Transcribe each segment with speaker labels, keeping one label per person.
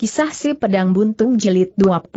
Speaker 1: Kisah si pedang buntung Jelit 21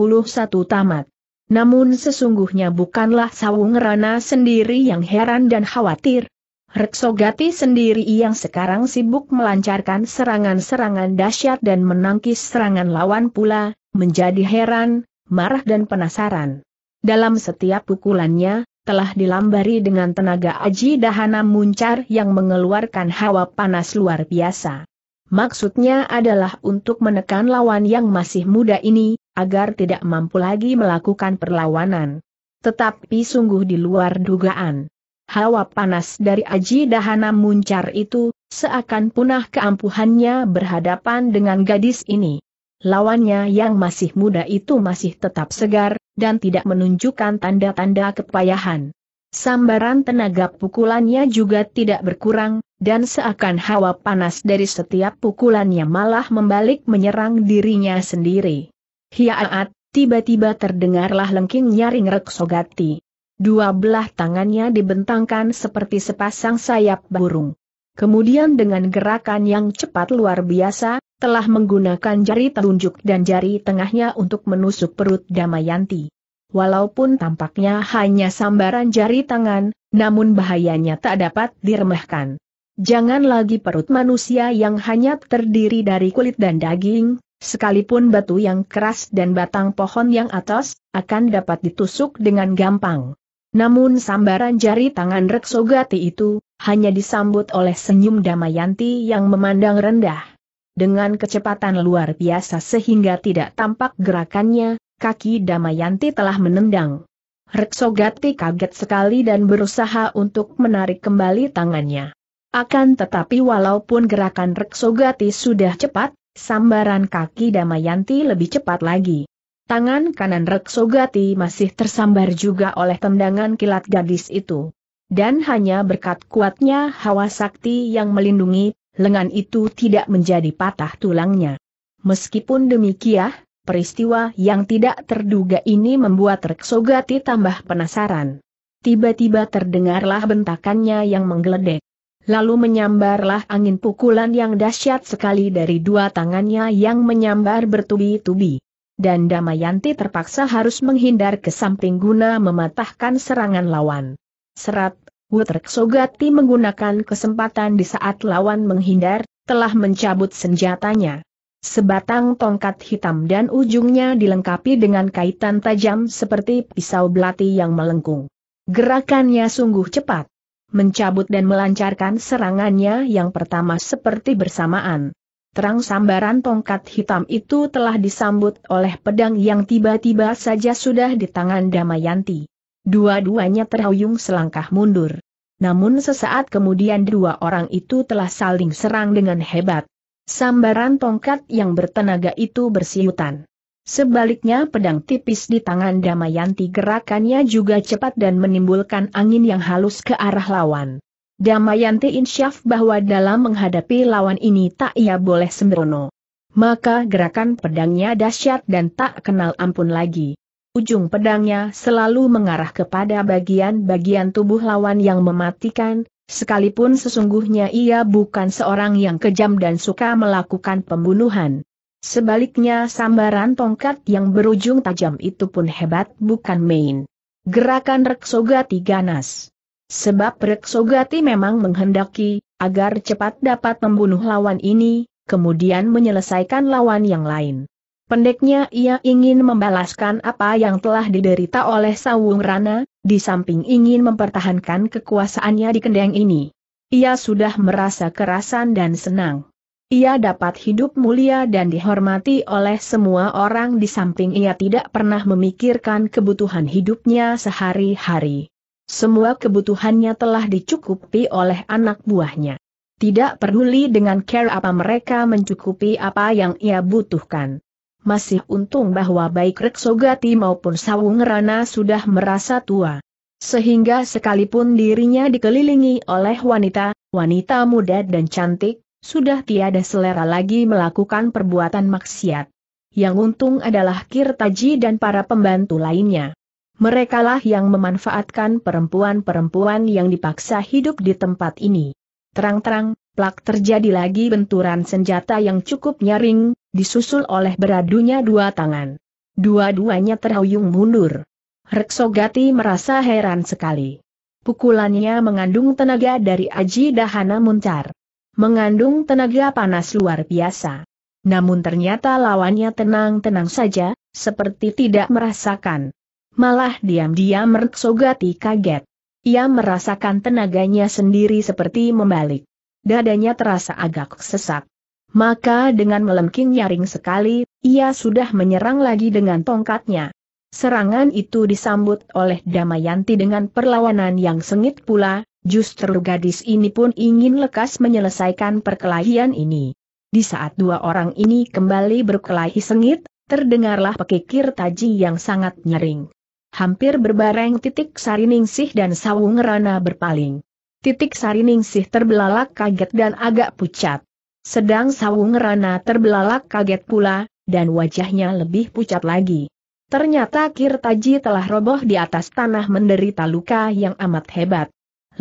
Speaker 1: tamat. Namun sesungguhnya bukanlah Sawung Rana sendiri yang heran dan khawatir. Reksogati sendiri yang sekarang sibuk melancarkan serangan-serangan dahsyat dan menangkis serangan lawan pula, menjadi heran, marah dan penasaran. Dalam setiap pukulannya, telah dilambari dengan tenaga aji dahana muncar yang mengeluarkan hawa panas luar biasa. Maksudnya adalah untuk menekan lawan yang masih muda ini, agar tidak mampu lagi melakukan perlawanan. Tetapi sungguh di luar dugaan. Hawa panas dari Aji Dahana muncar itu, seakan punah keampuhannya berhadapan dengan gadis ini. Lawannya yang masih muda itu masih tetap segar, dan tidak menunjukkan tanda-tanda kepayahan. Sambaran tenaga pukulannya juga tidak berkurang, dan seakan hawa panas dari setiap pukulannya malah membalik menyerang dirinya sendiri. Hiaat, tiba-tiba terdengarlah lengking nyaring reksogati. Dua belah tangannya dibentangkan seperti sepasang sayap burung. Kemudian dengan gerakan yang cepat luar biasa, telah menggunakan jari telunjuk dan jari tengahnya untuk menusuk perut Damayanti. Walaupun tampaknya hanya sambaran jari tangan, namun bahayanya tak dapat diremehkan. Jangan lagi perut manusia yang hanya terdiri dari kulit dan daging, sekalipun batu yang keras dan batang pohon yang atas, akan dapat ditusuk dengan gampang. Namun sambaran jari tangan Reksogati itu, hanya disambut oleh senyum Damayanti yang memandang rendah. Dengan kecepatan luar biasa sehingga tidak tampak gerakannya, kaki Damayanti telah menendang. Reksogati kaget sekali dan berusaha untuk menarik kembali tangannya. Akan tetapi walaupun gerakan Reksogati sudah cepat, sambaran kaki Damayanti lebih cepat lagi. Tangan kanan Reksogati masih tersambar juga oleh tendangan kilat gadis itu. Dan hanya berkat kuatnya hawa sakti yang melindungi, lengan itu tidak menjadi patah tulangnya. Meskipun demikian, peristiwa yang tidak terduga ini membuat Reksogati tambah penasaran. Tiba-tiba terdengarlah bentakannya yang menggeledek lalu menyambarlah angin pukulan yang dahsyat sekali dari dua tangannya yang menyambar bertubi-tubi. Dan Damayanti terpaksa harus menghindar ke samping guna mematahkan serangan lawan. Serat, Wutrek Sogati menggunakan kesempatan di saat lawan menghindar, telah mencabut senjatanya. Sebatang tongkat hitam dan ujungnya dilengkapi dengan kaitan tajam seperti pisau belati yang melengkung. Gerakannya sungguh cepat mencabut dan melancarkan serangannya yang pertama seperti bersamaan. Terang sambaran tongkat hitam itu telah disambut oleh pedang yang tiba-tiba saja sudah di tangan Damayanti. Dua-duanya terhuyung selangkah mundur. Namun sesaat kemudian dua orang itu telah saling serang dengan hebat. Sambaran tongkat yang bertenaga itu bersiutan. Sebaliknya pedang tipis di tangan Damayanti gerakannya juga cepat dan menimbulkan angin yang halus ke arah lawan. Damayanti insyaf bahwa dalam menghadapi lawan ini tak ia boleh sembrono. Maka gerakan pedangnya dahsyat dan tak kenal ampun lagi. Ujung pedangnya selalu mengarah kepada bagian-bagian tubuh lawan yang mematikan, sekalipun sesungguhnya ia bukan seorang yang kejam dan suka melakukan pembunuhan. Sebaliknya sambaran tongkat yang berujung tajam itu pun hebat bukan main. Gerakan Reksogati ganas. Sebab Reksogati memang menghendaki, agar cepat dapat membunuh lawan ini, kemudian menyelesaikan lawan yang lain. Pendeknya ia ingin membalaskan apa yang telah diderita oleh Sawung Rana, di samping ingin mempertahankan kekuasaannya di kendeng ini. Ia sudah merasa kerasan dan senang. Ia dapat hidup mulia dan dihormati oleh semua orang di samping ia tidak pernah memikirkan kebutuhan hidupnya sehari-hari. Semua kebutuhannya telah dicukupi oleh anak buahnya. Tidak peduli dengan care apa mereka mencukupi apa yang ia butuhkan. Masih untung bahwa baik Reksogati maupun Sawung Rana sudah merasa tua. Sehingga sekalipun dirinya dikelilingi oleh wanita, wanita muda dan cantik, sudah tiada selera lagi melakukan perbuatan maksiat. Yang untung adalah Kirtaji dan para pembantu lainnya. Merekalah yang memanfaatkan perempuan-perempuan yang dipaksa hidup di tempat ini. Terang-terang, plak terjadi lagi benturan senjata yang cukup nyaring, disusul oleh beradunya dua tangan. Dua-duanya terhuyung mundur. Reksogati merasa heran sekali. Pukulannya mengandung tenaga dari Aji Dahana Muncar mengandung tenaga panas luar biasa. Namun ternyata lawannya tenang-tenang saja, seperti tidak merasakan. Malah diam-diam Merksogati kaget. Ia merasakan tenaganya sendiri seperti membalik. Dadanya terasa agak sesak. Maka dengan melengking nyaring sekali, ia sudah menyerang lagi dengan tongkatnya. Serangan itu disambut oleh Damayanti dengan perlawanan yang sengit pula, Justru gadis ini pun ingin lekas menyelesaikan perkelahian ini. Di saat dua orang ini kembali berkelahi sengit, terdengarlah pekikir taji yang sangat nyering. Hampir berbareng titik sariningsih dan Sawung Rana berpaling. Titik sariningsih terbelalak kaget dan agak pucat. Sedang Sawung Rana terbelalak kaget pula, dan wajahnya lebih pucat lagi. Ternyata Kirtaji telah roboh di atas tanah menderita luka yang amat hebat.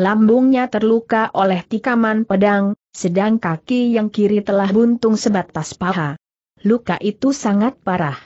Speaker 1: Lambungnya terluka oleh tikaman pedang, sedang kaki yang kiri telah buntung sebatas paha. Luka itu sangat parah.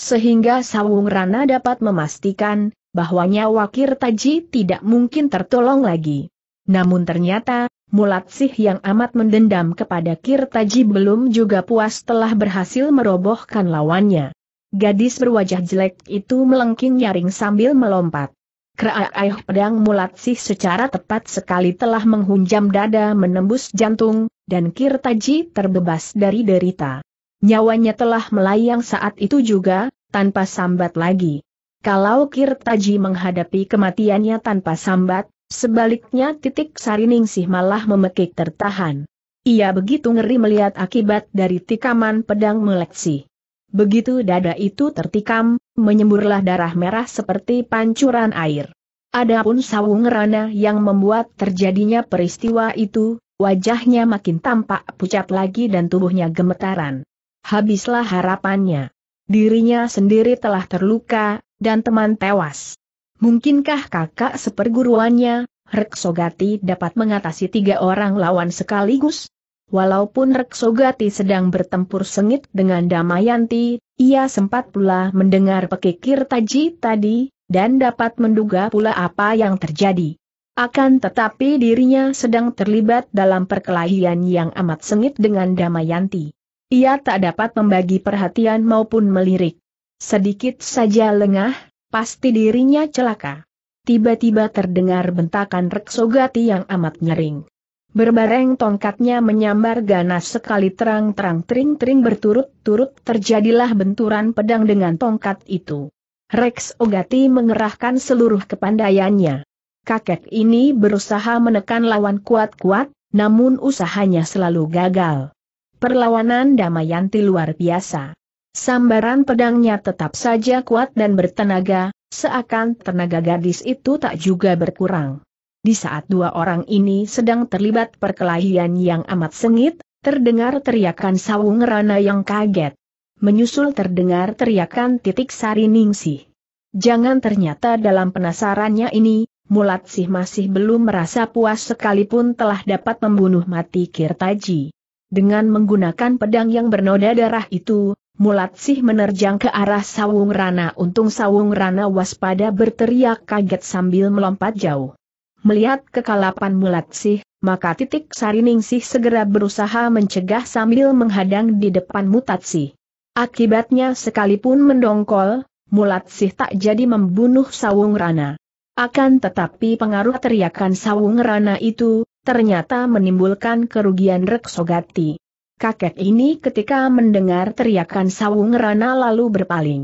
Speaker 1: Sehingga Sawung Rana dapat memastikan, bahwa nyawa Kirtaji tidak mungkin tertolong lagi. Namun ternyata, Mulatsih yang amat mendendam kepada Kirtaji belum juga puas telah berhasil merobohkan lawannya. Gadis berwajah jelek itu melengking nyaring sambil melompat ayah pedang mulat sih secara tepat sekali telah menghunjam dada menembus jantung, dan Kirtaji terbebas dari derita. Nyawanya telah melayang saat itu juga, tanpa sambat lagi. Kalau Kirtaji menghadapi kematiannya tanpa sambat, sebaliknya titik Sariningsih malah memekik tertahan. Ia begitu ngeri melihat akibat dari tikaman pedang meleksi. Begitu dada itu tertikam, menyemburlah darah merah seperti pancuran air. Adapun Sawung Rana yang membuat terjadinya peristiwa itu, wajahnya makin tampak pucat lagi dan tubuhnya gemetaran. Habislah harapannya. Dirinya sendiri telah terluka, dan teman tewas. Mungkinkah kakak seperguruannya, Reksogati dapat mengatasi tiga orang lawan sekaligus? Walaupun Reksogati sedang bertempur sengit dengan Damayanti, ia sempat pula mendengar pekikir Taji tadi, dan dapat menduga pula apa yang terjadi. Akan tetapi dirinya sedang terlibat dalam perkelahian yang amat sengit dengan Damayanti. Ia tak dapat membagi perhatian maupun melirik. Sedikit saja lengah, pasti dirinya celaka. Tiba-tiba terdengar bentakan Reksogati yang amat nyering. Berbareng tongkatnya menyambar ganas sekali terang-terang tering-tering berturut-turut terjadilah benturan pedang dengan tongkat itu. Rex Ogati mengerahkan seluruh kepandaiannya. Kakek ini berusaha menekan lawan kuat-kuat, namun usahanya selalu gagal. Perlawanan Damayanti luar biasa. Sambaran pedangnya tetap saja kuat dan bertenaga, seakan tenaga gadis itu tak juga berkurang. Di saat dua orang ini sedang terlibat perkelahian yang amat sengit, terdengar teriakan Sawung Rana yang kaget. Menyusul terdengar teriakan titik sari ningsih. Jangan ternyata dalam penasarannya ini, Mulat Sih masih belum merasa puas sekalipun telah dapat membunuh mati Kirtaji. Dengan menggunakan pedang yang bernoda darah itu, Mulat Sih menerjang ke arah Sawung Rana. Untung Sawung Rana waspada berteriak kaget sambil melompat jauh. Melihat kekalapan mulat sih, maka titik sarining sih segera berusaha mencegah sambil menghadang di depan mutat sih. Akibatnya sekalipun mendongkol, mulat sih tak jadi membunuh sawung rana. Akan tetapi pengaruh teriakan sawung rana itu, ternyata menimbulkan kerugian reksogati. Kakek ini ketika mendengar teriakan sawung rana lalu berpaling.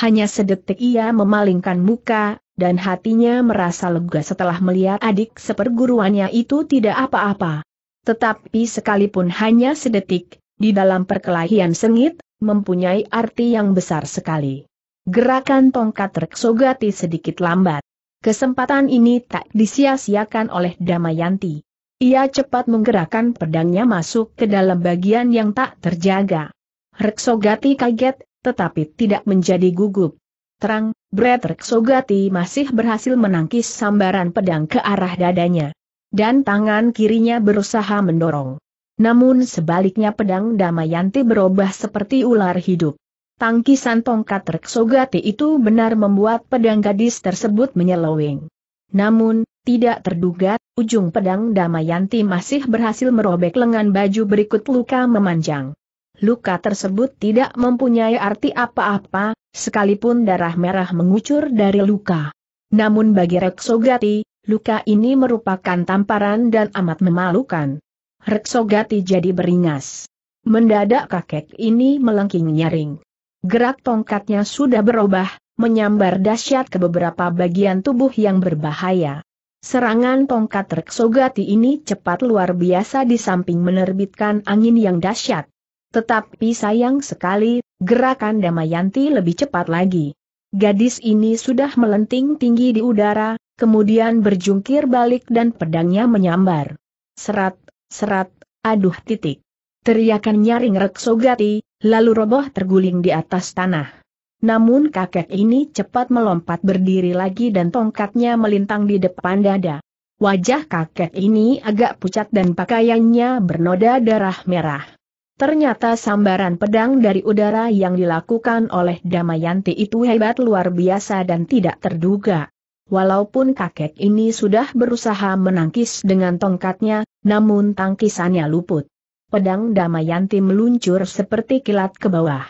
Speaker 1: Hanya sedetik ia memalingkan muka, dan hatinya merasa lega setelah melihat adik seperguruannya itu tidak apa-apa. Tetapi sekalipun hanya sedetik, di dalam perkelahian sengit, mempunyai arti yang besar sekali. Gerakan tongkat Reksogati sedikit lambat. Kesempatan ini tak disia-siakan oleh Damayanti. Ia cepat menggerakkan pedangnya masuk ke dalam bagian yang tak terjaga. Reksogati kaget, tetapi tidak menjadi gugup terang, Brad Sogati masih berhasil menangkis sambaran pedang ke arah dadanya. Dan tangan kirinya berusaha mendorong. Namun sebaliknya pedang Damayanti berubah seperti ular hidup. Tangkisan tongkat Reksogati itu benar membuat pedang gadis tersebut menyeloweng. Namun, tidak terduga, ujung pedang Damayanti masih berhasil merobek lengan baju berikut luka memanjang. Luka tersebut tidak mempunyai arti apa-apa, sekalipun darah merah mengucur dari luka. Namun bagi Reksogati, luka ini merupakan tamparan dan amat memalukan. Reksogati jadi beringas. Mendadak kakek ini melengking nyaring. Gerak tongkatnya sudah berubah, menyambar dahsyat ke beberapa bagian tubuh yang berbahaya. Serangan tongkat Reksogati ini cepat luar biasa di samping menerbitkan angin yang dahsyat. Tetapi sayang sekali, Gerakan Damayanti lebih cepat lagi. Gadis ini sudah melenting tinggi di udara, kemudian berjungkir balik dan pedangnya menyambar. Serat, serat, aduh titik. Teriakan nyaring Reksogati, lalu roboh terguling di atas tanah. Namun kakek ini cepat melompat berdiri lagi dan tongkatnya melintang di depan dada. Wajah kakek ini agak pucat dan pakaiannya bernoda darah merah. Ternyata sambaran pedang dari udara yang dilakukan oleh Damayanti itu hebat luar biasa dan tidak terduga. Walaupun kakek ini sudah berusaha menangkis dengan tongkatnya, namun tangkisannya luput. Pedang Damayanti meluncur seperti kilat ke bawah.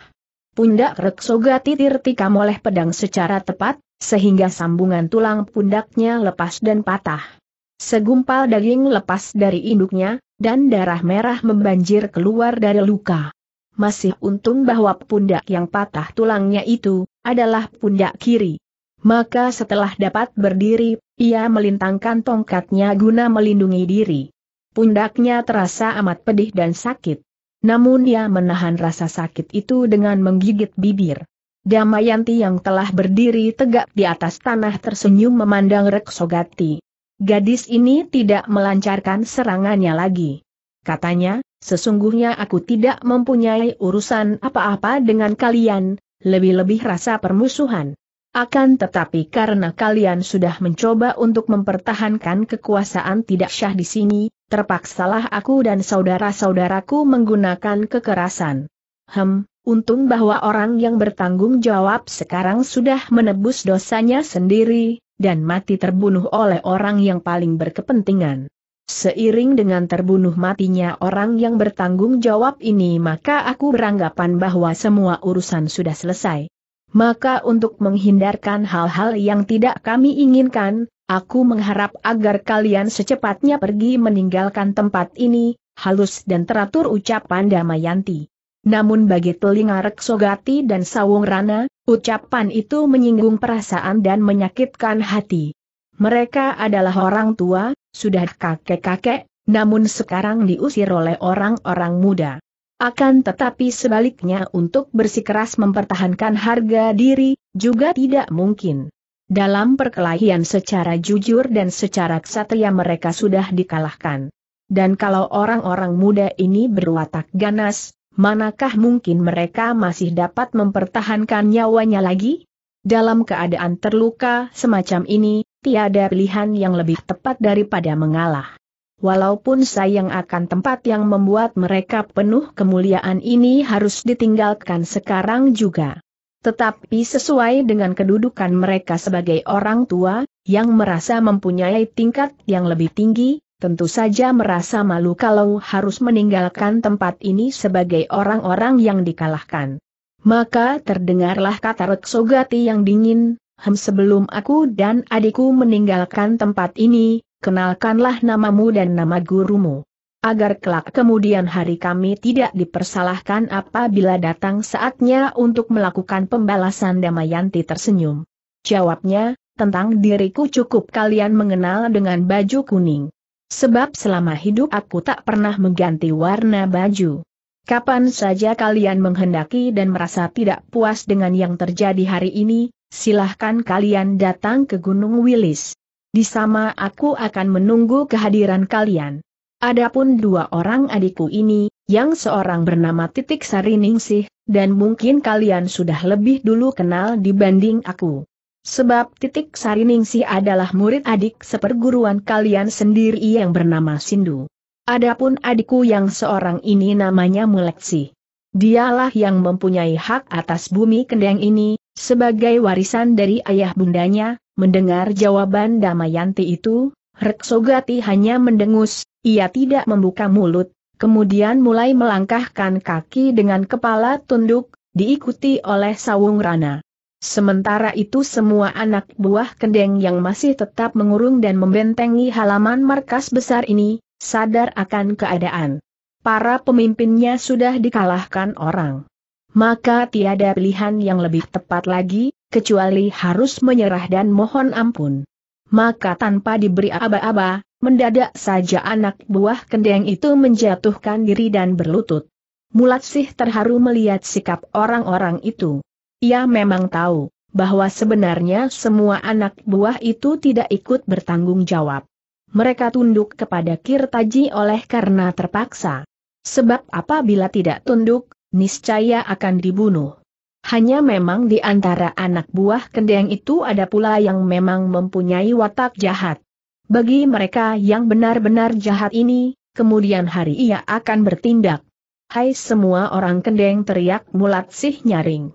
Speaker 1: Pundak Reksoga titir tikam oleh pedang secara tepat, sehingga sambungan tulang pundaknya lepas dan patah. Segumpal daging lepas dari induknya, dan darah merah membanjir keluar dari luka. Masih untung bahwa pundak yang patah tulangnya itu, adalah pundak kiri. Maka setelah dapat berdiri, ia melintangkan tongkatnya guna melindungi diri. Pundaknya terasa amat pedih dan sakit. Namun ia menahan rasa sakit itu dengan menggigit bibir. Damayanti yang telah berdiri tegak di atas tanah tersenyum memandang Reksogati. Gadis ini tidak melancarkan serangannya lagi. Katanya, sesungguhnya aku tidak mempunyai urusan apa-apa dengan kalian, lebih-lebih rasa permusuhan. Akan tetapi karena kalian sudah mencoba untuk mempertahankan kekuasaan tidak syah di sini, terpaksalah aku dan saudara-saudaraku menggunakan kekerasan. Hem, untung bahwa orang yang bertanggung jawab sekarang sudah menebus dosanya sendiri, dan mati terbunuh oleh orang yang paling berkepentingan. Seiring dengan terbunuh matinya orang yang bertanggung jawab ini maka aku beranggapan bahwa semua urusan sudah selesai. Maka untuk menghindarkan hal-hal yang tidak kami inginkan, aku mengharap agar kalian secepatnya pergi meninggalkan tempat ini, halus dan teratur ucapan Damayanti. Namun bagi telinga Reksogati dan Sawung Rana, Ucapan itu menyinggung perasaan dan menyakitkan hati. Mereka adalah orang tua, sudah kakek-kakek, namun sekarang diusir oleh orang-orang muda. Akan tetapi sebaliknya untuk bersikeras mempertahankan harga diri, juga tidak mungkin. Dalam perkelahian secara jujur dan secara ksatria mereka sudah dikalahkan. Dan kalau orang-orang muda ini berwatak ganas, manakah mungkin mereka masih dapat mempertahankan nyawanya lagi? Dalam keadaan terluka semacam ini, tiada pilihan yang lebih tepat daripada mengalah. Walaupun sayang akan tempat yang membuat mereka penuh kemuliaan ini harus ditinggalkan sekarang juga. Tetapi sesuai dengan kedudukan mereka sebagai orang tua, yang merasa mempunyai tingkat yang lebih tinggi, tentu saja merasa malu kalau harus meninggalkan tempat ini sebagai orang-orang yang dikalahkan. Maka terdengarlah kata Reksogati yang dingin, Hem sebelum aku dan adikku meninggalkan tempat ini, kenalkanlah namamu dan nama gurumu. Agar kelak kemudian hari kami tidak dipersalahkan apabila datang saatnya untuk melakukan pembalasan Damayanti tersenyum. Jawabnya, tentang diriku cukup kalian mengenal dengan baju kuning. Sebab selama hidup aku tak pernah mengganti warna baju. Kapan saja kalian menghendaki dan merasa tidak puas dengan yang terjadi hari ini, silahkan kalian datang ke Gunung Wilis. Di sana aku akan menunggu kehadiran kalian. Adapun dua orang adikku ini, yang seorang bernama Titik Sariningsih, dan mungkin kalian sudah lebih dulu kenal dibanding aku. Sebab titik Sariningsih adalah murid adik seperguruan kalian sendiri yang bernama Sindu. Adapun adikku yang seorang ini namanya Muleksi. Dialah yang mempunyai hak atas bumi kendeng ini, sebagai warisan dari ayah bundanya, mendengar jawaban Damayanti itu, Reksogati hanya mendengus, ia tidak membuka mulut, kemudian mulai melangkahkan kaki dengan kepala tunduk, diikuti oleh Sawung Rana. Sementara itu semua anak buah kendeng yang masih tetap mengurung dan membentengi halaman markas besar ini, sadar akan keadaan. Para pemimpinnya sudah dikalahkan orang. Maka tiada pilihan yang lebih tepat lagi, kecuali harus menyerah dan mohon ampun. Maka tanpa diberi aba-aba, mendadak saja anak buah kendeng itu menjatuhkan diri dan berlutut. Mulat sih terharu melihat sikap orang-orang itu. Ia memang tahu bahwa sebenarnya semua anak buah itu tidak ikut bertanggung jawab. Mereka tunduk kepada Kirtaji oleh karena terpaksa. Sebab apabila tidak tunduk, niscaya akan dibunuh. Hanya memang di antara anak buah kendeng itu ada pula yang memang mempunyai watak jahat. Bagi mereka yang benar-benar jahat ini, kemudian hari ia akan bertindak. Hai semua orang kendeng teriak mulat sih nyaring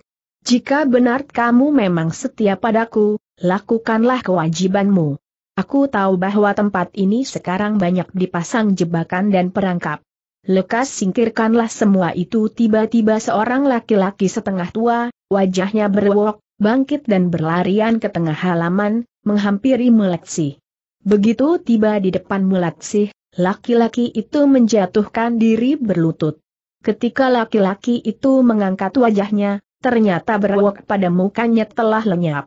Speaker 1: jika benar kamu memang setia padaku, lakukanlah kewajibanmu. Aku tahu bahwa tempat ini sekarang banyak dipasang jebakan dan perangkap. Lekas singkirkanlah semua itu tiba-tiba seorang laki-laki setengah tua, wajahnya berwok, bangkit dan berlarian ke tengah halaman, menghampiri Mulatsi. Begitu tiba di depan Mulatsi, laki-laki itu menjatuhkan diri berlutut. Ketika laki-laki itu mengangkat wajahnya, ternyata berwok pada mukanya telah lenyap.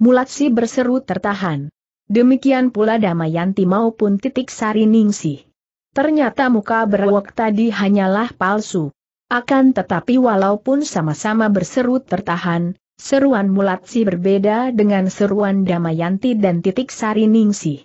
Speaker 1: Mulatsi berseru tertahan. Demikian pula Damayanti maupun titik sari ningsih. Ternyata muka berwok tadi hanyalah palsu. Akan tetapi walaupun sama-sama berseru tertahan, seruan Mulatsi berbeda dengan seruan Damayanti dan titik sari ningsih.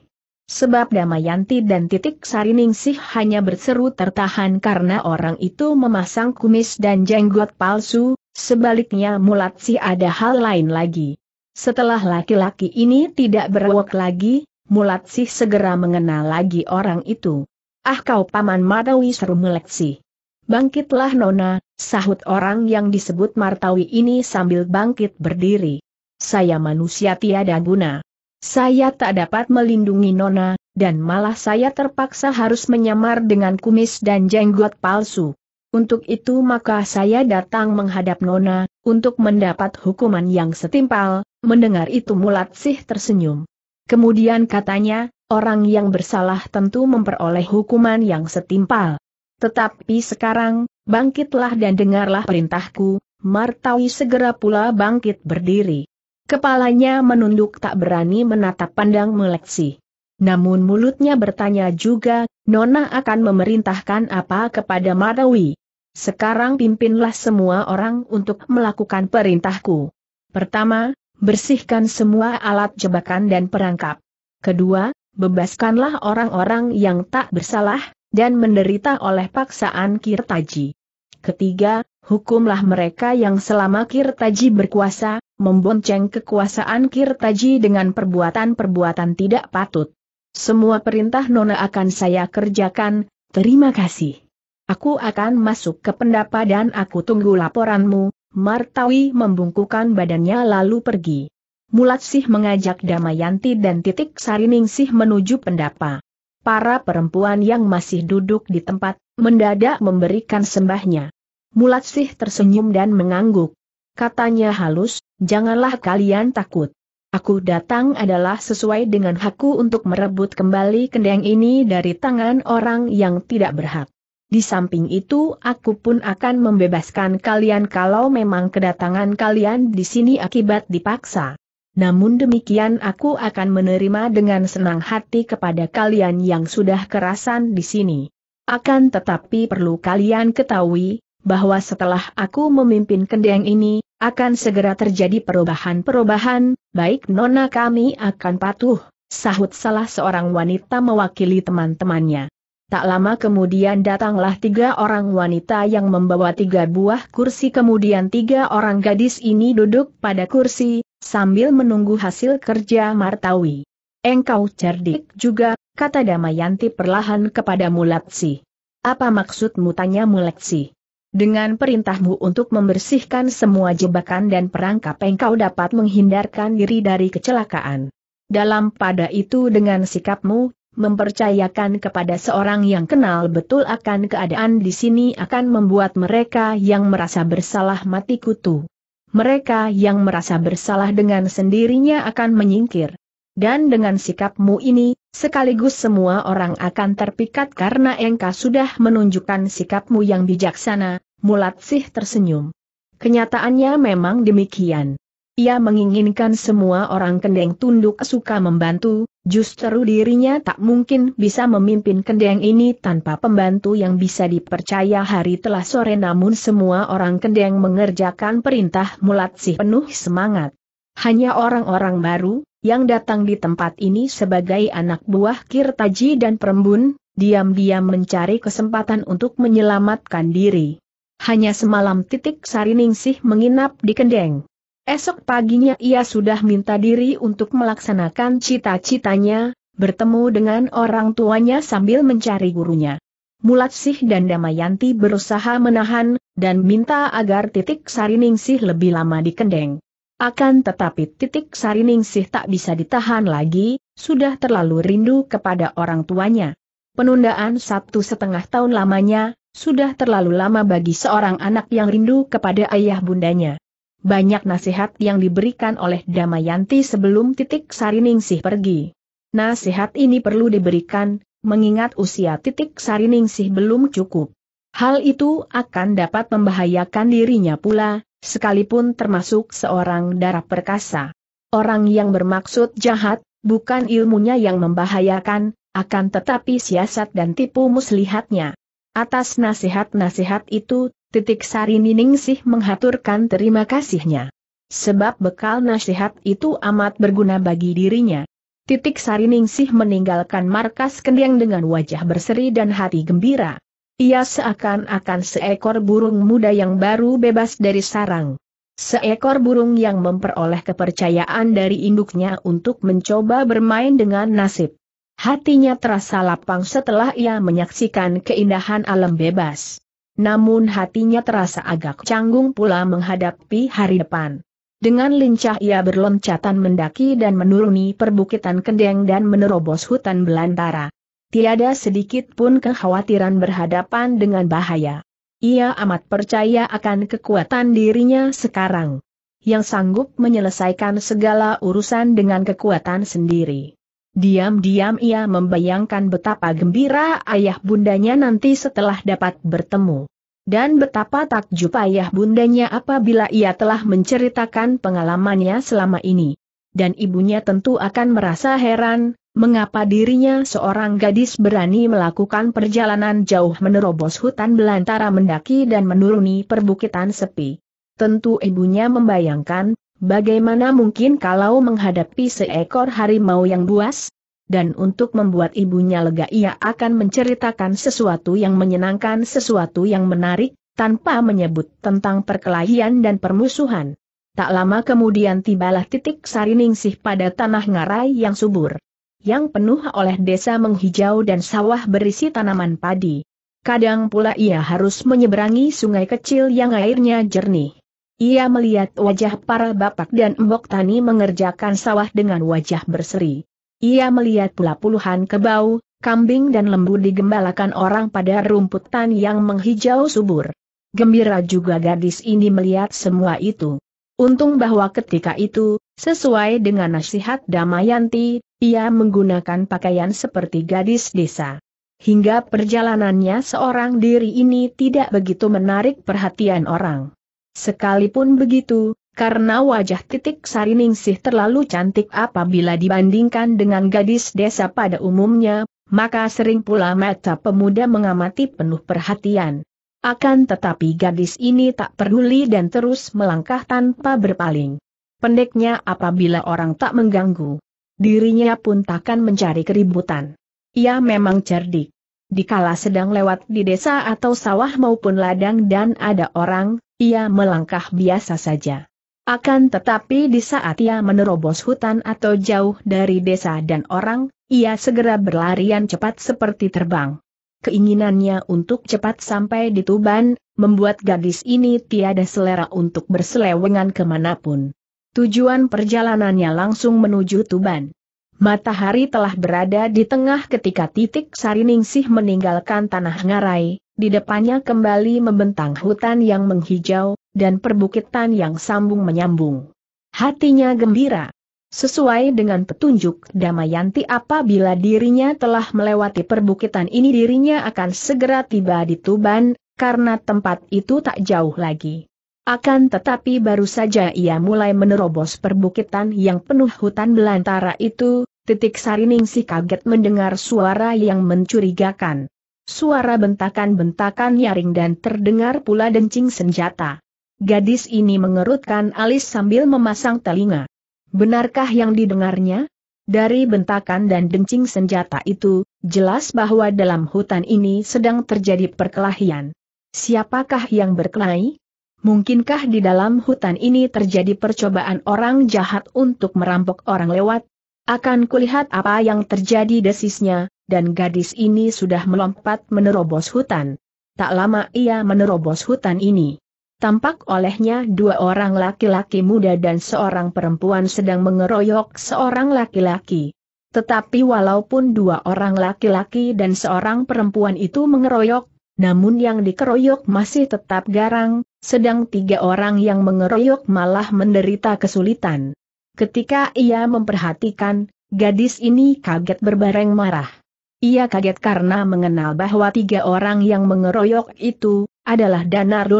Speaker 1: Sebab Damayanti dan Titik Sari Ningsih hanya berseru tertahan karena orang itu memasang kumis dan jenggot palsu, Sebaliknya mulat sih ada hal lain lagi. Setelah laki-laki ini tidak berwok lagi, mulat sih segera mengenal lagi orang itu. Ah kau paman Martawi seru si. Bangkitlah Nona, sahut orang yang disebut Martawi ini sambil bangkit berdiri. Saya manusia tiada guna. Saya tak dapat melindungi Nona, dan malah saya terpaksa harus menyamar dengan kumis dan jenggot palsu. Untuk itu maka saya datang menghadap Nona, untuk mendapat hukuman yang setimpal, mendengar itu mulat sih tersenyum. Kemudian katanya, orang yang bersalah tentu memperoleh hukuman yang setimpal. Tetapi sekarang, bangkitlah dan dengarlah perintahku, Martawi segera pula bangkit berdiri. Kepalanya menunduk tak berani menatap pandang meleksi. Namun mulutnya bertanya juga, Nona akan memerintahkan apa kepada Marawi? Sekarang pimpinlah semua orang untuk melakukan perintahku. Pertama, bersihkan semua alat jebakan dan perangkap. Kedua, bebaskanlah orang-orang yang tak bersalah, dan menderita oleh paksaan Kirtaji. Ketiga, hukumlah mereka yang selama Kirtaji berkuasa, membonceng kekuasaan Kirtaji dengan perbuatan-perbuatan tidak patut. Semua perintah Nona akan saya kerjakan, terima kasih. Aku akan masuk ke pendapa dan aku tunggu laporanmu, Martawi membungkukan badannya lalu pergi. Mulat Sih mengajak Damayanti dan Titik Sariming Sih menuju pendapa. Para perempuan yang masih duduk di tempat, mendadak memberikan sembahnya. Mulat Sih tersenyum dan mengangguk. Katanya halus, janganlah kalian takut. Aku datang adalah sesuai dengan hakku untuk merebut kembali kendeng ini dari tangan orang yang tidak berhak. Di samping itu aku pun akan membebaskan kalian kalau memang kedatangan kalian di sini akibat dipaksa. Namun demikian aku akan menerima dengan senang hati kepada kalian yang sudah kerasan di sini. Akan tetapi perlu kalian ketahui, bahwa setelah aku memimpin kendeng ini, akan segera terjadi perubahan-perubahan, baik nona kami akan patuh, sahut salah seorang wanita mewakili teman-temannya. Tak lama kemudian datanglah tiga orang wanita yang membawa tiga buah kursi kemudian tiga orang gadis ini duduk pada kursi, sambil menunggu hasil kerja Martawi. Engkau cerdik juga, kata Damayanti perlahan kepada Mulatsi. Apa maksudmu tanya Mulatsi? Dengan perintahmu untuk membersihkan semua jebakan dan perangkap engkau dapat menghindarkan diri dari kecelakaan. Dalam pada itu dengan sikapmu, mempercayakan kepada seorang yang kenal betul akan keadaan di sini akan membuat mereka yang merasa bersalah mati kutu. Mereka yang merasa bersalah dengan sendirinya akan menyingkir. Dan dengan sikapmu ini, sekaligus semua orang akan terpikat karena engkau sudah menunjukkan sikapmu yang bijaksana, Mulat sih tersenyum. Kenyataannya memang demikian. Ia menginginkan semua orang kendeng tunduk suka membantu, Justru dirinya tak mungkin bisa memimpin Kendeng ini tanpa pembantu yang bisa dipercaya hari telah sore namun semua orang Kendeng mengerjakan perintah mulat sih penuh semangat. Hanya orang-orang baru, yang datang di tempat ini sebagai anak buah Kirtaji dan Perembun, diam-diam mencari kesempatan untuk menyelamatkan diri. Hanya semalam titik Sariningsih menginap di Kendeng. Esok paginya ia sudah minta diri untuk melaksanakan cita-citanya, bertemu dengan orang tuanya sambil mencari gurunya. Mulatsih dan Damayanti berusaha menahan, dan minta agar titik Sariningsih lebih lama dikendeng. Akan tetapi titik Sariningsih tak bisa ditahan lagi, sudah terlalu rindu kepada orang tuanya. Penundaan Sabtu setengah tahun lamanya, sudah terlalu lama bagi seorang anak yang rindu kepada ayah bundanya. Banyak nasihat yang diberikan oleh Damayanti sebelum titik Sariningsih pergi. Nasihat ini perlu diberikan, mengingat usia titik Sariningsih belum cukup. Hal itu akan dapat membahayakan dirinya pula, sekalipun termasuk seorang darah perkasa. Orang yang bermaksud jahat, bukan ilmunya yang membahayakan, akan tetapi siasat dan tipu muslihatnya. Atas nasihat-nasihat itu, Titik Sari sih menghaturkan terima kasihnya. Sebab bekal nasihat itu amat berguna bagi dirinya. Titik Sari Ningsih meninggalkan markas kendiang dengan wajah berseri dan hati gembira. Ia seakan-akan seekor burung muda yang baru bebas dari sarang. Seekor burung yang memperoleh kepercayaan dari induknya untuk mencoba bermain dengan nasib. Hatinya terasa lapang setelah ia menyaksikan keindahan alam bebas namun hatinya terasa agak canggung pula menghadapi hari depan. Dengan lincah ia berloncatan mendaki dan menuruni perbukitan Kendeng dan menerobos hutan belantara. Tiada sedikit pun kekhawatiran berhadapan dengan bahaya. Ia amat percaya akan kekuatan dirinya sekarang. Yang sanggup menyelesaikan segala urusan dengan kekuatan sendiri. Diam-diam ia membayangkan betapa gembira ayah bundanya nanti setelah dapat bertemu. Dan betapa takjub ayah bundanya apabila ia telah menceritakan pengalamannya selama ini. Dan ibunya tentu akan merasa heran, mengapa dirinya seorang gadis berani melakukan perjalanan jauh menerobos hutan belantara mendaki dan menuruni perbukitan sepi. Tentu ibunya membayangkan, Bagaimana mungkin kalau menghadapi seekor harimau yang buas? Dan untuk membuat ibunya lega ia akan menceritakan sesuatu yang menyenangkan sesuatu yang menarik, tanpa menyebut tentang perkelahian dan permusuhan. Tak lama kemudian tibalah titik sariningsih pada tanah ngarai yang subur. Yang penuh oleh desa menghijau dan sawah berisi tanaman padi. Kadang pula ia harus menyeberangi sungai kecil yang airnya jernih. Ia melihat wajah para bapak dan embok tani mengerjakan sawah dengan wajah berseri. Ia melihat pula puluhan kebau, kambing dan lembu digembalakan orang pada rumput rumputan yang menghijau subur. Gembira juga gadis ini melihat semua itu. Untung bahwa ketika itu, sesuai dengan nasihat Damayanti, ia menggunakan pakaian seperti gadis desa. Hingga perjalanannya seorang diri ini tidak begitu menarik perhatian orang. Sekalipun begitu, karena wajah titik Sariningsih terlalu cantik apabila dibandingkan dengan gadis desa pada umumnya, maka sering pula mata pemuda mengamati penuh perhatian. Akan tetapi gadis ini tak peduli dan terus melangkah tanpa berpaling. Pendeknya apabila orang tak mengganggu. Dirinya pun takkan mencari keributan. Ia memang cerdik. Dikala sedang lewat di desa atau sawah maupun ladang dan ada orang, ia melangkah biasa saja. Akan tetapi di saat ia menerobos hutan atau jauh dari desa dan orang, ia segera berlarian cepat seperti terbang. Keinginannya untuk cepat sampai di Tuban, membuat gadis ini tiada selera untuk berselewengan kemanapun. Tujuan perjalanannya langsung menuju Tuban. Matahari telah berada di tengah ketika titik Sariningsih meninggalkan tanah ngarai, di depannya kembali membentang hutan yang menghijau, dan perbukitan yang sambung menyambung. Hatinya gembira. Sesuai dengan petunjuk Damayanti apabila dirinya telah melewati perbukitan ini dirinya akan segera tiba di Tuban, karena tempat itu tak jauh lagi. Akan tetapi baru saja ia mulai menerobos perbukitan yang penuh hutan belantara itu, titik Sariningsih kaget mendengar suara yang mencurigakan. Suara bentakan-bentakan nyaring dan terdengar pula dencing senjata. Gadis ini mengerutkan alis sambil memasang telinga. Benarkah yang didengarnya? Dari bentakan dan dencing senjata itu, jelas bahwa dalam hutan ini sedang terjadi perkelahian. Siapakah yang berkelahi? Mungkinkah di dalam hutan ini terjadi percobaan orang jahat untuk merampok orang lewat? Akan kulihat apa yang terjadi desisnya, dan gadis ini sudah melompat menerobos hutan. Tak lama ia menerobos hutan ini. Tampak olehnya dua orang laki-laki muda dan seorang perempuan sedang mengeroyok seorang laki-laki. Tetapi walaupun dua orang laki-laki dan seorang perempuan itu mengeroyok, namun yang dikeroyok masih tetap garang, sedang tiga orang yang mengeroyok malah menderita kesulitan. Ketika ia memperhatikan, gadis ini kaget berbareng marah. Ia kaget karena mengenal bahwa tiga orang yang mengeroyok itu, adalah Danar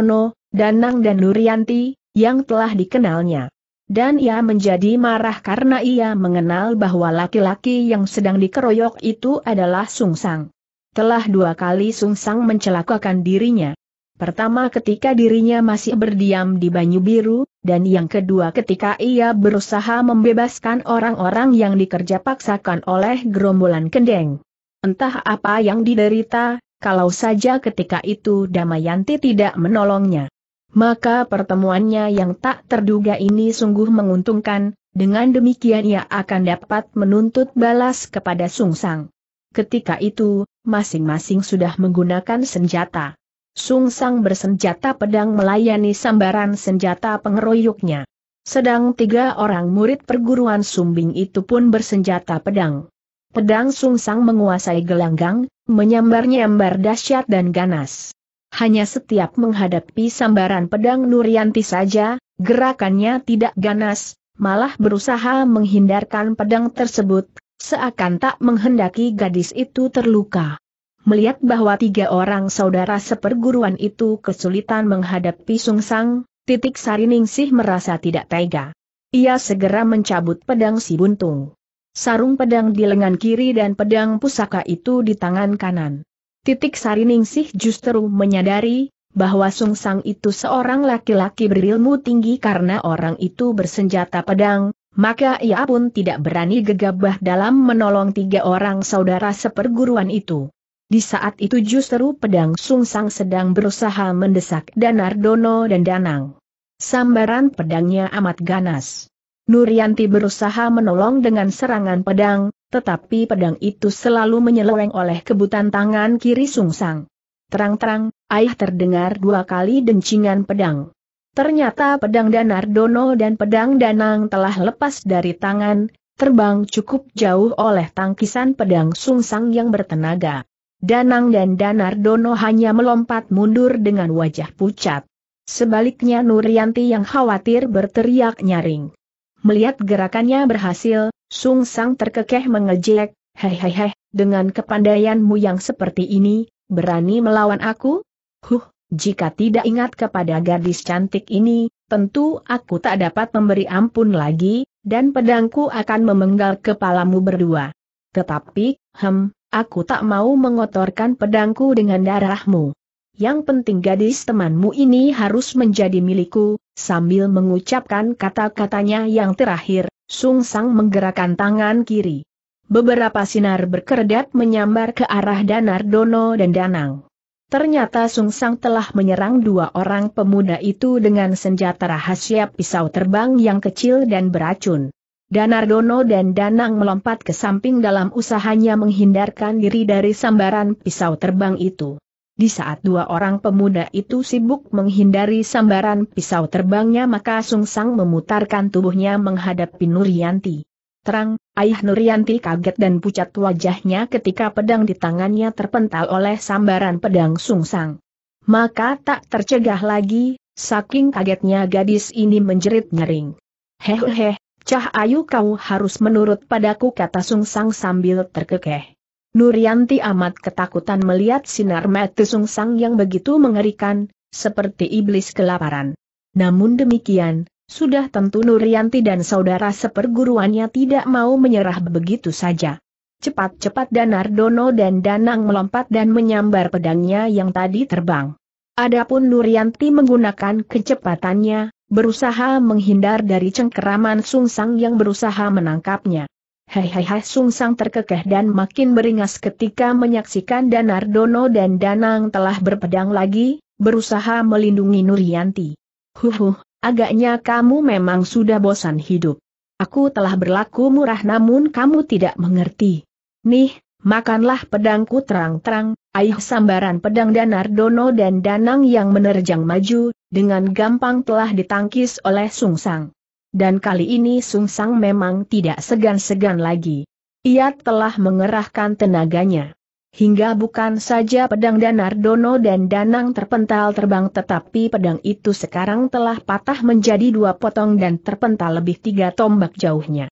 Speaker 1: Danang dan Nurianti, yang telah dikenalnya. Dan ia menjadi marah karena ia mengenal bahwa laki-laki yang sedang dikeroyok itu adalah Sung Sang. Telah dua kali Sung Sang mencelakakan dirinya. Pertama ketika dirinya masih berdiam di Banyu Biru, dan yang kedua ketika ia berusaha membebaskan orang-orang yang dikerja paksakan oleh gerombolan kendeng. Entah apa yang diderita, kalau saja ketika itu Damayanti tidak menolongnya. Maka pertemuannya yang tak terduga ini sungguh menguntungkan, dengan demikian ia akan dapat menuntut balas kepada Sung Sang. Ketika itu, masing-masing sudah menggunakan senjata. Sung Sang bersenjata pedang melayani sambaran senjata pengeroyoknya. Sedang tiga orang murid perguruan sumbing itu pun bersenjata pedang. Pedang sungsang menguasai gelanggang, menyambar-nyambar dahsyat dan ganas. Hanya setiap menghadapi sambaran pedang Nurianti saja, gerakannya tidak ganas, malah berusaha menghindarkan pedang tersebut, seakan tak menghendaki gadis itu terluka. Melihat bahwa tiga orang saudara seperguruan itu kesulitan menghadapi Sung Sang, titik sariningsih merasa tidak tega. Ia segera mencabut pedang si buntung sarung pedang di lengan kiri dan pedang pusaka itu di tangan kanan. Titik Sariningsih justru menyadari, bahwa Sung Sang itu seorang laki-laki berilmu tinggi karena orang itu bersenjata pedang, maka ia pun tidak berani gegabah dalam menolong tiga orang saudara seperguruan itu. Di saat itu justru pedang Sung Sang sedang berusaha mendesak Danardono dan Danang. Sambaran pedangnya amat ganas. Nurianti berusaha menolong dengan serangan pedang, tetapi pedang itu selalu menyeleweng oleh kebutan tangan kiri Sungsang. Terang-terang, ayah terdengar dua kali dencingan pedang. Ternyata pedang danar dono dan pedang Danang telah lepas dari tangan, terbang cukup jauh oleh tangkisan pedang Sungsang yang bertenaga. Danang dan danar dono hanya melompat mundur dengan wajah pucat. Sebaliknya Nurianti yang khawatir berteriak nyaring. Melihat gerakannya berhasil, Sung Sang terkekeh mengejek, hehehe, dengan kepandaianmu yang seperti ini, berani melawan aku? Huh, jika tidak ingat kepada gadis cantik ini, tentu aku tak dapat memberi ampun lagi, dan pedangku akan memenggal kepalamu berdua. Tetapi, hem, aku tak mau mengotorkan pedangku dengan darahmu. Yang penting gadis temanmu ini harus menjadi milikku, Sambil mengucapkan kata-katanya yang terakhir, Sung Sang menggerakkan tangan kiri. Beberapa sinar berkerdat menyambar ke arah Danar Dono dan Danang. Ternyata Sung Sang telah menyerang dua orang pemuda itu dengan senjata rahasia pisau terbang yang kecil dan beracun. Danardono dan Danang melompat ke samping dalam usahanya menghindarkan diri dari sambaran pisau terbang itu. Di saat dua orang pemuda itu sibuk menghindari sambaran pisau terbangnya maka Sung Sang memutarkan tubuhnya menghadapi Nurianti. Terang, ayah Nurianti kaget dan pucat wajahnya ketika pedang di tangannya terpental oleh sambaran pedang Sung Sang. Maka tak tercegah lagi, saking kagetnya gadis ini menjerit nyering. Hehehe, Cah Ayu kau harus menurut padaku kata Sung Sang sambil terkekeh. Nurianti amat ketakutan melihat sinar mata sungsang yang begitu mengerikan, seperti iblis kelaparan. Namun demikian, sudah tentu Nurianti dan saudara seperguruannya tidak mau menyerah begitu saja. Cepat-cepat Danar Dono dan Danang melompat dan menyambar pedangnya yang tadi terbang. Adapun Nurianti menggunakan kecepatannya, berusaha menghindar dari cengkeraman Sungsang yang berusaha menangkapnya. Hei hei hai Sang terkekeh dan makin beringas ketika menyaksikan Danardono dan Danang telah berpedang lagi, berusaha melindungi Nurianti. Huhuh, agaknya kamu memang sudah bosan hidup. Aku telah berlaku murah namun kamu tidak mengerti. Nih, makanlah pedangku terang-terang, Aih sambaran pedang Danardono dan Danang yang menerjang maju, dengan gampang telah ditangkis oleh Sung Sang. Dan kali ini Sung Sang memang tidak segan-segan lagi. Ia telah mengerahkan tenaganya. Hingga bukan saja pedang Danar Dono dan Danang terpental terbang tetapi pedang itu sekarang telah patah menjadi dua potong dan terpental lebih tiga tombak jauhnya.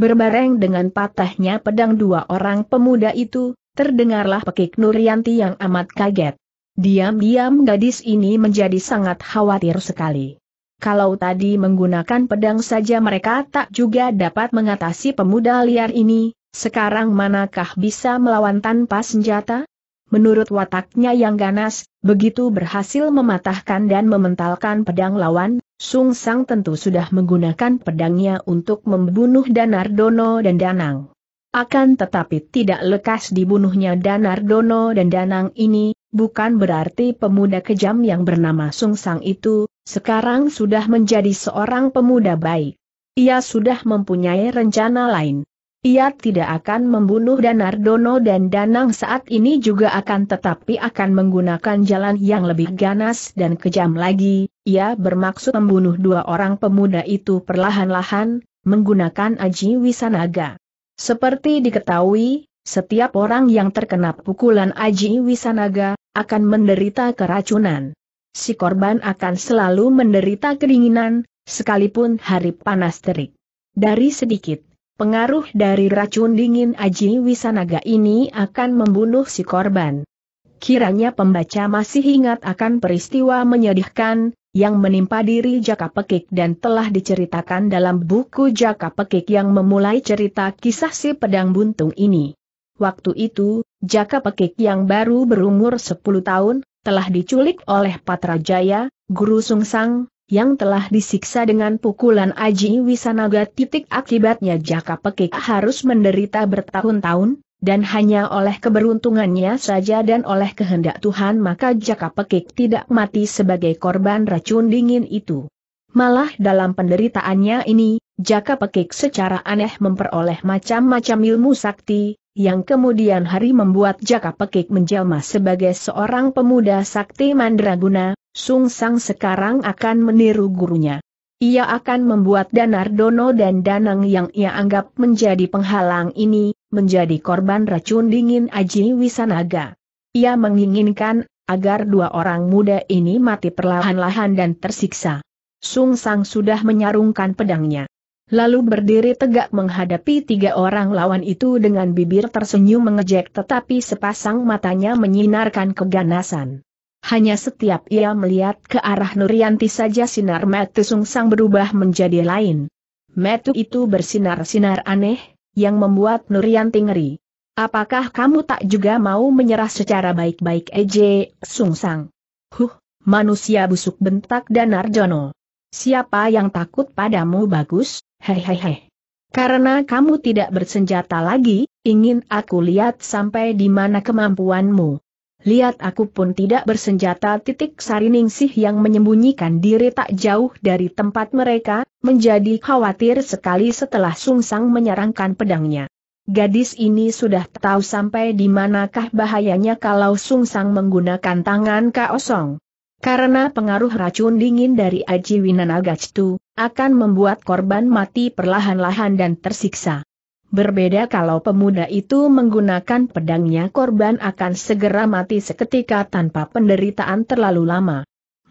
Speaker 1: Berbareng dengan patahnya pedang dua orang pemuda itu, terdengarlah pekik Nurianti yang amat kaget. Diam-diam gadis ini menjadi sangat khawatir sekali. Kalau tadi menggunakan pedang saja mereka tak juga dapat mengatasi pemuda liar ini, sekarang manakah bisa melawan tanpa senjata? Menurut wataknya yang ganas, begitu berhasil mematahkan dan mementalkan pedang lawan, Sung Sang tentu sudah menggunakan pedangnya untuk membunuh Danardono dan Danang. Akan tetapi tidak lekas dibunuhnya Danardono dan Danang ini, bukan berarti pemuda kejam yang bernama Sung Sang itu, sekarang sudah menjadi seorang pemuda baik. Ia sudah mempunyai rencana lain. Ia tidak akan membunuh Danardono dan Danang saat ini juga akan tetapi akan menggunakan jalan yang lebih ganas dan kejam lagi. Ia bermaksud membunuh dua orang pemuda itu perlahan-lahan, menggunakan aji wisanaga. Seperti diketahui, setiap orang yang terkena pukulan aji wisanaga, akan menderita keracunan si korban akan selalu menderita kedinginan, sekalipun hari panas terik. Dari sedikit, pengaruh dari racun dingin Aji Wisanaga ini akan membunuh si korban. Kiranya pembaca masih ingat akan peristiwa menyedihkan, yang menimpa diri Jaka Pekik dan telah diceritakan dalam buku Jaka Pekik yang memulai cerita kisah si pedang buntung ini. Waktu itu, Jaka Pekik yang baru berumur 10 tahun, telah diculik oleh Patrajaya, Guru Sung Sang, yang telah disiksa dengan pukulan Aji Wisanaga titik akibatnya Jaka Pekik harus menderita bertahun-tahun, dan hanya oleh keberuntungannya saja dan oleh kehendak Tuhan maka Jaka Pekik tidak mati sebagai korban racun dingin itu. Malah dalam penderitaannya ini, Jaka Pekik secara aneh memperoleh macam-macam ilmu sakti, yang kemudian hari membuat Jaka Pekik menjelma sebagai seorang pemuda sakti mandraguna, Sung Sang sekarang akan meniru gurunya. Ia akan membuat Danar Dono dan Danang yang ia anggap menjadi penghalang ini, menjadi korban racun dingin Aji Wisanaga. Ia menginginkan, agar dua orang muda ini mati perlahan-lahan dan tersiksa. Sung Sang sudah menyarungkan pedangnya lalu berdiri tegak menghadapi tiga orang lawan itu dengan bibir tersenyum mengejek tetapi sepasang matanya menyinarkan keganasan. Hanya setiap ia melihat ke arah Nurianti saja sinar metu sungsang berubah menjadi lain. Metu itu bersinar-sinar aneh, yang membuat Nurianti ngeri. Apakah kamu tak juga mau menyerah secara baik-baik Ej, sungsang? Huh, manusia busuk bentak dan Arjono. Siapa yang takut padamu bagus? Hei hei hei, Karena kamu tidak bersenjata lagi, ingin aku lihat sampai di mana kemampuanmu. Lihat aku pun tidak bersenjata titik sariningsih yang menyembunyikan diri tak jauh dari tempat mereka, menjadi khawatir sekali setelah Sung Sang menyerangkan pedangnya. Gadis ini sudah tahu sampai di manakah bahayanya kalau Sung Sang menggunakan tangan kaosong. Karena pengaruh racun dingin dari Aji Winanagachtu, akan membuat korban mati perlahan-lahan dan tersiksa. Berbeda kalau pemuda itu menggunakan pedangnya korban akan segera mati seketika tanpa penderitaan terlalu lama.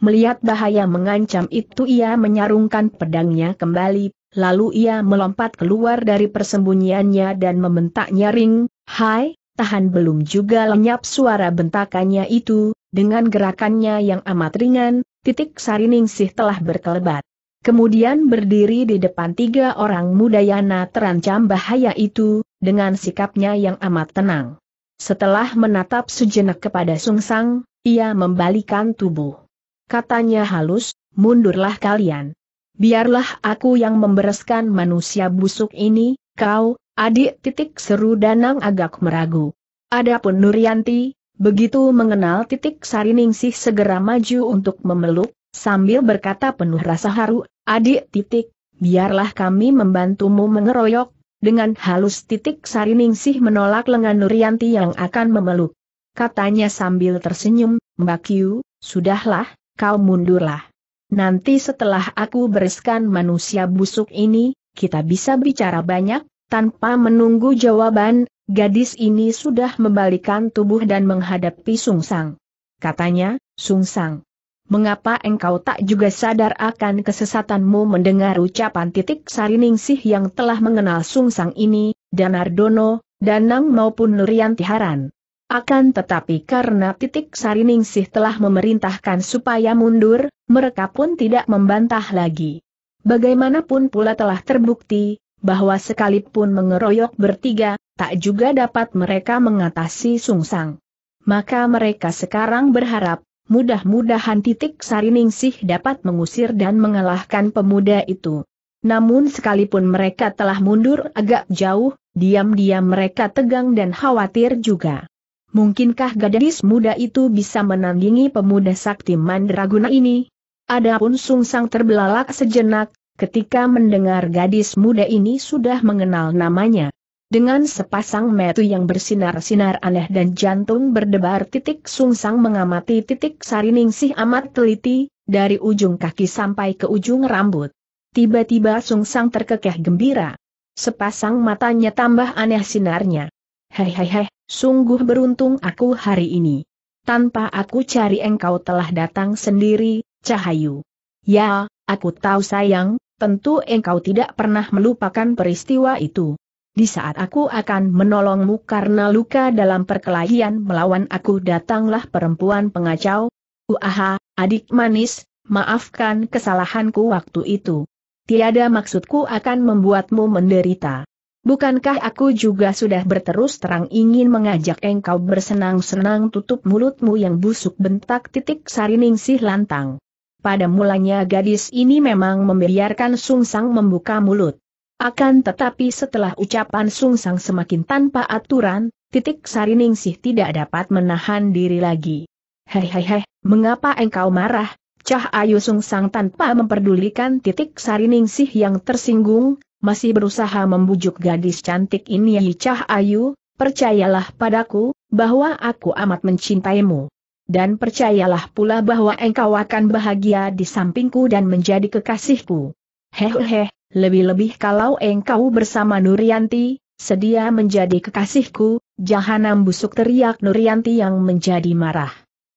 Speaker 1: Melihat bahaya mengancam itu ia menyarungkan pedangnya kembali, lalu ia melompat keluar dari persembunyiannya dan membentak nyaring, Hai, tahan belum juga lenyap suara bentakannya itu, dengan gerakannya yang amat ringan, titik Sariningsih telah berkelebat. Kemudian berdiri di depan tiga orang muda Yana terancam bahaya itu, dengan sikapnya yang amat tenang. Setelah menatap sejenak kepada Sungsang, ia membalikan tubuh. Katanya halus, mundurlah kalian. Biarlah aku yang membereskan manusia busuk ini, kau, adik titik seru Danang agak meragu. Adapun Nuryanti. Begitu mengenal titik Sariningsih segera maju untuk memeluk, sambil berkata penuh rasa haru, adik titik, biarlah kami membantumu mengeroyok, dengan halus titik Sariningsih menolak lengan Nurianti yang akan memeluk. Katanya sambil tersenyum, Mbak yu, sudahlah, kau mundurlah. Nanti setelah aku bereskan manusia busuk ini, kita bisa bicara banyak, tanpa menunggu jawaban, Gadis ini sudah membalikan tubuh dan menghadapi Sung Sang. Katanya, Sung Sang. Mengapa engkau tak juga sadar akan kesesatanmu mendengar ucapan titik sariningsih yang telah mengenal Sung Sang ini, dan Ardono, Danang maupun Nurianti Haran? Akan tetapi karena titik sariningsih telah memerintahkan supaya mundur, mereka pun tidak membantah lagi. Bagaimanapun pula telah terbukti, bahwa sekalipun mengeroyok bertiga, tak juga dapat mereka mengatasi Sungsang. Maka mereka sekarang berharap, mudah-mudahan titik Sariningsih dapat mengusir dan mengalahkan pemuda itu. Namun sekalipun mereka telah mundur agak jauh, diam-diam mereka tegang dan khawatir juga. Mungkinkah gadis muda itu bisa menandingi pemuda sakti mandraguna ini? Adapun Sungsang terbelalak sejenak, ketika mendengar gadis muda ini sudah mengenal namanya. Dengan sepasang metu yang bersinar-sinar aneh dan jantung berdebar titik sungsang mengamati titik sariningsih amat teliti, dari ujung kaki sampai ke ujung rambut. Tiba-tiba sungsang terkekeh gembira. Sepasang matanya tambah aneh sinarnya. Hehehe, sungguh beruntung aku hari ini. Tanpa aku cari engkau telah datang sendiri, Cahayu. Ya, aku tahu sayang, tentu engkau tidak pernah melupakan peristiwa itu. Di saat aku akan menolongmu karena luka dalam perkelahian melawan aku datanglah perempuan pengacau. Uaha, adik manis, maafkan kesalahanku waktu itu. Tiada maksudku akan membuatmu menderita. Bukankah aku juga sudah berterus terang ingin mengajak engkau bersenang-senang tutup mulutmu yang busuk bentak titik sariningsih lantang. Pada mulanya gadis ini memang membiarkan Sungsang membuka mulut. Akan tetapi setelah ucapan Sung Sang semakin tanpa aturan, titik sariningsih tidak dapat menahan diri lagi. Hehehe, mengapa engkau marah? Cah Ayu Sung Sang tanpa memperdulikan titik sariningsih yang tersinggung, masih berusaha membujuk gadis cantik ini Cah Ayu. percayalah padaku, bahwa aku amat mencintaimu. Dan percayalah pula bahwa engkau akan bahagia di sampingku dan menjadi kekasihku. Hehehe, lebih-lebih kalau engkau bersama Nurianti, sedia menjadi kekasihku, jahanam busuk teriak Nurianti yang menjadi marah.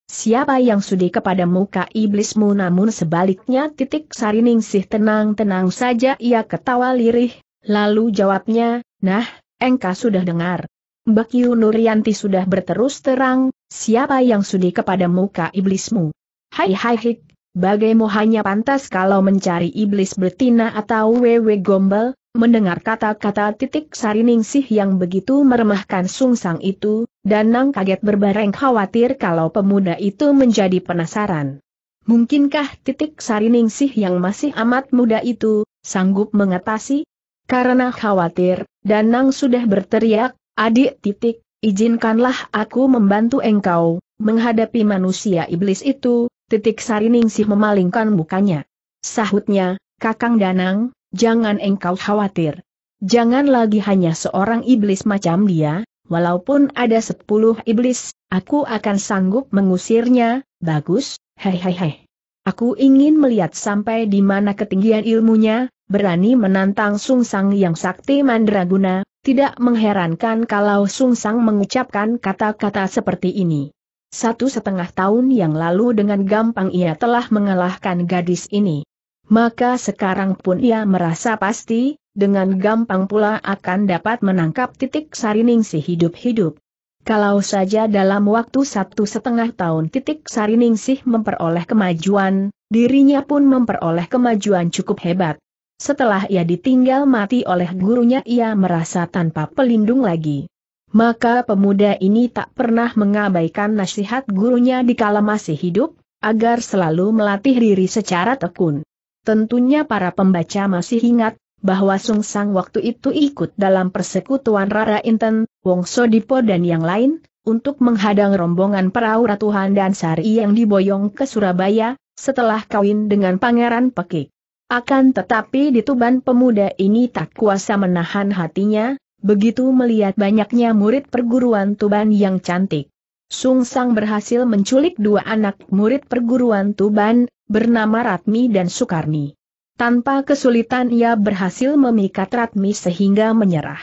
Speaker 1: Siapa yang sudi kepada muka iblismu namun sebaliknya titik sariningsih tenang-tenang saja ia ketawa lirih, lalu jawabnya, nah, engkau sudah dengar. Bakyu Nurianti sudah berterus terang, siapa yang sudi kepada muka iblismu? Hai hai hik, Bagaimu hanya pantas kalau mencari iblis betina atau wewe gombel, mendengar kata-kata titik sariningsih yang begitu meremahkan sungsang itu, Danang kaget berbareng khawatir kalau pemuda itu menjadi penasaran. Mungkinkah titik sariningsih yang masih amat muda itu, sanggup mengatasi? Karena khawatir, Danang sudah berteriak, adik titik, izinkanlah aku membantu engkau, menghadapi manusia iblis itu, Titik Sariningsih memalingkan mukanya. Sahutnya, Kakang Danang, jangan engkau khawatir. Jangan lagi hanya seorang iblis macam dia, walaupun ada sepuluh iblis, aku akan sanggup mengusirnya, bagus, hehehe. Aku ingin melihat sampai di mana ketinggian ilmunya, berani menantang Sung Sang yang sakti mandraguna, tidak mengherankan kalau Sung Sang mengucapkan kata-kata seperti ini. Satu setengah tahun yang lalu dengan gampang ia telah mengalahkan gadis ini. Maka sekarang pun ia merasa pasti, dengan gampang pula akan dapat menangkap titik si hidup-hidup. Kalau saja dalam waktu satu setengah tahun titik Sariningsih memperoleh kemajuan, dirinya pun memperoleh kemajuan cukup hebat. Setelah ia ditinggal mati oleh gurunya ia merasa tanpa pelindung lagi. Maka pemuda ini tak pernah mengabaikan nasihat gurunya di dikala masih hidup, agar selalu melatih diri secara tekun. Tentunya para pembaca masih ingat, bahwa Sung Sang waktu itu ikut dalam persekutuan Rara Inten, Wongso Dipo dan yang lain, untuk menghadang rombongan perahu Ratuhan dan Sari yang diboyong ke Surabaya, setelah kawin dengan Pangeran Pekik. Akan tetapi di Tuban pemuda ini tak kuasa menahan hatinya, begitu melihat banyaknya murid perguruan Tuban yang cantik. Sung Sang berhasil menculik dua anak murid perguruan Tuban, bernama Ratmi dan Sukarni. Tanpa kesulitan ia berhasil memikat Ratmi sehingga menyerah.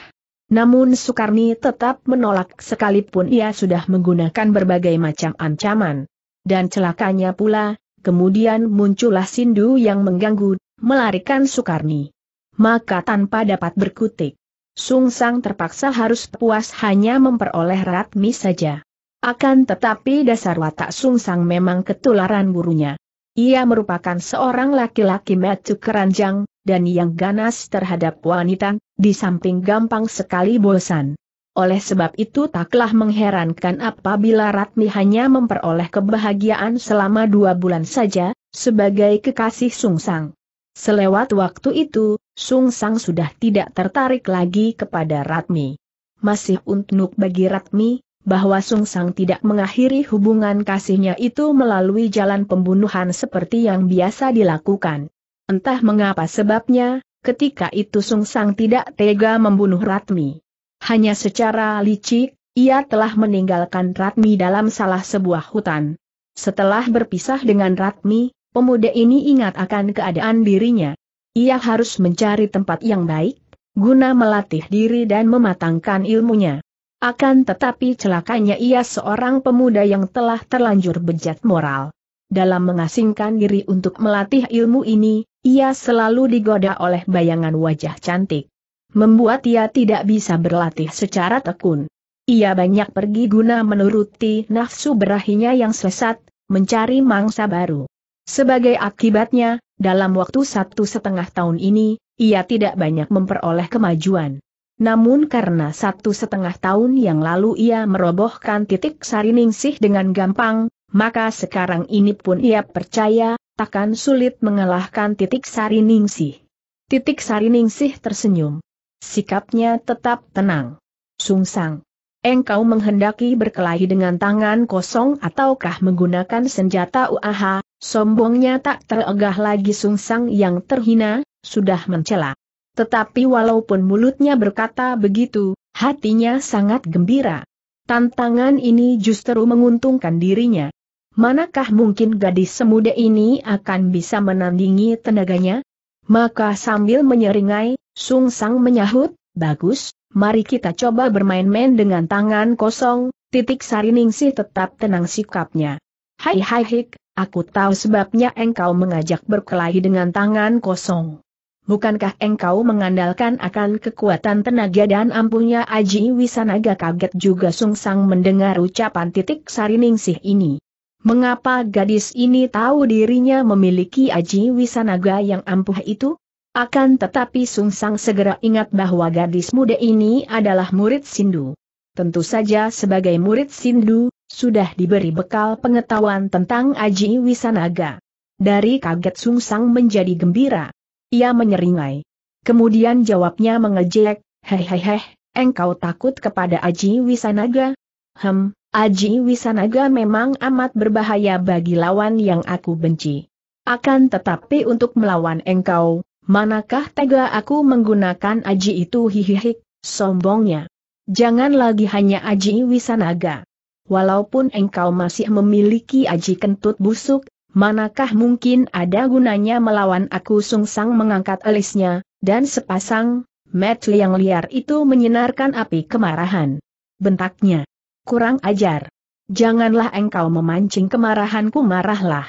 Speaker 1: Namun Sukarni tetap menolak sekalipun ia sudah menggunakan berbagai macam ancaman. Dan celakanya pula, kemudian muncullah Sindu yang mengganggu, melarikan Sukarni. Maka tanpa dapat berkutik, Sung Sang terpaksa harus puas hanya memperoleh Ratmi saja. Akan tetapi dasar watak Sung Sang memang ketularan burunya. Ia merupakan seorang laki-laki metu keranjang, dan yang ganas terhadap wanita, di samping gampang sekali bosan. Oleh sebab itu taklah mengherankan apabila Ratmi hanya memperoleh kebahagiaan selama dua bulan saja, sebagai kekasih Sungsang. Selewat waktu itu, Sung Sang sudah tidak tertarik lagi kepada Ratmi. Masih untuk bagi Ratmi, bahwa Sung Sang tidak mengakhiri hubungan kasihnya itu melalui jalan pembunuhan seperti yang biasa dilakukan. Entah mengapa sebabnya, ketika itu Sung Sang tidak tega membunuh Ratmi. Hanya secara licik, ia telah meninggalkan Ratmi dalam salah sebuah hutan. Setelah berpisah dengan Ratmi, Pemuda ini ingat akan keadaan dirinya. Ia harus mencari tempat yang baik, guna melatih diri dan mematangkan ilmunya. Akan tetapi celakanya ia seorang pemuda yang telah terlanjur bejat moral. Dalam mengasingkan diri untuk melatih ilmu ini, ia selalu digoda oleh bayangan wajah cantik. Membuat ia tidak bisa berlatih secara tekun. Ia banyak pergi guna menuruti nafsu berahinya yang sesat, mencari mangsa baru. Sebagai akibatnya, dalam waktu satu setengah tahun ini, ia tidak banyak memperoleh kemajuan. Namun karena satu setengah tahun yang lalu ia merobohkan titik sariningsih dengan gampang, maka sekarang ini pun ia percaya, takkan sulit mengalahkan titik sariningsih. Titik sariningsih tersenyum. Sikapnya tetap tenang. Sungsang. Engkau menghendaki berkelahi dengan tangan kosong ataukah menggunakan senjata UAH, Sombongnya tak teregah lagi sungsang yang terhina, sudah mencela. Tetapi walaupun mulutnya berkata begitu, hatinya sangat gembira. Tantangan ini justru menguntungkan dirinya. Manakah mungkin gadis semuda ini akan bisa menandingi tenaganya? Maka sambil menyeringai, Sung Sang menyahut, bagus, mari kita coba bermain-main dengan tangan kosong, titik Sariningsi tetap tenang sikapnya. Hai hai hik, Aku tahu sebabnya engkau mengajak berkelahi dengan tangan kosong. Bukankah engkau mengandalkan akan kekuatan tenaga dan ampuhnya Aji Wisanaga kaget juga sungsang mendengar ucapan titik sariningsih ini. Mengapa gadis ini tahu dirinya memiliki Aji Wisanaga yang ampuh itu? Akan tetapi Sung Sang segera ingat bahwa gadis muda ini adalah murid Sindu. Tentu saja sebagai murid Sindu, sudah diberi bekal pengetahuan tentang Aji Wisanaga. Dari kaget sungsang menjadi gembira. Ia menyeringai. Kemudian jawabnya mengejek, hehehe, engkau takut kepada Aji Wisanaga? Hem, Aji Wisanaga memang amat berbahaya bagi lawan yang aku benci. Akan tetapi untuk melawan engkau, manakah tega aku menggunakan Aji itu hihihik, sombongnya. Jangan lagi hanya Aji Wisanaga walaupun engkau masih memiliki aji kentut busuk, manakah mungkin ada gunanya melawan aku Sung-sang mengangkat alisnya, dan sepasang, metu yang liar itu menyinarkan api kemarahan. Bentaknya. Kurang ajar. Janganlah engkau memancing kemarahanku marahlah.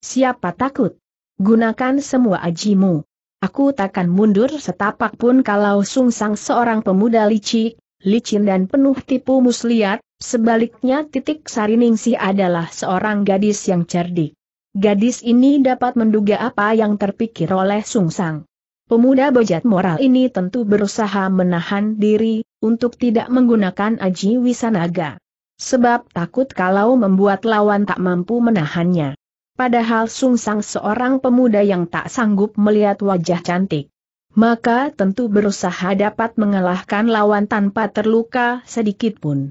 Speaker 1: Siapa takut? Gunakan semua ajimu. Aku takkan mundur setapak pun kalau sung-sang seorang pemuda licik, licin dan penuh tipu muslihat, Sebaliknya titik Sariningsih adalah seorang gadis yang cerdik. Gadis ini dapat menduga apa yang terpikir oleh Sung Sang. Pemuda bojat moral ini tentu berusaha menahan diri, untuk tidak menggunakan aji wisanaga. Sebab takut kalau membuat lawan tak mampu menahannya. Padahal Sung Sang seorang pemuda yang tak sanggup melihat wajah cantik. Maka tentu berusaha dapat mengalahkan lawan tanpa terluka sedikitpun.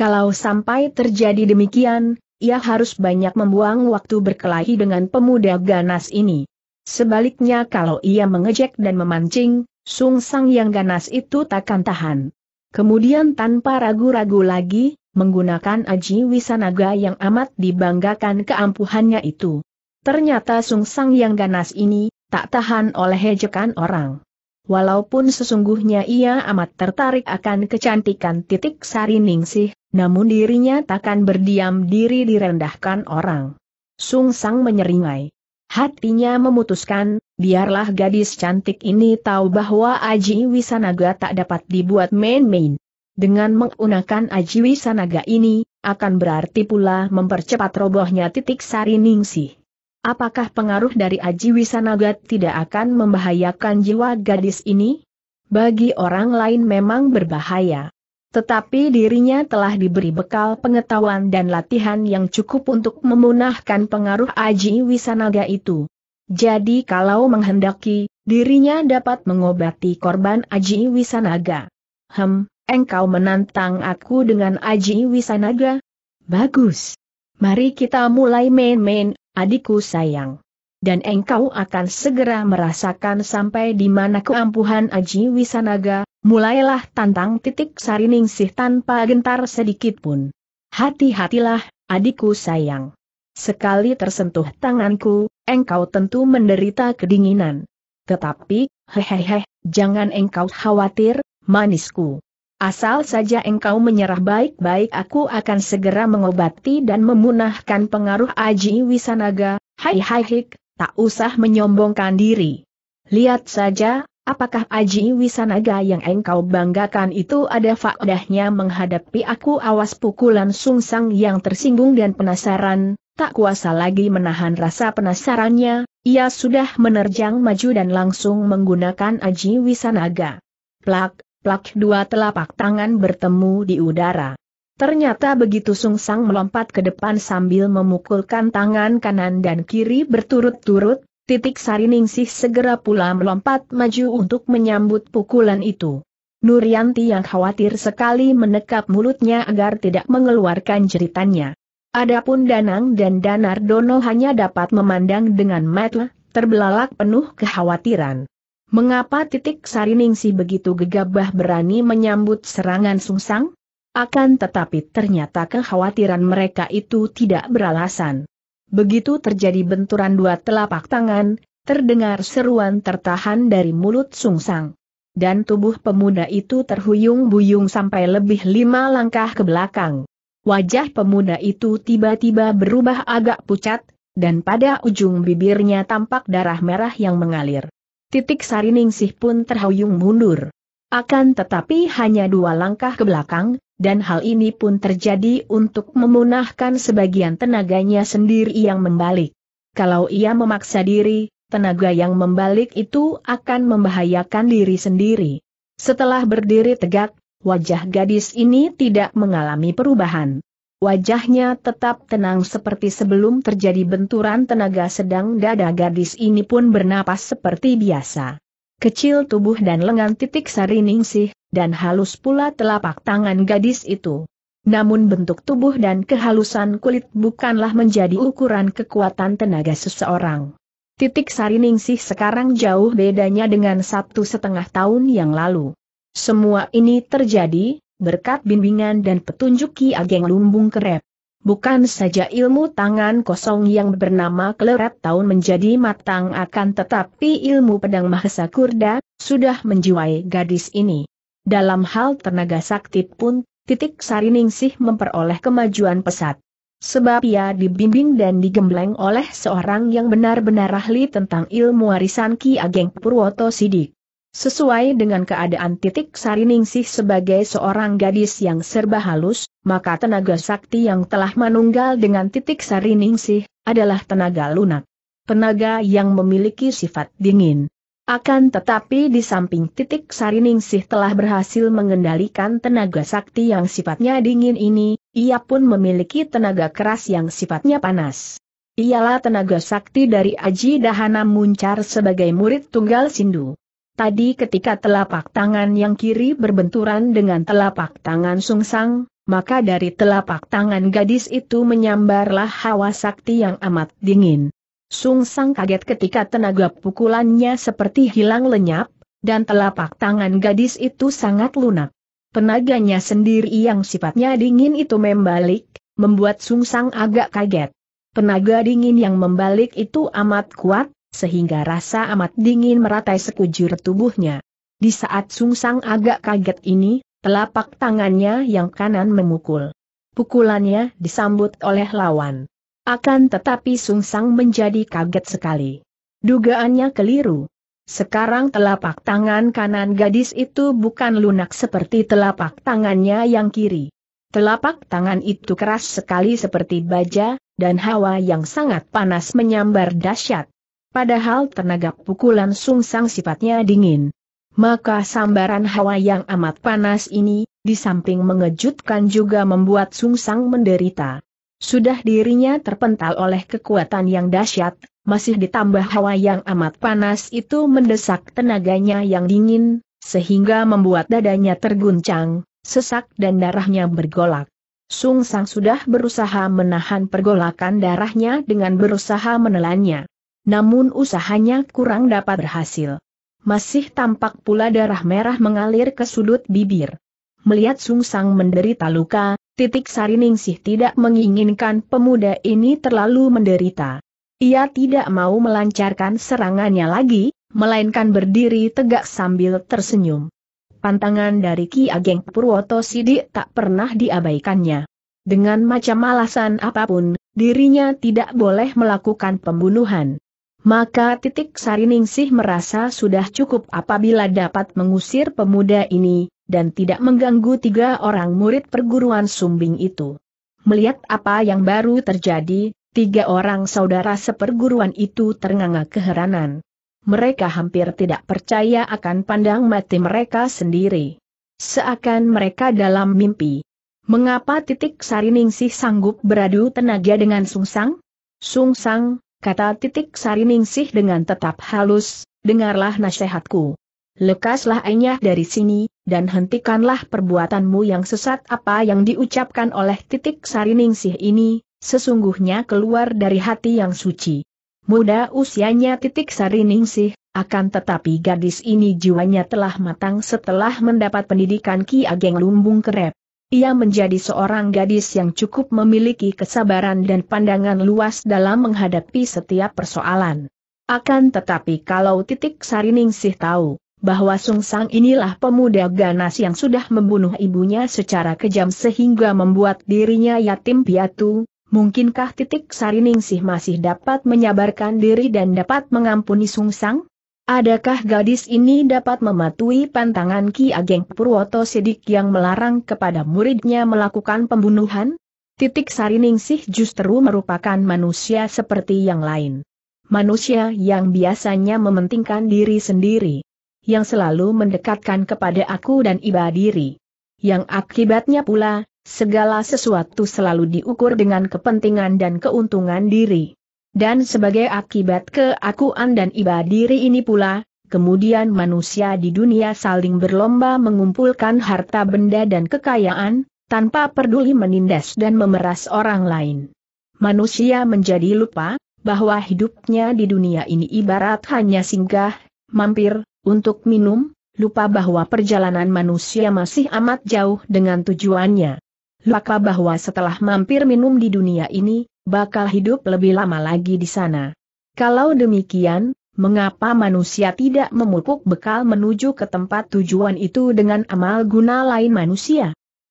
Speaker 1: Kalau sampai terjadi demikian, ia harus banyak membuang waktu berkelahi dengan pemuda ganas ini. Sebaliknya kalau ia mengejek dan memancing, Sung Sang yang ganas itu takkan tahan. Kemudian tanpa ragu-ragu lagi, menggunakan aji wisanaga yang amat dibanggakan keampuhannya itu. Ternyata Sung Sang yang ganas ini, tak tahan oleh hejekan orang. Walaupun sesungguhnya ia amat tertarik akan kecantikan titik sari ningsih, namun dirinya takkan berdiam diri direndahkan orang. Sung Sang menyeringai. Hatinya memutuskan, biarlah gadis cantik ini tahu bahwa Aji Wisanaga tak dapat dibuat main-main. Dengan menggunakan Aji Wisanaga ini, akan berarti pula mempercepat robohnya titik sari ningsih. Apakah pengaruh dari Aji Wisanagat tidak akan membahayakan jiwa gadis ini? Bagi orang lain memang berbahaya. Tetapi dirinya telah diberi bekal pengetahuan dan latihan yang cukup untuk memunahkan pengaruh Aji Wisanaga itu. Jadi kalau menghendaki, dirinya dapat mengobati korban Aji Wisanaga. Hem, engkau menantang aku dengan Aji Wisanaga? Bagus. Mari kita mulai main-main, adikku sayang. Dan engkau akan segera merasakan sampai di mana keampuhan Aji Wisanaga, mulailah tantang titik sariningsih tanpa gentar sedikit pun. Hati-hatilah, adikku sayang. Sekali tersentuh tanganku, engkau tentu menderita kedinginan. Tetapi, hehehe, jangan engkau khawatir, manisku. Asal saja engkau menyerah baik-baik aku akan segera mengobati dan memunahkan pengaruh Aji Wisanaga, hai hai hik, tak usah menyombongkan diri. Lihat saja, apakah Aji Wisanaga yang engkau banggakan itu ada faedahnya menghadapi aku awas pukulan sungsang yang tersinggung dan penasaran, tak kuasa lagi menahan rasa penasarannya, ia sudah menerjang maju dan langsung menggunakan Aji Wisanaga. Plak, plak dua telapak tangan bertemu di udara. Ternyata begitu Sungsang melompat ke depan sambil memukulkan tangan kanan dan kiri berturut-turut, titik Sariningsih segera pula melompat maju untuk menyambut pukulan itu. Nuryanti yang khawatir sekali menekap mulutnya agar tidak mengeluarkan ceritanya. Adapun Danang dan Danardono hanya dapat memandang dengan mata terbelalak penuh kekhawatiran. Mengapa titik Sariningsi begitu gegabah berani menyambut serangan Sungsang? Akan tetapi ternyata kekhawatiran mereka itu tidak beralasan. Begitu terjadi benturan dua telapak tangan, terdengar seruan tertahan dari mulut Sungsang. Dan tubuh pemuda itu terhuyung-buyung sampai lebih lima langkah ke belakang. Wajah pemuda itu tiba-tiba berubah agak pucat, dan pada ujung bibirnya tampak darah merah yang mengalir titik Sariningsih pun terhuyung mundur. Akan tetapi hanya dua langkah ke belakang, dan hal ini pun terjadi untuk memunahkan sebagian tenaganya sendiri yang membalik. Kalau ia memaksa diri, tenaga yang membalik itu akan membahayakan diri sendiri. Setelah berdiri tegak, wajah gadis ini tidak mengalami perubahan. Wajahnya tetap tenang seperti sebelum terjadi benturan tenaga sedang dada gadis ini pun bernapas seperti biasa. Kecil tubuh dan lengan titik sari ningsih, dan halus pula telapak tangan gadis itu. Namun bentuk tubuh dan kehalusan kulit bukanlah menjadi ukuran kekuatan tenaga seseorang. Titik sari ningsih sekarang jauh bedanya dengan Sabtu setengah tahun yang lalu. Semua ini terjadi, berkat bimbingan dan petunjuk Ki Ageng Lumbung Kerep. Bukan saja ilmu tangan kosong yang bernama Keleret Tahun menjadi matang akan tetapi ilmu pedang Mahesa Kurda, sudah menjiwai gadis ini. Dalam hal tenaga sakti pun, titik Sariningsih memperoleh kemajuan pesat. Sebab ia dibimbing dan digembleng oleh seorang yang benar-benar ahli tentang ilmu warisan Ki Ageng Purwoto Sidik. Sesuai dengan keadaan titik Sariningsih sebagai seorang gadis yang serba halus, maka tenaga sakti yang telah manunggal dengan titik Sariningsih adalah tenaga lunak. Tenaga yang memiliki sifat dingin. Akan tetapi di samping titik Sariningsih telah berhasil mengendalikan tenaga sakti yang sifatnya dingin ini, ia pun memiliki tenaga keras yang sifatnya panas. Ialah tenaga sakti dari Aji Dahana Muncar sebagai murid tunggal Sindu. Tadi ketika telapak tangan yang kiri berbenturan dengan telapak tangan sungsang, maka dari telapak tangan gadis itu menyambarlah hawa sakti yang amat dingin. Sung Sang kaget ketika tenaga pukulannya seperti hilang lenyap, dan telapak tangan gadis itu sangat lunak. Tenaganya sendiri yang sifatnya dingin itu membalik, membuat Sung Sang agak kaget. Tenaga dingin yang membalik itu amat kuat, sehingga rasa amat dingin meratai sekujur tubuhnya. Di saat Sungsang agak kaget ini, telapak tangannya yang kanan memukul. Pukulannya disambut oleh lawan. Akan tetapi Sungsang menjadi kaget sekali. Dugaannya keliru. Sekarang telapak tangan kanan gadis itu bukan lunak seperti telapak tangannya yang kiri. Telapak tangan itu keras sekali seperti baja, dan hawa yang sangat panas menyambar dahsyat. Padahal tenaga pukulan Sung Sang sifatnya dingin. Maka sambaran hawa yang amat panas ini, di samping mengejutkan juga membuat Sung Sang menderita. Sudah dirinya terpental oleh kekuatan yang dahsyat, masih ditambah hawa yang amat panas itu mendesak tenaganya yang dingin, sehingga membuat dadanya terguncang, sesak dan darahnya bergolak. Sung Sang sudah berusaha menahan pergolakan darahnya dengan berusaha menelannya namun usahanya kurang dapat berhasil. Masih tampak pula darah merah mengalir ke sudut bibir. Melihat Sung Sang menderita luka, titik Sariningsih tidak menginginkan pemuda ini terlalu menderita. Ia tidak mau melancarkan serangannya lagi, melainkan berdiri tegak sambil tersenyum. Pantangan dari Ki Ageng Purwoto Sidik tak pernah diabaikannya. Dengan macam alasan apapun, dirinya tidak boleh melakukan pembunuhan maka titik Sariningsih merasa sudah cukup apabila dapat mengusir pemuda ini, dan tidak mengganggu tiga orang murid perguruan sumbing itu. Melihat apa yang baru terjadi, tiga orang saudara seperguruan itu ternganga keheranan. Mereka hampir tidak percaya akan pandang mati mereka sendiri. Seakan mereka dalam mimpi. Mengapa titik Sariningsih sanggup beradu tenaga dengan Sung Sang? kata titik sari ningsih dengan tetap halus, dengarlah nasihatku. Lekaslah enyah dari sini, dan hentikanlah perbuatanmu yang sesat apa yang diucapkan oleh titik sari ningsih ini, sesungguhnya keluar dari hati yang suci. Muda usianya titik sari ningsih, akan tetapi gadis ini jiwanya telah matang setelah mendapat pendidikan Ki Ageng Lumbung Kerep. Ia menjadi seorang gadis yang cukup memiliki kesabaran dan pandangan luas dalam menghadapi setiap persoalan. Akan tetapi kalau titik Sariningsih tahu, bahwa Sung Sang inilah pemuda ganas yang sudah membunuh ibunya secara kejam sehingga membuat dirinya yatim piatu, mungkinkah titik Sariningsih masih dapat menyabarkan diri dan dapat mengampuni Sung Sang? Adakah gadis ini dapat mematuhi pantangan Ki Ageng Purwoto Sidik yang melarang kepada muridnya melakukan pembunuhan? Titik Sariningsih justru merupakan manusia seperti yang lain. Manusia yang biasanya mementingkan diri sendiri. Yang selalu mendekatkan kepada aku dan iba diri. Yang akibatnya pula, segala sesuatu selalu diukur dengan kepentingan dan keuntungan diri. Dan sebagai akibat keakuan dan iba diri ini pula, kemudian manusia di dunia saling berlomba mengumpulkan harta benda dan kekayaan, tanpa peduli menindas dan memeras orang lain. Manusia menjadi lupa, bahwa hidupnya di dunia ini ibarat hanya singgah, mampir, untuk minum, lupa bahwa perjalanan manusia masih amat jauh dengan tujuannya. Lupa bahwa setelah mampir minum di dunia ini, bakal hidup lebih lama lagi di sana. Kalau demikian, mengapa manusia tidak memupuk bekal menuju ke tempat tujuan itu dengan amal guna lain manusia?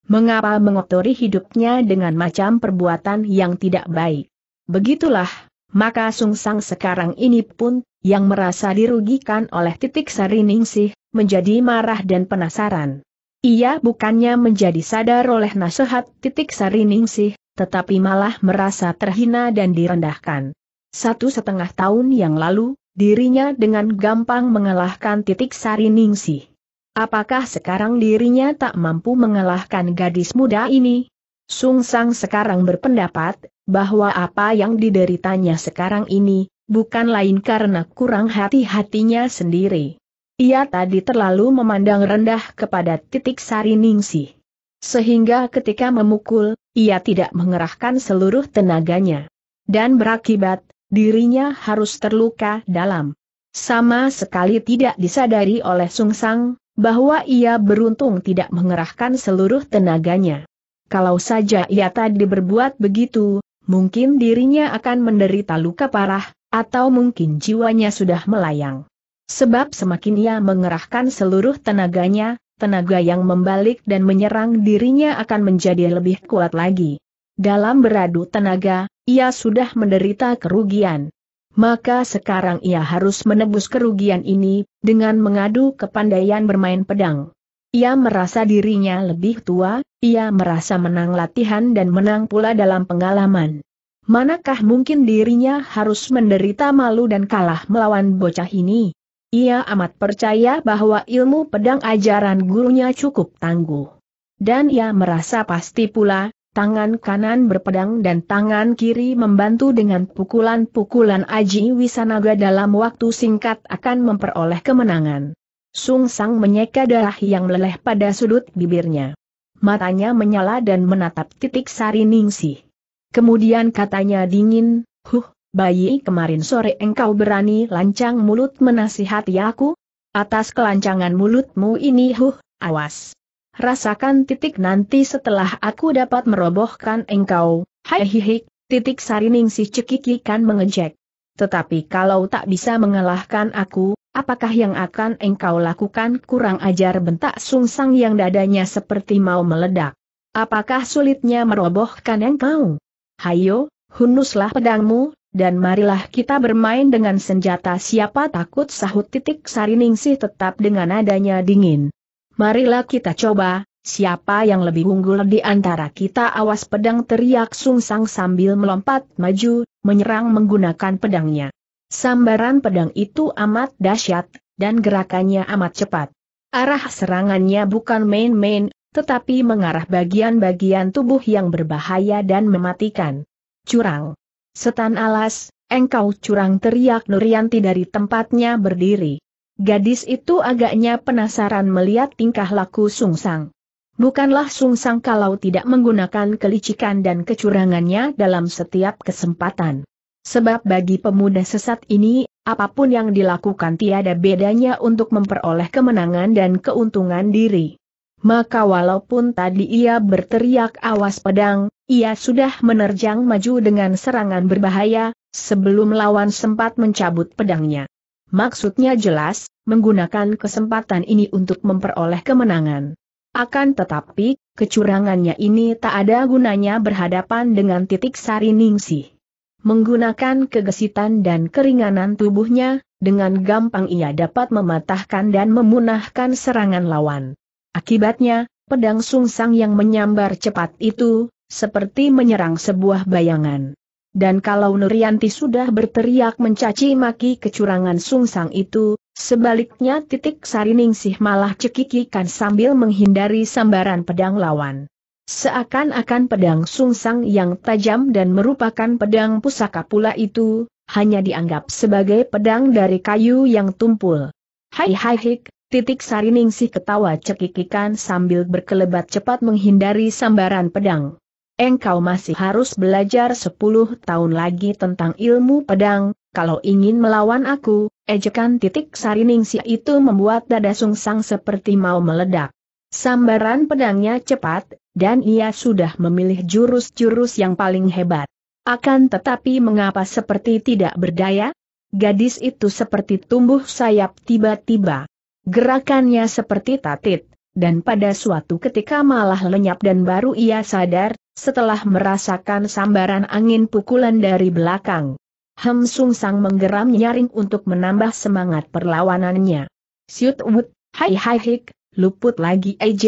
Speaker 1: Mengapa mengotori hidupnya dengan macam perbuatan yang tidak baik? Begitulah, maka Sungsang sekarang ini pun, yang merasa dirugikan oleh titik sariningsih, menjadi marah dan penasaran. Ia bukannya menjadi sadar oleh nasihat titik sariningsih, tetapi malah merasa terhina dan direndahkan. Satu setengah tahun yang lalu, dirinya dengan gampang mengalahkan titik sari Ningsih. Apakah sekarang dirinya tak mampu mengalahkan gadis muda ini? Sung Sang sekarang berpendapat, bahwa apa yang dideritanya sekarang ini, bukan lain karena kurang hati-hatinya sendiri. Ia tadi terlalu memandang rendah kepada titik sari Ningsih. Sehingga ketika memukul, ia tidak mengerahkan seluruh tenaganya. Dan berakibat, dirinya harus terluka dalam. Sama sekali tidak disadari oleh Sung Sang, bahwa ia beruntung tidak mengerahkan seluruh tenaganya. Kalau saja ia tadi berbuat begitu, mungkin dirinya akan menderita luka parah, atau mungkin jiwanya sudah melayang. Sebab semakin ia mengerahkan seluruh tenaganya, tenaga yang membalik dan menyerang dirinya akan menjadi lebih kuat lagi. Dalam beradu tenaga, ia sudah menderita kerugian. Maka sekarang ia harus menebus kerugian ini, dengan mengadu kepandaian bermain pedang. Ia merasa dirinya lebih tua, ia merasa menang latihan dan menang pula dalam pengalaman. Manakah mungkin dirinya harus menderita malu dan kalah melawan bocah ini? Ia amat percaya bahwa ilmu pedang ajaran gurunya cukup tangguh. Dan ia merasa pasti pula, tangan kanan berpedang dan tangan kiri membantu dengan pukulan-pukulan Aji Wisanaga dalam waktu singkat akan memperoleh kemenangan. Sung Sang menyeka darah yang meleleh pada sudut bibirnya. Matanya menyala dan menatap titik sari Ningsih. Kemudian katanya dingin, Huh, bayi kemarin sore engkau berani lancang mulut menasihati aku? Atas kelancangan mulutmu ini huh, awas. Rasakan titik nanti setelah aku dapat merobohkan engkau, hai hihik, titik sarining si cekikikan mengejek. Tetapi kalau tak bisa mengalahkan aku, apakah yang akan engkau lakukan kurang ajar bentak sungsang yang dadanya seperti mau meledak. Apakah sulitnya merobohkan engkau? Hayo, hunuslah pedangmu, dan marilah kita bermain dengan senjata siapa takut sahut titik sariningsih tetap dengan nadanya dingin. Marilah kita coba, Siapa yang lebih unggul di antara kita awas pedang teriak sungsang sambil melompat maju, menyerang menggunakan pedangnya. Sambaran pedang itu amat dahsyat, dan gerakannya amat cepat. Arah serangannya bukan main-main, tetapi mengarah bagian-bagian tubuh yang berbahaya dan mematikan. Curang. Setan alas, engkau curang teriak Nurianti dari tempatnya berdiri. Gadis itu agaknya penasaran melihat tingkah laku Sung Sang. Bukanlah Sung Sang kalau tidak menggunakan kelicikan dan kecurangannya dalam setiap kesempatan. Sebab bagi pemuda sesat ini, apapun yang dilakukan tiada bedanya untuk memperoleh kemenangan dan keuntungan diri maka walaupun tadi ia berteriak awas pedang, ia sudah menerjang maju dengan serangan berbahaya, sebelum lawan sempat mencabut pedangnya. Maksudnya jelas, menggunakan kesempatan ini untuk memperoleh kemenangan. Akan tetapi, kecurangannya ini tak ada gunanya berhadapan dengan titik sari ningsih. Menggunakan kegesitan dan keringanan tubuhnya, dengan gampang ia dapat mematahkan dan memunahkan serangan lawan. Akibatnya, pedang sungsang yang menyambar cepat itu, seperti menyerang sebuah bayangan. Dan kalau Nuryanti sudah berteriak mencaci maki kecurangan sungsang itu, sebaliknya titik Sariningsih malah cekikikan sambil menghindari sambaran pedang lawan. Seakan-akan pedang sungsang yang tajam dan merupakan pedang pusaka pula itu, hanya dianggap sebagai pedang dari kayu yang tumpul. Hai hai hik, Titik sari ningsih ketawa cekikikan sambil berkelebat cepat menghindari sambaran pedang. Engkau masih harus belajar sepuluh tahun lagi tentang ilmu pedang, kalau ingin melawan aku, ejekan titik sari ningsih itu membuat dada sungsang seperti mau meledak. Sambaran pedangnya cepat, dan ia sudah memilih jurus-jurus yang paling hebat. Akan tetapi mengapa seperti tidak berdaya? Gadis itu seperti tumbuh sayap tiba-tiba. Gerakannya seperti tatit, dan pada suatu ketika malah lenyap dan baru ia sadar, setelah merasakan sambaran angin pukulan dari belakang. Hem Sung Sang menggeram nyaring untuk menambah semangat perlawanannya. Siut Wut, hai hai hik, luput lagi ej,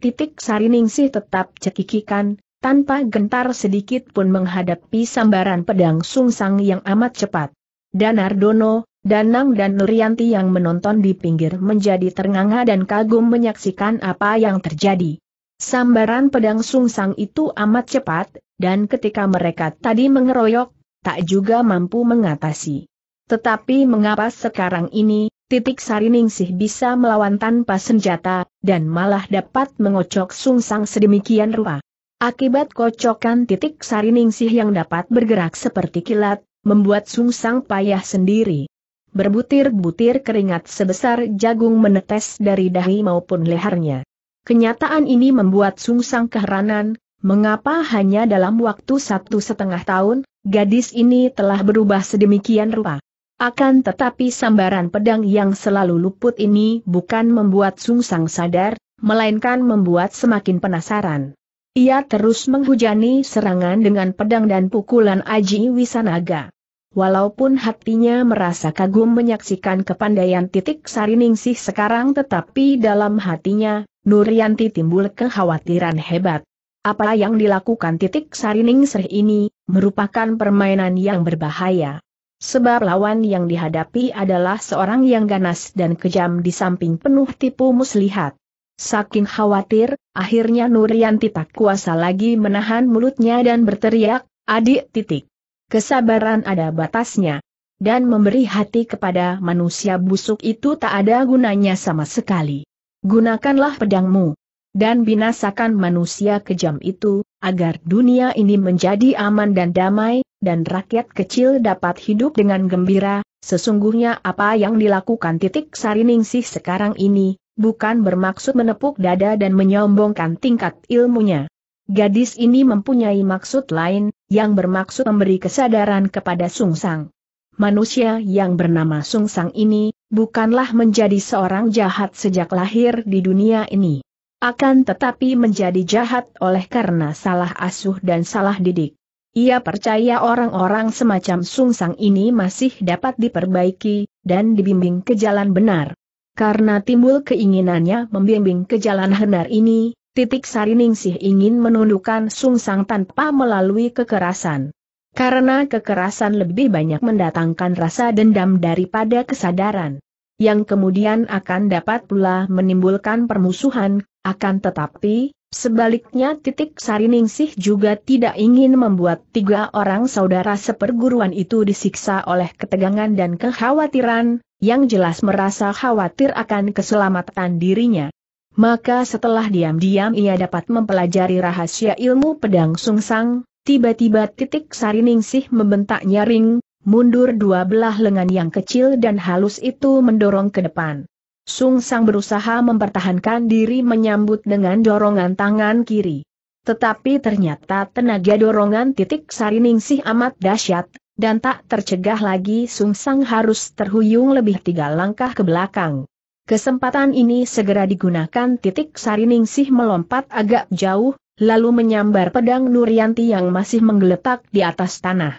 Speaker 1: titik sih tetap cekikikan, tanpa gentar sedikit pun menghadapi sambaran pedang Sung Sang yang amat cepat. Danardono, Danang dan Nurianti yang menonton di pinggir menjadi ternganga dan kagum menyaksikan apa yang terjadi. Sambaran pedang sungsang itu amat cepat, dan ketika mereka tadi mengeroyok, tak juga mampu mengatasi. Tetapi mengapa sekarang ini, titik sariningsih bisa melawan tanpa senjata, dan malah dapat mengocok sungsang sedemikian rupa. Akibat kocokan titik sariningsih yang dapat bergerak seperti kilat, membuat sungsang payah sendiri berbutir-butir keringat sebesar jagung menetes dari dahi maupun lehernya. Kenyataan ini membuat Sungsang keheranan, mengapa hanya dalam waktu satu setengah tahun, gadis ini telah berubah sedemikian rupa. Akan tetapi sambaran pedang yang selalu luput ini bukan membuat Sungsang sadar, melainkan membuat semakin penasaran. Ia terus menghujani serangan dengan pedang dan pukulan Aji Wisanaga. Walaupun hatinya merasa kagum menyaksikan kepandaian titik sariningsih sekarang tetapi dalam hatinya, Nurianti timbul kekhawatiran hebat. Apa yang dilakukan titik sariningsih ini, merupakan permainan yang berbahaya. Sebab lawan yang dihadapi adalah seorang yang ganas dan kejam di samping penuh tipu muslihat. Saking khawatir, akhirnya Nurianti tak kuasa lagi menahan mulutnya dan berteriak, adik titik kesabaran ada batasnya. Dan memberi hati kepada manusia busuk itu tak ada gunanya sama sekali. Gunakanlah pedangmu. Dan binasakan manusia kejam itu, agar dunia ini menjadi aman dan damai, dan rakyat kecil dapat hidup dengan gembira, sesungguhnya apa yang dilakukan titik sariningsih sekarang ini, bukan bermaksud menepuk dada dan menyombongkan tingkat ilmunya. Gadis ini mempunyai maksud lain, yang bermaksud memberi kesadaran kepada Sung Sang. Manusia yang bernama Sung Sang ini, bukanlah menjadi seorang jahat sejak lahir di dunia ini. Akan tetapi menjadi jahat oleh karena salah asuh dan salah didik. Ia percaya orang-orang semacam Sung Sang ini masih dapat diperbaiki, dan dibimbing ke jalan benar. Karena timbul keinginannya membimbing ke jalan benar ini, Titik Sariningsih ingin menundukkan Sungsang tanpa melalui kekerasan. Karena kekerasan lebih banyak mendatangkan rasa dendam daripada kesadaran. Yang kemudian akan dapat pula menimbulkan permusuhan, akan tetapi, Sebaliknya titik Sariningsih juga tidak ingin membuat tiga orang saudara seperguruan itu disiksa oleh ketegangan dan kekhawatiran, yang jelas merasa khawatir akan keselamatan dirinya. Maka setelah diam-diam ia dapat mempelajari rahasia ilmu pedang sungsang, tiba-tiba titik sariningsih membentak nyaring, mundur dua belah lengan yang kecil dan halus itu mendorong ke depan. Sung Sang berusaha mempertahankan diri menyambut dengan dorongan tangan kiri. Tetapi ternyata tenaga dorongan titik sariningsih amat dahsyat, dan tak tercegah lagi Sung Sang harus terhuyung lebih tiga langkah ke belakang. Kesempatan ini segera digunakan titik Sariningsih melompat agak jauh, lalu menyambar pedang Nurianti yang masih menggeletak di atas tanah.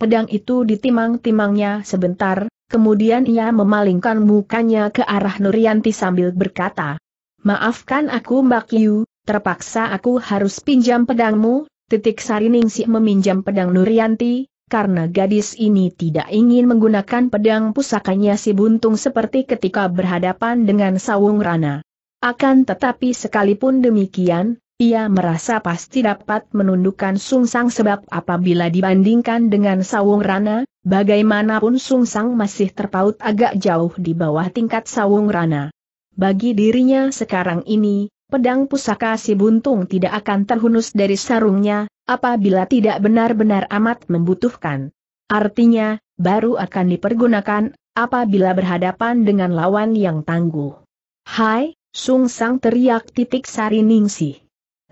Speaker 1: Pedang itu ditimang-timangnya sebentar, kemudian ia memalingkan mukanya ke arah Nurianti sambil berkata, Maafkan aku Mbak Yu, terpaksa aku harus pinjam pedangmu, titik Sariningsih meminjam pedang Nurianti, karena gadis ini tidak ingin menggunakan pedang pusakanya si buntung seperti ketika berhadapan dengan Sawung Rana. Akan tetapi sekalipun demikian, ia merasa pasti dapat menundukkan Sung Sang sebab apabila dibandingkan dengan Sawung Rana, bagaimanapun Sung Sang masih terpaut agak jauh di bawah tingkat Sawung Rana. Bagi dirinya sekarang ini, pedang pusaka si buntung tidak akan terhunus dari sarungnya, apabila tidak benar-benar amat membutuhkan. Artinya, baru akan dipergunakan apabila berhadapan dengan lawan yang tangguh. Hai, Sung Sang teriak titik sari ningsi.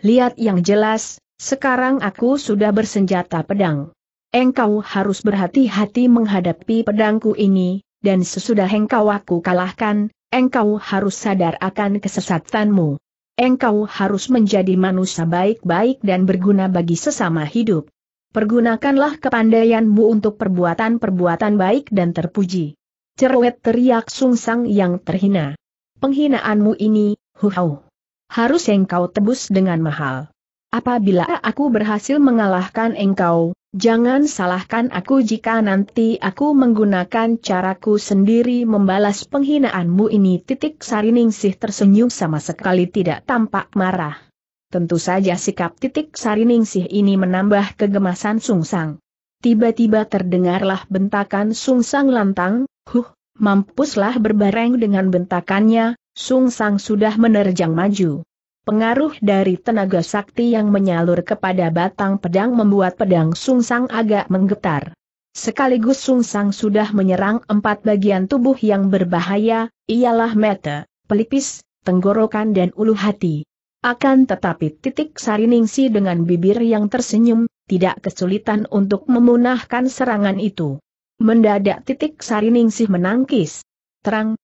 Speaker 1: Lihat yang jelas, sekarang aku sudah bersenjata pedang. Engkau harus berhati-hati menghadapi pedangku ini, dan sesudah engkau aku kalahkan, engkau harus sadar akan kesesatanmu engkau harus menjadi manusia baik-baik dan berguna bagi sesama hidup. Pergunakanlah kepandaianmu untuk perbuatan-perbuatan baik dan terpuji. Cerewet teriak sungsang yang terhina. Penghinaanmu ini, huhau. Harus engkau tebus dengan mahal. Apabila aku berhasil mengalahkan engkau, jangan salahkan aku jika nanti aku menggunakan caraku sendiri membalas penghinaanmu ini. Titik Sariningsih tersenyum sama sekali tidak tampak marah. Tentu saja sikap titik Sariningsih ini menambah kegemasan Sungsang. Tiba-tiba terdengarlah bentakan Sungsang lantang, huh, mampuslah berbareng dengan bentakannya, Sungsang sudah menerjang maju. Pengaruh dari tenaga sakti yang menyalur kepada batang pedang membuat pedang Sung Sang agak menggetar. Sekaligus Sung Sang sudah menyerang empat bagian tubuh yang berbahaya, ialah mata, pelipis, tenggorokan dan ulu hati. Akan tetapi titik sariningsi dengan bibir yang tersenyum, tidak kesulitan untuk memunahkan serangan itu. Mendadak titik sariningsi menangkis. Terang,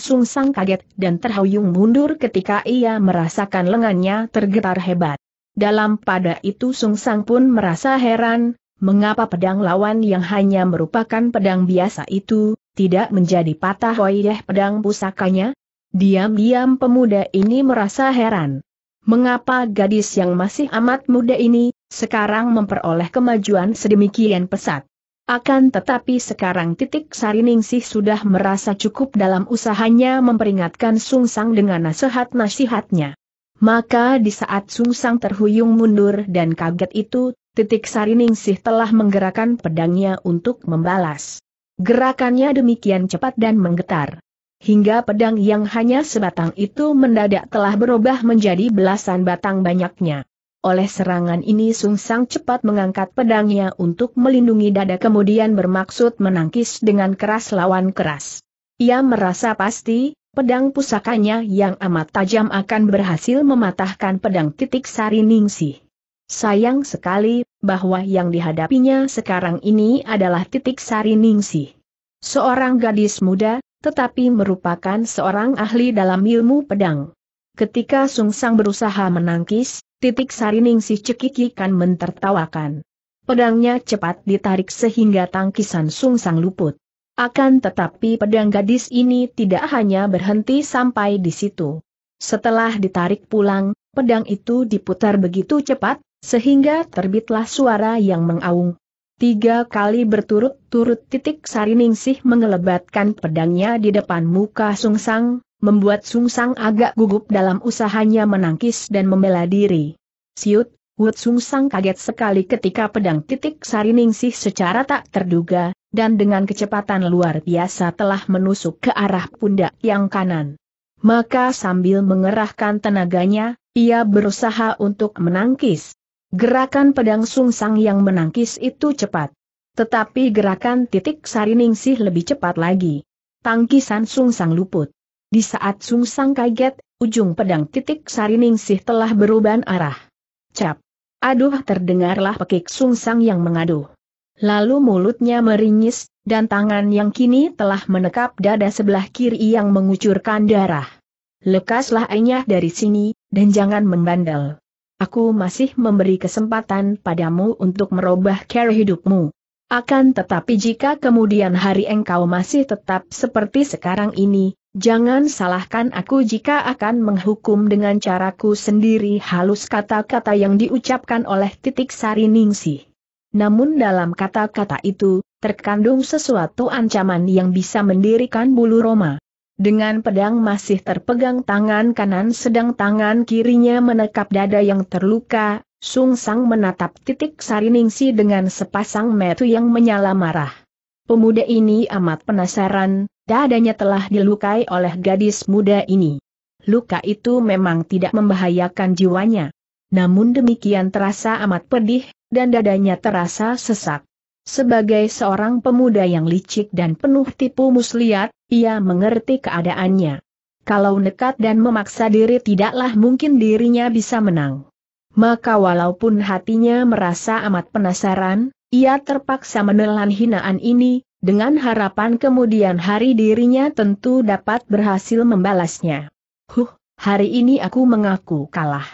Speaker 1: Sung sang kaget dan terhuyung mundur ketika ia merasakan lengannya tergetar hebat. Dalam pada itu Sung Sang pun merasa heran, mengapa pedang lawan yang hanya merupakan pedang biasa itu, tidak menjadi patah wajah pedang pusakanya? Diam-diam pemuda ini merasa heran. Mengapa gadis yang masih amat muda ini, sekarang memperoleh kemajuan sedemikian pesat? Akan tetapi sekarang titik Sariningsih sudah merasa cukup dalam usahanya memperingatkan Sung Sang dengan nasihat-nasihatnya. Maka di saat Sung Sang terhuyung mundur dan kaget itu, titik Sariningsih telah menggerakkan pedangnya untuk membalas. Gerakannya demikian cepat dan menggetar. Hingga pedang yang hanya sebatang itu mendadak telah berubah menjadi belasan batang banyaknya. Oleh serangan ini Sung Sang cepat mengangkat pedangnya untuk melindungi dada kemudian bermaksud menangkis dengan keras lawan keras. Ia merasa pasti, pedang pusakanya yang amat tajam akan berhasil mematahkan pedang titik sari ningsih. Sayang sekali, bahwa yang dihadapinya sekarang ini adalah titik sari ningsih. Seorang gadis muda, tetapi merupakan seorang ahli dalam ilmu pedang. Ketika Sung Sang berusaha menangkis, Titik sarining si cekikikan mentertawakan. Pedangnya cepat ditarik sehingga tangkisan sungsang luput. Akan tetapi pedang gadis ini tidak hanya berhenti sampai di situ. Setelah ditarik pulang, pedang itu diputar begitu cepat, sehingga terbitlah suara yang mengaung. Tiga kali berturut-turut titik Sariningsih mengelebatkan pedangnya di depan muka Sungsang, membuat Sung Sang agak gugup dalam usahanya menangkis dan membela diri. Siut, Wut Sung Sang kaget sekali ketika pedang titik sari ningsih secara tak terduga, dan dengan kecepatan luar biasa telah menusuk ke arah pundak yang kanan. Maka sambil mengerahkan tenaganya, ia berusaha untuk menangkis. Gerakan pedang Sung Sang yang menangkis itu cepat. Tetapi gerakan titik sari ningsih lebih cepat lagi. Tangkisan Sung Sang luput. Di saat sung sang kaget, ujung pedang titik sariningsih telah beruban arah. Cap! Aduh terdengarlah pekik sang yang mengadu. Lalu mulutnya meringis, dan tangan yang kini telah menekap dada sebelah kiri yang mengucurkan darah. Lekaslah enyah dari sini, dan jangan membandel. Aku masih memberi kesempatan padamu untuk merubah cara hidupmu. Akan tetapi jika kemudian hari engkau masih tetap seperti sekarang ini, Jangan salahkan aku jika akan menghukum dengan caraku sendiri halus kata-kata yang diucapkan oleh titik sari ningsih. Namun dalam kata-kata itu, terkandung sesuatu ancaman yang bisa mendirikan bulu Roma. Dengan pedang masih terpegang tangan kanan sedang tangan kirinya menekap dada yang terluka, Sung Sang menatap titik sari ningsi dengan sepasang metu yang menyala marah. Pemuda ini amat penasaran, dadanya telah dilukai oleh gadis muda ini. Luka itu memang tidak membahayakan jiwanya. Namun demikian terasa amat pedih, dan dadanya terasa sesak. Sebagai seorang pemuda yang licik dan penuh tipu muslihat, ia mengerti keadaannya. Kalau nekat dan memaksa diri tidaklah mungkin dirinya bisa menang. Maka walaupun hatinya merasa amat penasaran, ia terpaksa menelan hinaan ini, dengan harapan kemudian hari dirinya tentu dapat berhasil membalasnya. Huh, hari ini aku mengaku kalah.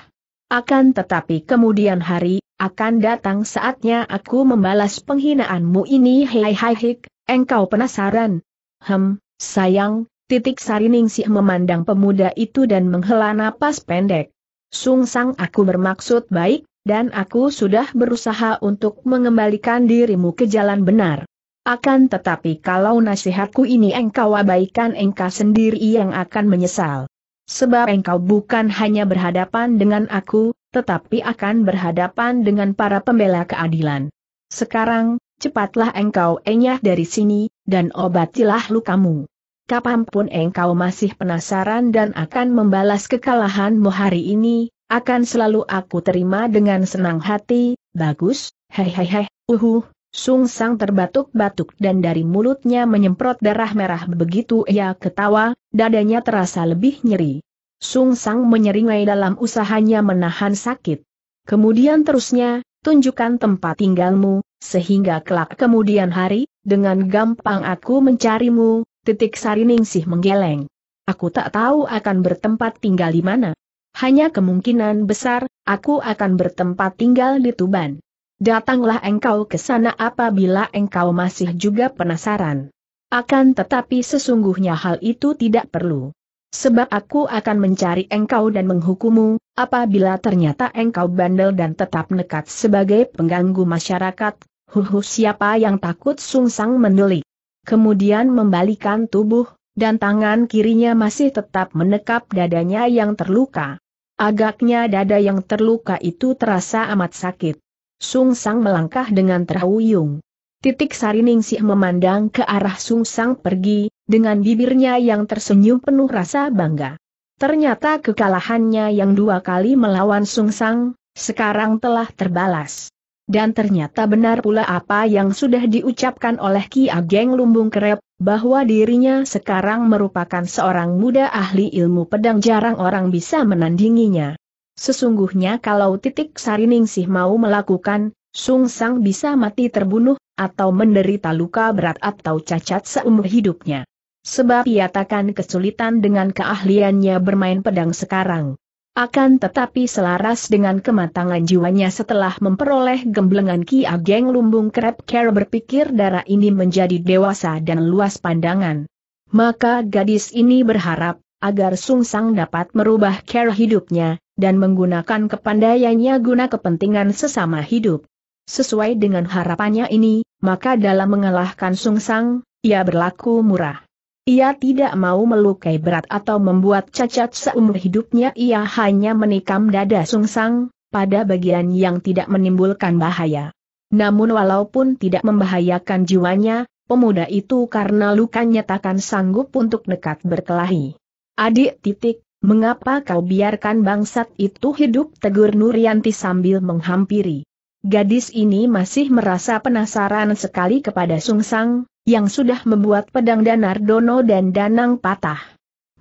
Speaker 1: Akan tetapi kemudian hari, akan datang saatnya aku membalas penghinaanmu ini hei hei hik, engkau penasaran? Hem, sayang, titik sariningsih memandang pemuda itu dan menghela napas pendek. Sungsang aku bermaksud baik, dan aku sudah berusaha untuk mengembalikan dirimu ke jalan benar. Akan tetapi kalau nasihatku ini engkau abaikan engkau sendiri yang akan menyesal. Sebab engkau bukan hanya berhadapan dengan aku, tetapi akan berhadapan dengan para pembela keadilan. Sekarang, cepatlah engkau enyah dari sini, dan obatilah lukamu. Kapanpun engkau masih penasaran dan akan membalas kekalahanmu hari ini, akan selalu aku terima dengan senang hati, bagus, hehehe, uhuh, Sung Sang terbatuk-batuk dan dari mulutnya menyemprot darah merah begitu ia ketawa, dadanya terasa lebih nyeri. Sung Sang menyeringai dalam usahanya menahan sakit. Kemudian terusnya, tunjukkan tempat tinggalmu, sehingga kelak kemudian hari, dengan gampang aku mencarimu, titik sariningsih menggeleng. Aku tak tahu akan bertempat tinggal di mana. Hanya kemungkinan besar, aku akan bertempat tinggal di Tuban. Datanglah engkau ke sana apabila engkau masih juga penasaran. Akan tetapi sesungguhnya hal itu tidak perlu. Sebab aku akan mencari engkau dan menghukummu, apabila ternyata engkau bandel dan tetap nekat sebagai pengganggu masyarakat, huhu siapa yang takut sungsang mendelik. Kemudian membalikan tubuh, dan tangan kirinya masih tetap menekap dadanya yang terluka. Agaknya dada yang terluka itu terasa amat sakit. Sung Sang melangkah dengan terhuyung. Titik Sari Ningsih memandang ke arah Sung Sang pergi, dengan bibirnya yang tersenyum penuh rasa bangga. Ternyata kekalahannya yang dua kali melawan Sung Sang, sekarang telah terbalas. Dan ternyata benar pula apa yang sudah diucapkan oleh Ki Ageng Lumbung Kerep, bahwa dirinya sekarang merupakan seorang muda ahli ilmu pedang jarang orang bisa menandinginya. Sesungguhnya kalau titik Sariningsih mau melakukan, Sung Sang bisa mati terbunuh, atau menderita luka berat atau cacat seumur hidupnya. Sebab ia takkan kesulitan dengan keahliannya bermain pedang sekarang. Akan tetapi selaras dengan kematangan jiwanya setelah memperoleh gemblengan Ki Ageng Lumbung Krep Care berpikir darah ini menjadi dewasa dan luas pandangan. Maka gadis ini berharap, agar Sung Sang dapat merubah care hidupnya, dan menggunakan kepandaiannya guna kepentingan sesama hidup. Sesuai dengan harapannya ini, maka dalam mengalahkan Sung Sang, ia berlaku murah. Ia tidak mau melukai berat atau membuat cacat seumur hidupnya ia hanya menikam dada sungsang, pada bagian yang tidak menimbulkan bahaya. Namun walaupun tidak membahayakan jiwanya, pemuda itu karena luka nyatakan sanggup untuk nekat berkelahi. Adik titik, mengapa kau biarkan bangsat itu hidup tegur Nurianti sambil menghampiri. Gadis ini masih merasa penasaran sekali kepada Sungsang, yang sudah membuat pedang Danar Dono dan Danang patah.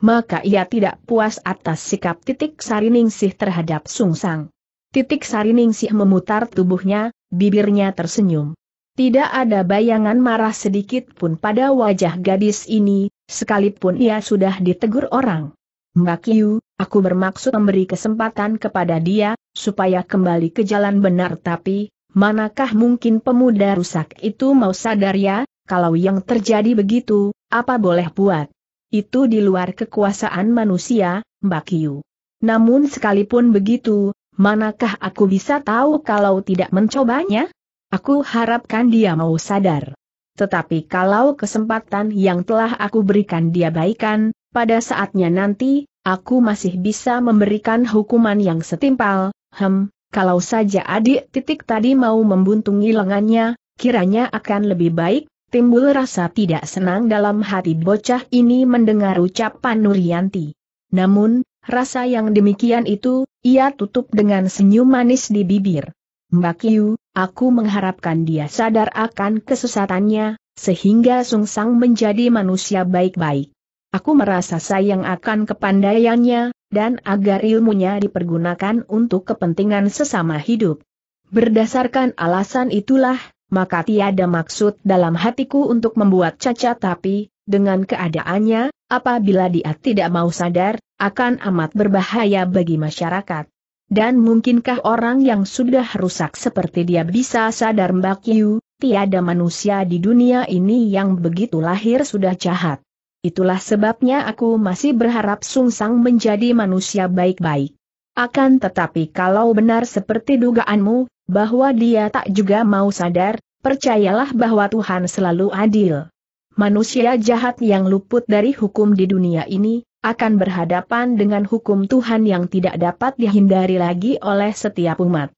Speaker 1: Maka ia tidak puas atas sikap titik Sariningsih terhadap Sung Sang. Titik Sariningsih memutar tubuhnya, bibirnya tersenyum. Tidak ada bayangan marah sedikit pun pada wajah gadis ini, sekalipun ia sudah ditegur orang. Mbak Yu, aku bermaksud memberi kesempatan kepada dia, supaya kembali ke jalan benar tapi, manakah mungkin pemuda rusak itu mau sadar ya, kalau yang terjadi begitu, apa boleh buat? Itu di luar kekuasaan manusia, Mbak Kiu. Namun sekalipun begitu, manakah aku bisa tahu kalau tidak mencobanya? Aku harapkan dia mau sadar. Tetapi kalau kesempatan yang telah aku berikan dia baikan, pada saatnya nanti, aku masih bisa memberikan hukuman yang setimpal, hem, kalau saja adik titik tadi mau membuntungi lengannya, kiranya akan lebih baik, timbul rasa tidak senang dalam hati bocah ini mendengar ucapan Nuryanti. Namun, rasa yang demikian itu, ia tutup dengan senyum manis di bibir. Mbak Yu, aku mengharapkan dia sadar akan kesesatannya, sehingga Sungsang menjadi manusia baik-baik. Aku merasa sayang akan kepandaiannya, dan agar ilmunya dipergunakan untuk kepentingan sesama hidup. Berdasarkan alasan itulah, maka tiada maksud dalam hatiku untuk membuat cacat tapi, dengan keadaannya, apabila dia tidak mau sadar, akan amat berbahaya bagi masyarakat. Dan mungkinkah orang yang sudah rusak seperti dia bisa sadar Mbak Yu, tiada manusia di dunia ini yang begitu lahir sudah jahat. Itulah sebabnya aku masih berharap Sung Sang menjadi manusia baik-baik. Akan tetapi kalau benar seperti dugaanmu, bahwa dia tak juga mau sadar, percayalah bahwa Tuhan selalu adil. Manusia jahat yang luput dari hukum di dunia ini, akan berhadapan dengan hukum Tuhan yang tidak dapat dihindari lagi oleh setiap umat.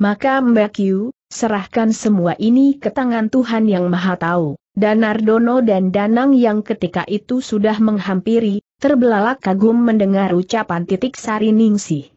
Speaker 1: Maka Mbak Yu, serahkan semua ini ke tangan Tuhan yang Maha Tahu. Dan Danardono dan Danang yang ketika itu sudah menghampiri, terbelalak kagum mendengar ucapan titik sari ningsih.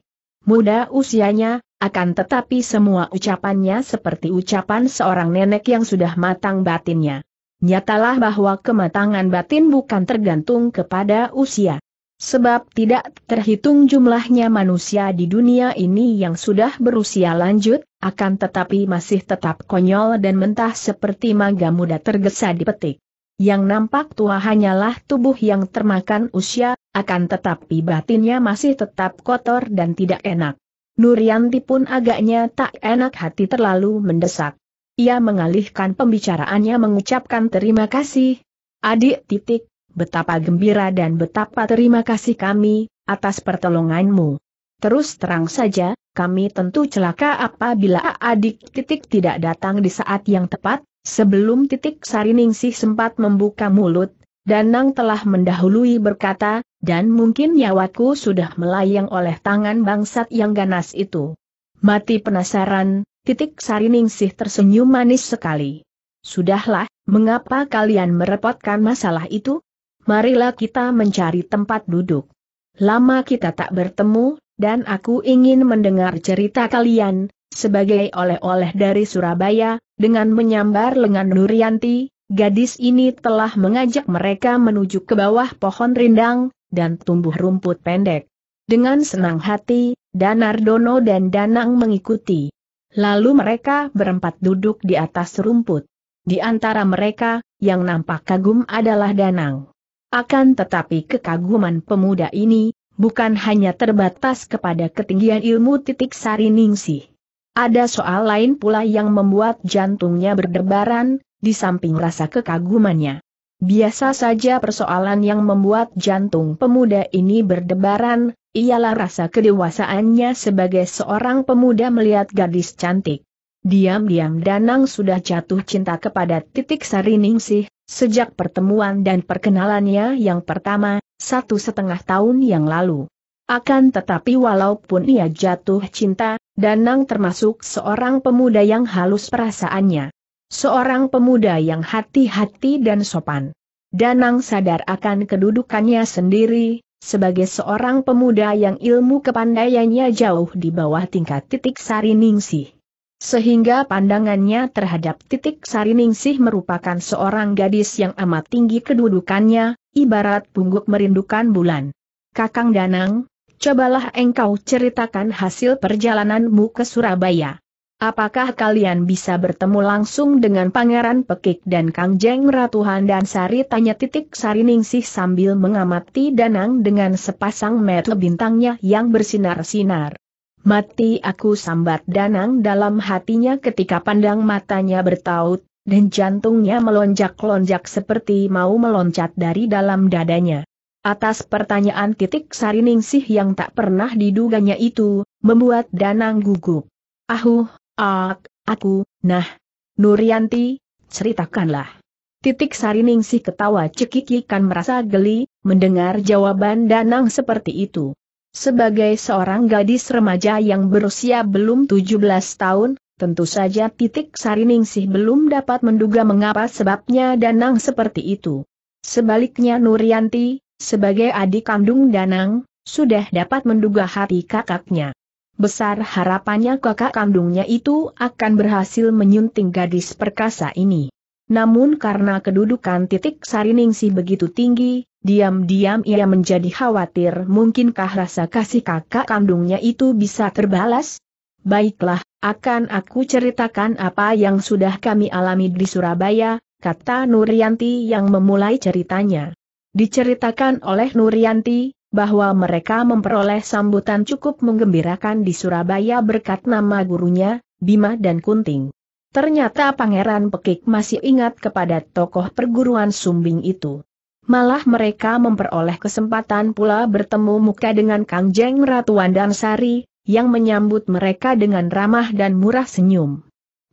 Speaker 1: Muda usianya, akan tetapi semua ucapannya seperti ucapan seorang nenek yang sudah matang batinnya. Nyatalah bahwa kematangan batin bukan tergantung kepada usia. Sebab tidak terhitung jumlahnya manusia di dunia ini yang sudah berusia lanjut, akan tetapi masih tetap konyol dan mentah seperti mangga muda tergesa dipetik. Yang nampak tua hanyalah tubuh yang termakan usia, akan tetapi batinnya masih tetap kotor dan tidak enak. Nurianti pun agaknya tak enak hati terlalu mendesak. Ia mengalihkan pembicaraannya mengucapkan terima kasih. Adik titik, betapa gembira dan betapa terima kasih kami, atas pertolonganmu. Terus terang saja, kami tentu celaka apabila adik titik tidak datang di saat yang tepat, sebelum titik Sariningsih sempat membuka mulut, Danang telah mendahului berkata, dan mungkin nyawaku sudah melayang oleh tangan bangsat yang ganas itu. Mati penasaran, titik Sariningsih tersenyum manis sekali. Sudahlah, mengapa kalian merepotkan masalah itu? Marilah kita mencari tempat duduk. Lama kita tak bertemu, dan aku ingin mendengar cerita kalian, sebagai oleh-oleh dari Surabaya, dengan menyambar lengan Nurianti, Gadis ini telah mengajak mereka menuju ke bawah pohon rindang, dan tumbuh rumput pendek. Dengan senang hati, Danardono dan Danang mengikuti. Lalu mereka berempat duduk di atas rumput. Di antara mereka, yang nampak kagum adalah Danang. Akan tetapi kekaguman pemuda ini, bukan hanya terbatas kepada ketinggian ilmu titik sari ningsih. Ada soal lain pula yang membuat jantungnya berdebaran, di samping rasa kekagumannya. Biasa saja persoalan yang membuat jantung pemuda ini berdebaran, ialah rasa kedewasaannya sebagai seorang pemuda melihat gadis cantik. Diam-diam Danang sudah jatuh cinta kepada titik Sariningsih, sejak pertemuan dan perkenalannya yang pertama, satu setengah tahun yang lalu. Akan tetapi walaupun ia jatuh cinta, Danang termasuk seorang pemuda yang halus perasaannya seorang pemuda yang hati-hati dan sopan. Danang sadar akan kedudukannya sendiri, sebagai seorang pemuda yang ilmu kepandaiannya jauh di bawah tingkat titik sari ningsih. Sehingga pandangannya terhadap titik sari ningsih merupakan seorang gadis yang amat tinggi kedudukannya, ibarat pungguk merindukan bulan. Kakang Danang, cobalah engkau ceritakan hasil perjalananmu ke Surabaya. Apakah kalian bisa bertemu langsung dengan Pangeran Pekik dan Kang Jeng Ratu dan Sari? Tanya titik Sari Ningsih sambil mengamati Danang dengan sepasang mata bintangnya yang bersinar-sinar. Mati aku sambat Danang dalam hatinya ketika pandang matanya bertaut, dan jantungnya melonjak-lonjak seperti mau meloncat dari dalam dadanya. Atas pertanyaan titik Sari Ningsih yang tak pernah diduganya itu, membuat Danang gugup. Ahuh, Ak, aku, nah. Nuryanti, ceritakanlah. Titik Sariningsih ketawa cekikikan merasa geli, mendengar jawaban Danang seperti itu. Sebagai seorang gadis remaja yang berusia belum 17 tahun, tentu saja titik Sariningsih belum dapat menduga mengapa sebabnya Danang seperti itu. Sebaliknya Nuryanti, sebagai adik kandung Danang, sudah dapat menduga hati kakaknya. Besar harapannya kakak kandungnya itu akan berhasil menyunting gadis perkasa ini. Namun karena kedudukan titik Sariningsi begitu tinggi, diam-diam ia menjadi khawatir mungkinkah rasa kasih kakak kandungnya itu bisa terbalas? Baiklah, akan aku ceritakan apa yang sudah kami alami di Surabaya, kata Nuryanti yang memulai ceritanya. Diceritakan oleh Nuryanti bahwa mereka memperoleh sambutan cukup menggembirakan di Surabaya berkat nama gurunya, Bima dan Kunting. Ternyata Pangeran Pekik masih ingat kepada tokoh perguruan sumbing itu. Malah mereka memperoleh kesempatan pula bertemu muka dengan Kang Jeng Ratu Sari, yang menyambut mereka dengan ramah dan murah senyum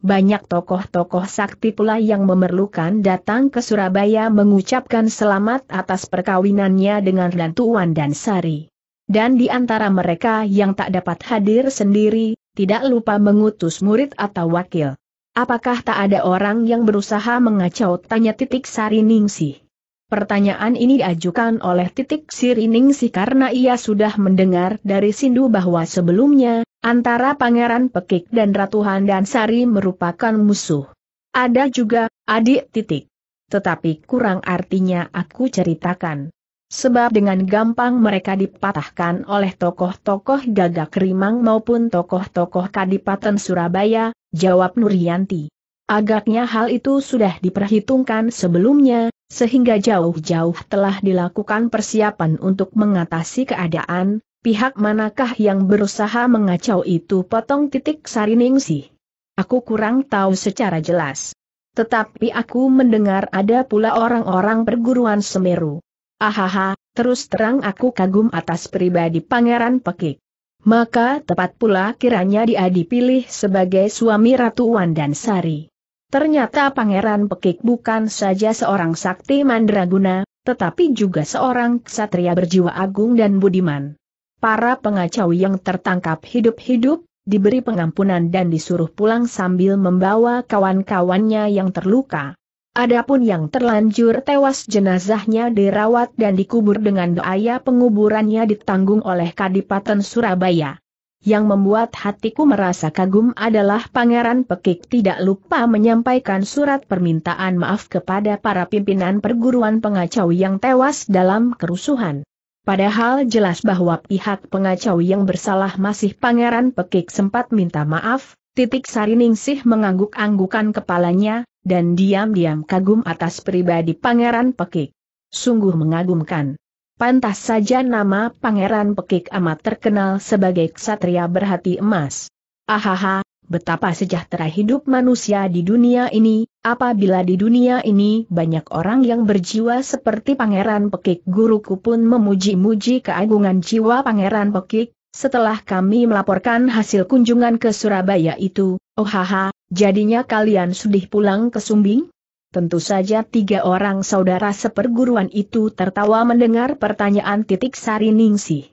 Speaker 1: banyak tokoh-tokoh sakti pula yang memerlukan datang ke Surabaya mengucapkan selamat atas perkawinannya dengan Lantuan dan Sari. Dan di antara mereka yang tak dapat hadir sendiri, tidak lupa mengutus murid atau wakil. Apakah tak ada orang yang berusaha mengacau tanya titik Sari Ningsih? Pertanyaan ini diajukan oleh titik Siriningsih karena ia sudah mendengar dari Sindu bahwa sebelumnya, Antara Pangeran Pekik dan Ratu Handansari merupakan musuh. Ada juga, adik titik. Tetapi kurang artinya aku ceritakan. Sebab dengan gampang mereka dipatahkan oleh tokoh-tokoh gagak rimang maupun tokoh-tokoh Kadipaten Surabaya, jawab Nurianti. Agaknya hal itu sudah diperhitungkan sebelumnya, sehingga jauh-jauh telah dilakukan persiapan untuk mengatasi keadaan, Pihak manakah yang berusaha mengacau itu potong titik sariningsih? Aku kurang tahu secara jelas. Tetapi aku mendengar ada pula orang-orang perguruan Semeru. Ahaha, terus terang aku kagum atas pribadi Pangeran Pekik. Maka tepat pula kiranya dia dipilih sebagai suami Ratu Wan dan Sari. Ternyata Pangeran Pekik bukan saja seorang sakti mandraguna, tetapi juga seorang ksatria berjiwa agung dan budiman para pengacau yang tertangkap hidup-hidup, diberi pengampunan dan disuruh pulang sambil membawa kawan-kawannya yang terluka. Adapun yang terlanjur tewas jenazahnya dirawat dan dikubur dengan doa penguburannya ditanggung oleh Kadipaten Surabaya. Yang membuat hatiku merasa kagum adalah Pangeran Pekik tidak lupa menyampaikan surat permintaan maaf kepada para pimpinan perguruan pengacau yang tewas dalam kerusuhan. Padahal jelas bahwa pihak pengacau yang bersalah masih Pangeran Pekik sempat minta maaf, titik Sariningsih mengangguk-anggukan kepalanya, dan diam-diam kagum atas pribadi Pangeran Pekik. Sungguh mengagumkan. Pantas saja nama Pangeran Pekik amat terkenal sebagai ksatria berhati emas. Ahaha, Betapa sejahtera hidup manusia di dunia ini, apabila di dunia ini banyak orang yang berjiwa seperti Pangeran Pekik guruku pun memuji-muji keagungan jiwa Pangeran Pekik, setelah kami melaporkan hasil kunjungan ke Surabaya itu, oh haha, jadinya kalian sudah pulang ke Sumbing? Tentu saja tiga orang saudara seperguruan itu tertawa mendengar pertanyaan titik sari Ningsih.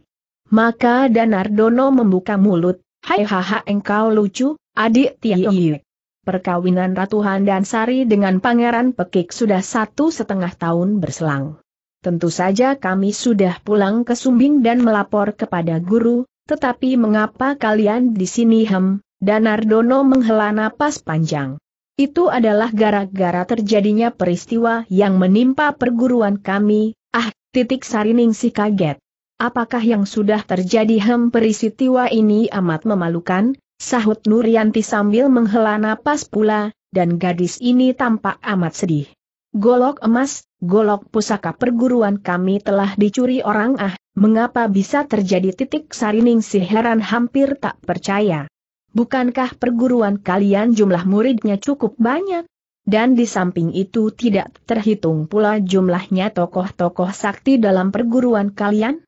Speaker 1: Maka Danardono membuka mulut, Hai haha engkau lucu, adik Tiyu. Perkawinan Ratu Handan Sari dengan Pangeran Pekik sudah satu setengah tahun berselang. Tentu saja kami sudah pulang ke Sumbing dan melapor kepada guru, tetapi mengapa kalian di sini hem, Ardono menghela napas panjang. Itu adalah gara-gara terjadinya peristiwa yang menimpa perguruan kami, ah, titik Sari Ningsi kaget. Apakah yang sudah terjadi hem perisiwa ini amat memalukan? Sahut Nurianti sambil menghela napas pula, dan gadis ini tampak amat sedih. Golok emas, golok pusaka perguruan kami telah dicuri orang ah, mengapa bisa terjadi titik sarining si heran hampir tak percaya. Bukankah perguruan kalian jumlah muridnya cukup banyak? Dan di samping itu tidak terhitung pula jumlahnya tokoh-tokoh sakti dalam perguruan kalian?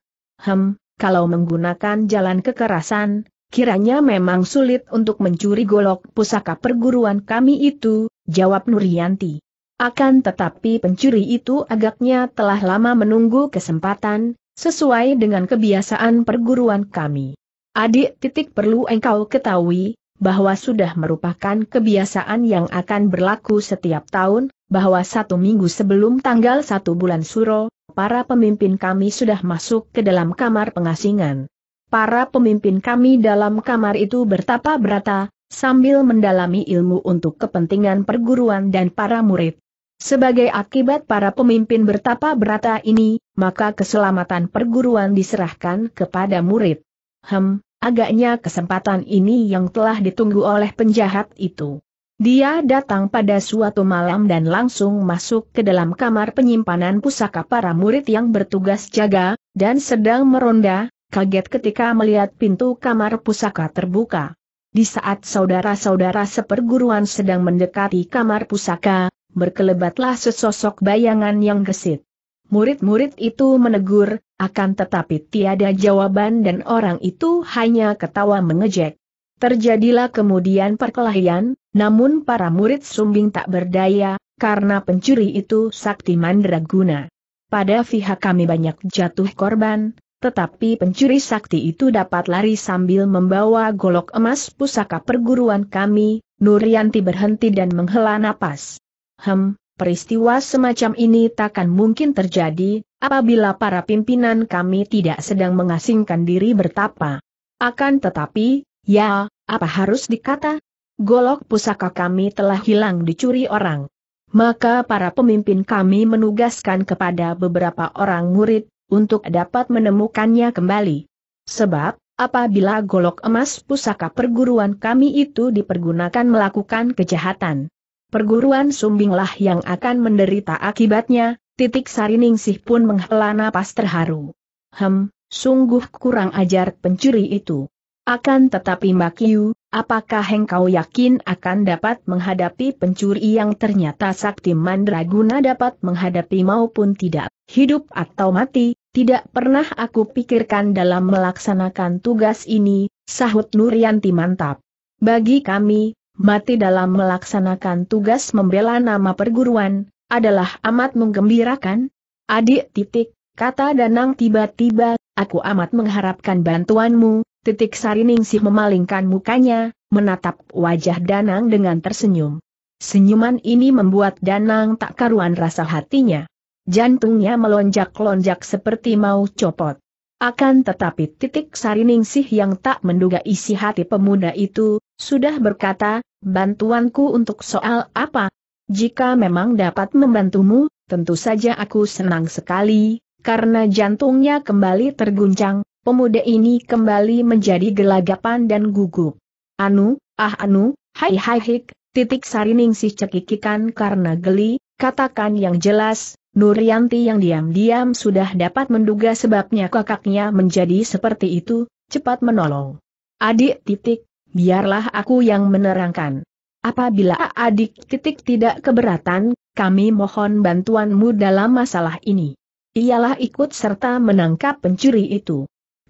Speaker 1: Hem, kalau menggunakan jalan kekerasan, kiranya memang sulit untuk mencuri golok pusaka perguruan kami itu, jawab Nurianti. Akan tetapi pencuri itu agaknya telah lama menunggu kesempatan, sesuai dengan kebiasaan perguruan kami. Adik titik perlu engkau ketahui, bahwa sudah merupakan kebiasaan yang akan berlaku setiap tahun, bahwa satu minggu sebelum tanggal satu bulan Suro, para pemimpin kami sudah masuk ke dalam kamar pengasingan. Para pemimpin kami dalam kamar itu bertapa berata, sambil mendalami ilmu untuk kepentingan perguruan dan para murid. Sebagai akibat para pemimpin bertapa berata ini, maka keselamatan perguruan diserahkan kepada murid. Hem, agaknya kesempatan ini yang telah ditunggu oleh penjahat itu. Dia datang pada suatu malam dan langsung masuk ke dalam kamar penyimpanan pusaka para murid yang bertugas jaga, dan sedang meronda, kaget ketika melihat pintu kamar pusaka terbuka. Di saat saudara-saudara seperguruan sedang mendekati kamar pusaka, berkelebatlah sesosok bayangan yang gesit. Murid-murid itu menegur, akan tetapi tiada jawaban dan orang itu hanya ketawa mengejek. Terjadilah kemudian perkelahian, namun para murid sumbing tak berdaya, karena pencuri itu sakti mandraguna. Pada pihak kami banyak jatuh korban, tetapi pencuri sakti itu dapat lari sambil membawa golok emas pusaka perguruan kami, Nurianti berhenti dan menghela napas. Hem, peristiwa semacam ini takkan mungkin terjadi, apabila para pimpinan kami tidak sedang mengasingkan diri bertapa. Akan tetapi, ya, apa harus dikata, golok pusaka kami telah hilang dicuri orang. Maka para pemimpin kami menugaskan kepada beberapa orang murid, untuk dapat menemukannya kembali. Sebab, apabila golok emas pusaka perguruan kami itu dipergunakan melakukan kejahatan, perguruan sumbinglah yang akan menderita akibatnya, titik sariningsih pun menghela napas terharu. Hem, sungguh kurang ajar pencuri itu. Akan tetapi Makiu, Apakah engkau yakin akan dapat menghadapi pencuri yang ternyata sakti mandraguna dapat menghadapi maupun tidak, hidup atau mati, tidak pernah aku pikirkan dalam melaksanakan tugas ini, sahut Nurianti mantap. Bagi kami, mati dalam melaksanakan tugas membela nama perguruan, adalah amat menggembirakan. Adik titik, kata Danang tiba-tiba, aku amat mengharapkan bantuanmu, Titik Sariningsih memalingkan mukanya, menatap wajah Danang dengan tersenyum. Senyuman ini membuat Danang tak karuan rasa hatinya. Jantungnya melonjak-lonjak seperti mau copot. Akan tetapi titik Sariningsih yang tak menduga isi hati pemuda itu, sudah berkata, bantuanku untuk soal apa? Jika memang dapat membantumu, tentu saja aku senang sekali, karena jantungnya kembali terguncang, Pemuda ini kembali menjadi gelagapan dan gugup. Anu, ah anu, hai hai hik, titik sarining si cekikikan karena geli, katakan yang jelas, Nurianti yang diam-diam sudah dapat menduga sebabnya kakaknya menjadi seperti itu, cepat menolong. Adik titik, biarlah aku yang menerangkan. Apabila adik titik tidak keberatan, kami mohon bantuanmu dalam masalah ini. Ialah ikut serta menangkap pencuri itu.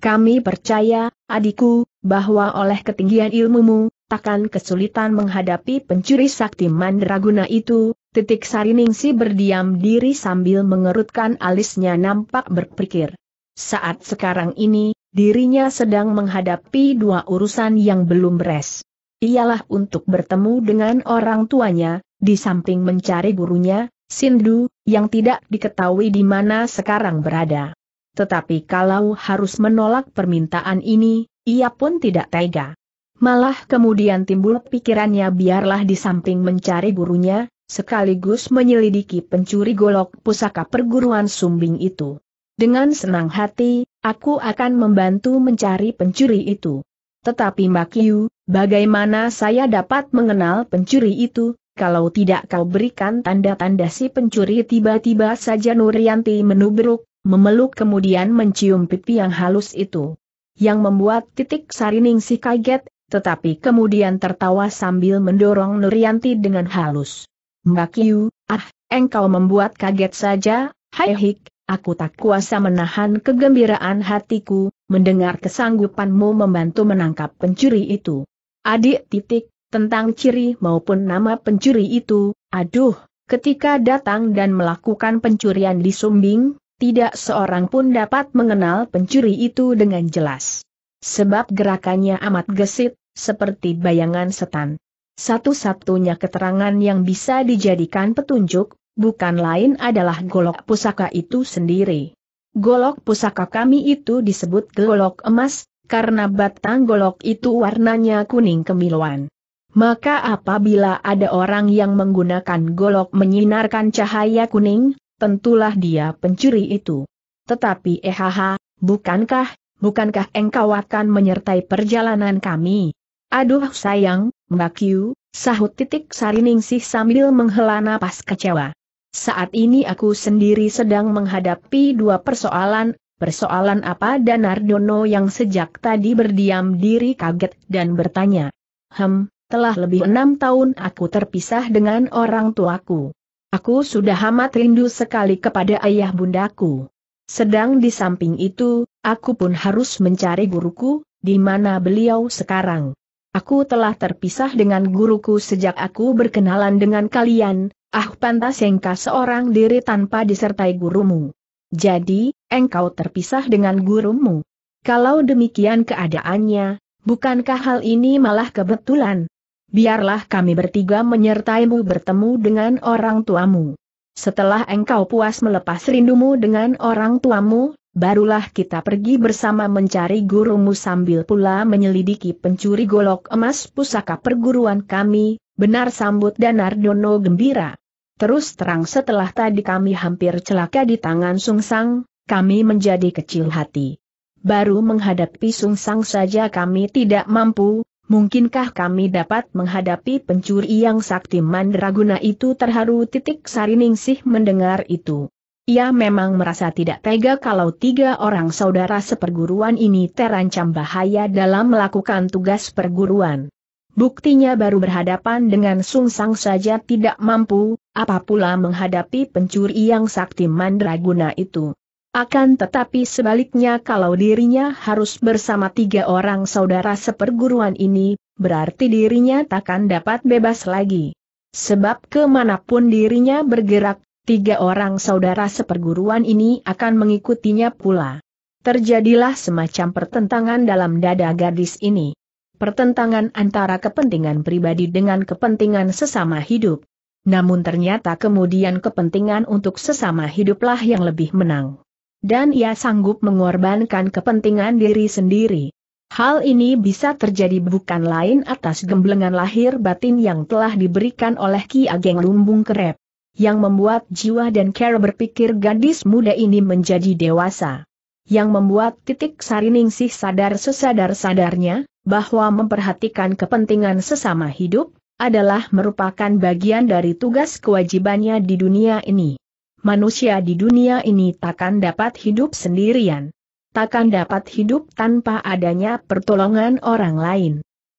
Speaker 1: Kami percaya, adikku, bahwa oleh ketinggian ilmumu, takkan kesulitan menghadapi pencuri sakti mandraguna itu, titik sariningsi berdiam diri sambil mengerutkan alisnya nampak berpikir. Saat sekarang ini, dirinya sedang menghadapi dua urusan yang belum beres. Ialah untuk bertemu dengan orang tuanya, di samping mencari gurunya, Sindu, yang tidak diketahui di mana sekarang berada. Tetapi kalau harus menolak permintaan ini, ia pun tidak tega. Malah kemudian timbul pikirannya biarlah di samping mencari gurunya, sekaligus menyelidiki pencuri golok pusaka perguruan sumbing itu. Dengan senang hati, aku akan membantu mencari pencuri itu. Tetapi Yu, bagaimana saya dapat mengenal pencuri itu, kalau tidak kau berikan tanda-tanda si pencuri tiba-tiba saja Nurianti menubruk, memeluk kemudian mencium pipi yang halus itu. Yang membuat titik sariningsih kaget, tetapi kemudian tertawa sambil mendorong Nurianti dengan halus. Mbak Yu, ah, engkau membuat kaget saja, hai hik, aku tak kuasa menahan kegembiraan hatiku, mendengar kesanggupanmu membantu menangkap pencuri itu. Adik titik, tentang ciri maupun nama pencuri itu, aduh, ketika datang dan melakukan pencurian di Sumbing, tidak seorang pun dapat mengenal pencuri itu dengan jelas. Sebab gerakannya amat gesit, seperti bayangan setan. Satu-satunya keterangan yang bisa dijadikan petunjuk, bukan lain adalah golok pusaka itu sendiri. Golok pusaka kami itu disebut golok emas, karena batang golok itu warnanya kuning kemiluan. Maka apabila ada orang yang menggunakan golok menyinarkan cahaya kuning, tentulah dia pencuri itu. Tetapi ehaha, eh, bukankah, bukankah engkau akan menyertai perjalanan kami? Aduh sayang, Mbak Q, sahut titik sariningsih sambil menghela napas kecewa. Saat ini aku sendiri sedang menghadapi dua persoalan, persoalan apa dan Nardono yang sejak tadi berdiam diri kaget dan bertanya. Hem, telah lebih enam tahun aku terpisah dengan orang tuaku. Aku sudah amat rindu sekali kepada ayah bundaku. Sedang di samping itu, aku pun harus mencari guruku, di mana beliau sekarang. Aku telah terpisah dengan guruku sejak aku berkenalan dengan kalian, ah pantas engkau seorang diri tanpa disertai gurumu. Jadi, engkau terpisah dengan gurumu. Kalau demikian keadaannya, bukankah hal ini malah kebetulan, biarlah kami bertiga menyertaimu bertemu dengan orang tuamu. Setelah engkau puas melepas rindumu dengan orang tuamu, barulah kita pergi bersama mencari gurumu sambil pula menyelidiki pencuri golok emas pusaka perguruan kami, benar sambut Danardono gembira. Terus terang setelah tadi kami hampir celaka di tangan sung Sungsang, kami menjadi kecil hati. Baru menghadapi Sungsang saja kami tidak mampu, Mungkinkah kami dapat menghadapi pencuri yang sakti mandraguna itu terharu titik sariningsih mendengar itu. Ia memang merasa tidak tega kalau tiga orang saudara seperguruan ini terancam bahaya dalam melakukan tugas perguruan. Buktinya baru berhadapan dengan sungsang saja tidak mampu, apapula menghadapi pencuri yang sakti mandraguna itu. Akan tetapi sebaliknya kalau dirinya harus bersama tiga orang saudara seperguruan ini, berarti dirinya takkan dapat bebas lagi. Sebab kemanapun dirinya bergerak, tiga orang saudara seperguruan ini akan mengikutinya pula. Terjadilah semacam pertentangan dalam dada gadis ini. Pertentangan antara kepentingan pribadi dengan kepentingan sesama hidup. Namun ternyata kemudian kepentingan untuk sesama hiduplah yang lebih menang dan ia sanggup mengorbankan kepentingan diri sendiri. Hal ini bisa terjadi bukan lain atas gemblengan lahir batin yang telah diberikan oleh Ki Ageng Lumbung Kerep, yang membuat jiwa dan cara berpikir gadis muda ini menjadi dewasa. Yang membuat titik sariningsih sadar sesadar-sadarnya, bahwa memperhatikan kepentingan sesama hidup, adalah merupakan bagian dari tugas kewajibannya di dunia ini manusia di dunia ini takkan dapat hidup sendirian. Takkan dapat hidup tanpa adanya pertolongan orang lain.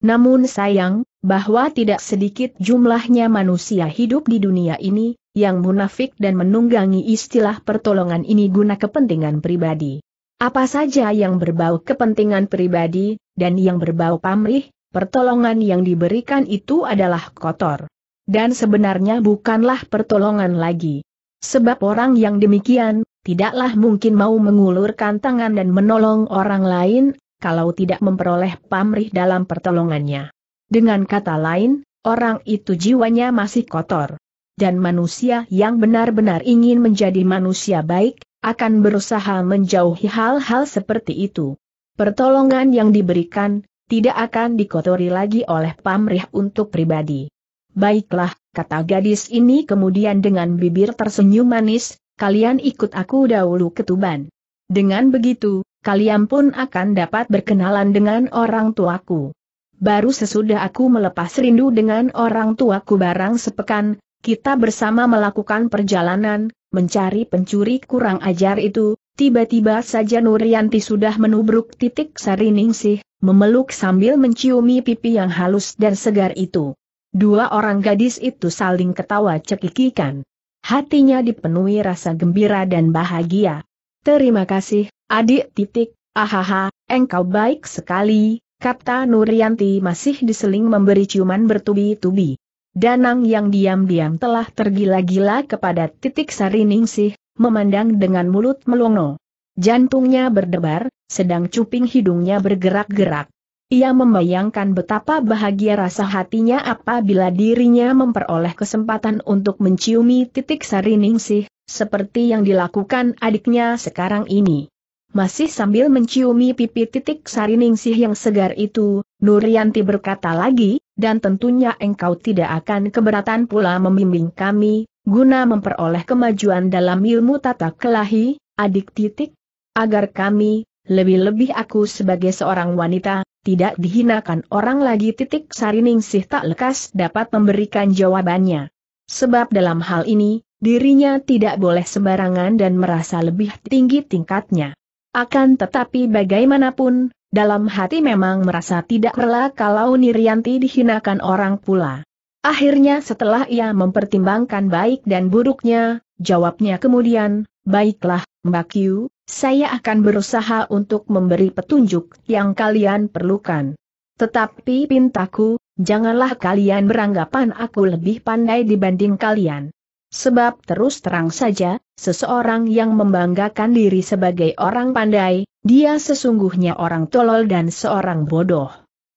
Speaker 1: Namun sayang, bahwa tidak sedikit jumlahnya manusia hidup di dunia ini, yang munafik dan menunggangi istilah pertolongan ini guna kepentingan pribadi. Apa saja yang berbau kepentingan pribadi, dan yang berbau pamrih, pertolongan yang diberikan itu adalah kotor. Dan sebenarnya bukanlah pertolongan lagi, Sebab orang yang demikian, tidaklah mungkin mau mengulurkan tangan dan menolong orang lain, kalau tidak memperoleh pamrih dalam pertolongannya. Dengan kata lain, orang itu jiwanya masih kotor. Dan manusia yang benar-benar ingin menjadi manusia baik, akan berusaha menjauhi hal-hal seperti itu. Pertolongan yang diberikan, tidak akan dikotori lagi oleh pamrih untuk pribadi. Baiklah, kata gadis ini kemudian dengan bibir tersenyum manis, kalian ikut aku dahulu ke Tuban. Dengan begitu, kalian pun akan dapat berkenalan dengan orang tuaku. Baru sesudah aku melepas rindu dengan orang tuaku barang sepekan, kita bersama melakukan perjalanan, mencari pencuri kurang ajar itu, tiba-tiba saja Nurianti sudah menubruk titik Sariningsih, memeluk sambil menciumi pipi yang halus dan segar itu. Dua orang gadis itu saling ketawa cekikikan. Hatinya dipenuhi rasa gembira dan bahagia. Terima kasih, adik titik, ahaha, engkau baik sekali, kata Nurianti masih diseling memberi ciuman bertubi-tubi. Danang yang diam-diam telah tergila-gila kepada titik sariningsih, memandang dengan mulut melongo. Jantungnya berdebar, sedang cuping hidungnya bergerak-gerak. Ia membayangkan betapa bahagia rasa hatinya apabila dirinya memperoleh kesempatan untuk menciumi titik sari ningsih, seperti yang dilakukan adiknya sekarang ini. Masih sambil menciumi pipi titik sari ningsih yang segar itu, Nurianti berkata lagi, dan tentunya engkau tidak akan keberatan pula membimbing kami, guna memperoleh kemajuan dalam ilmu tata kelahi, adik titik, agar kami, lebih-lebih aku sebagai seorang wanita, tidak dihinakan orang lagi titik Sariningsih tak lekas dapat memberikan jawabannya. Sebab dalam hal ini, dirinya tidak boleh sembarangan dan merasa lebih tinggi tingkatnya. Akan tetapi bagaimanapun, dalam hati memang merasa tidak rela kalau Nirianti dihinakan orang pula. Akhirnya setelah ia mempertimbangkan baik dan buruknya, jawabnya kemudian, Baiklah, Mbak Q, saya akan berusaha untuk memberi petunjuk yang kalian perlukan. Tetapi pintaku, janganlah kalian beranggapan aku lebih pandai dibanding kalian. Sebab terus terang saja, seseorang yang membanggakan diri sebagai orang pandai, dia sesungguhnya orang tolol dan seorang bodoh.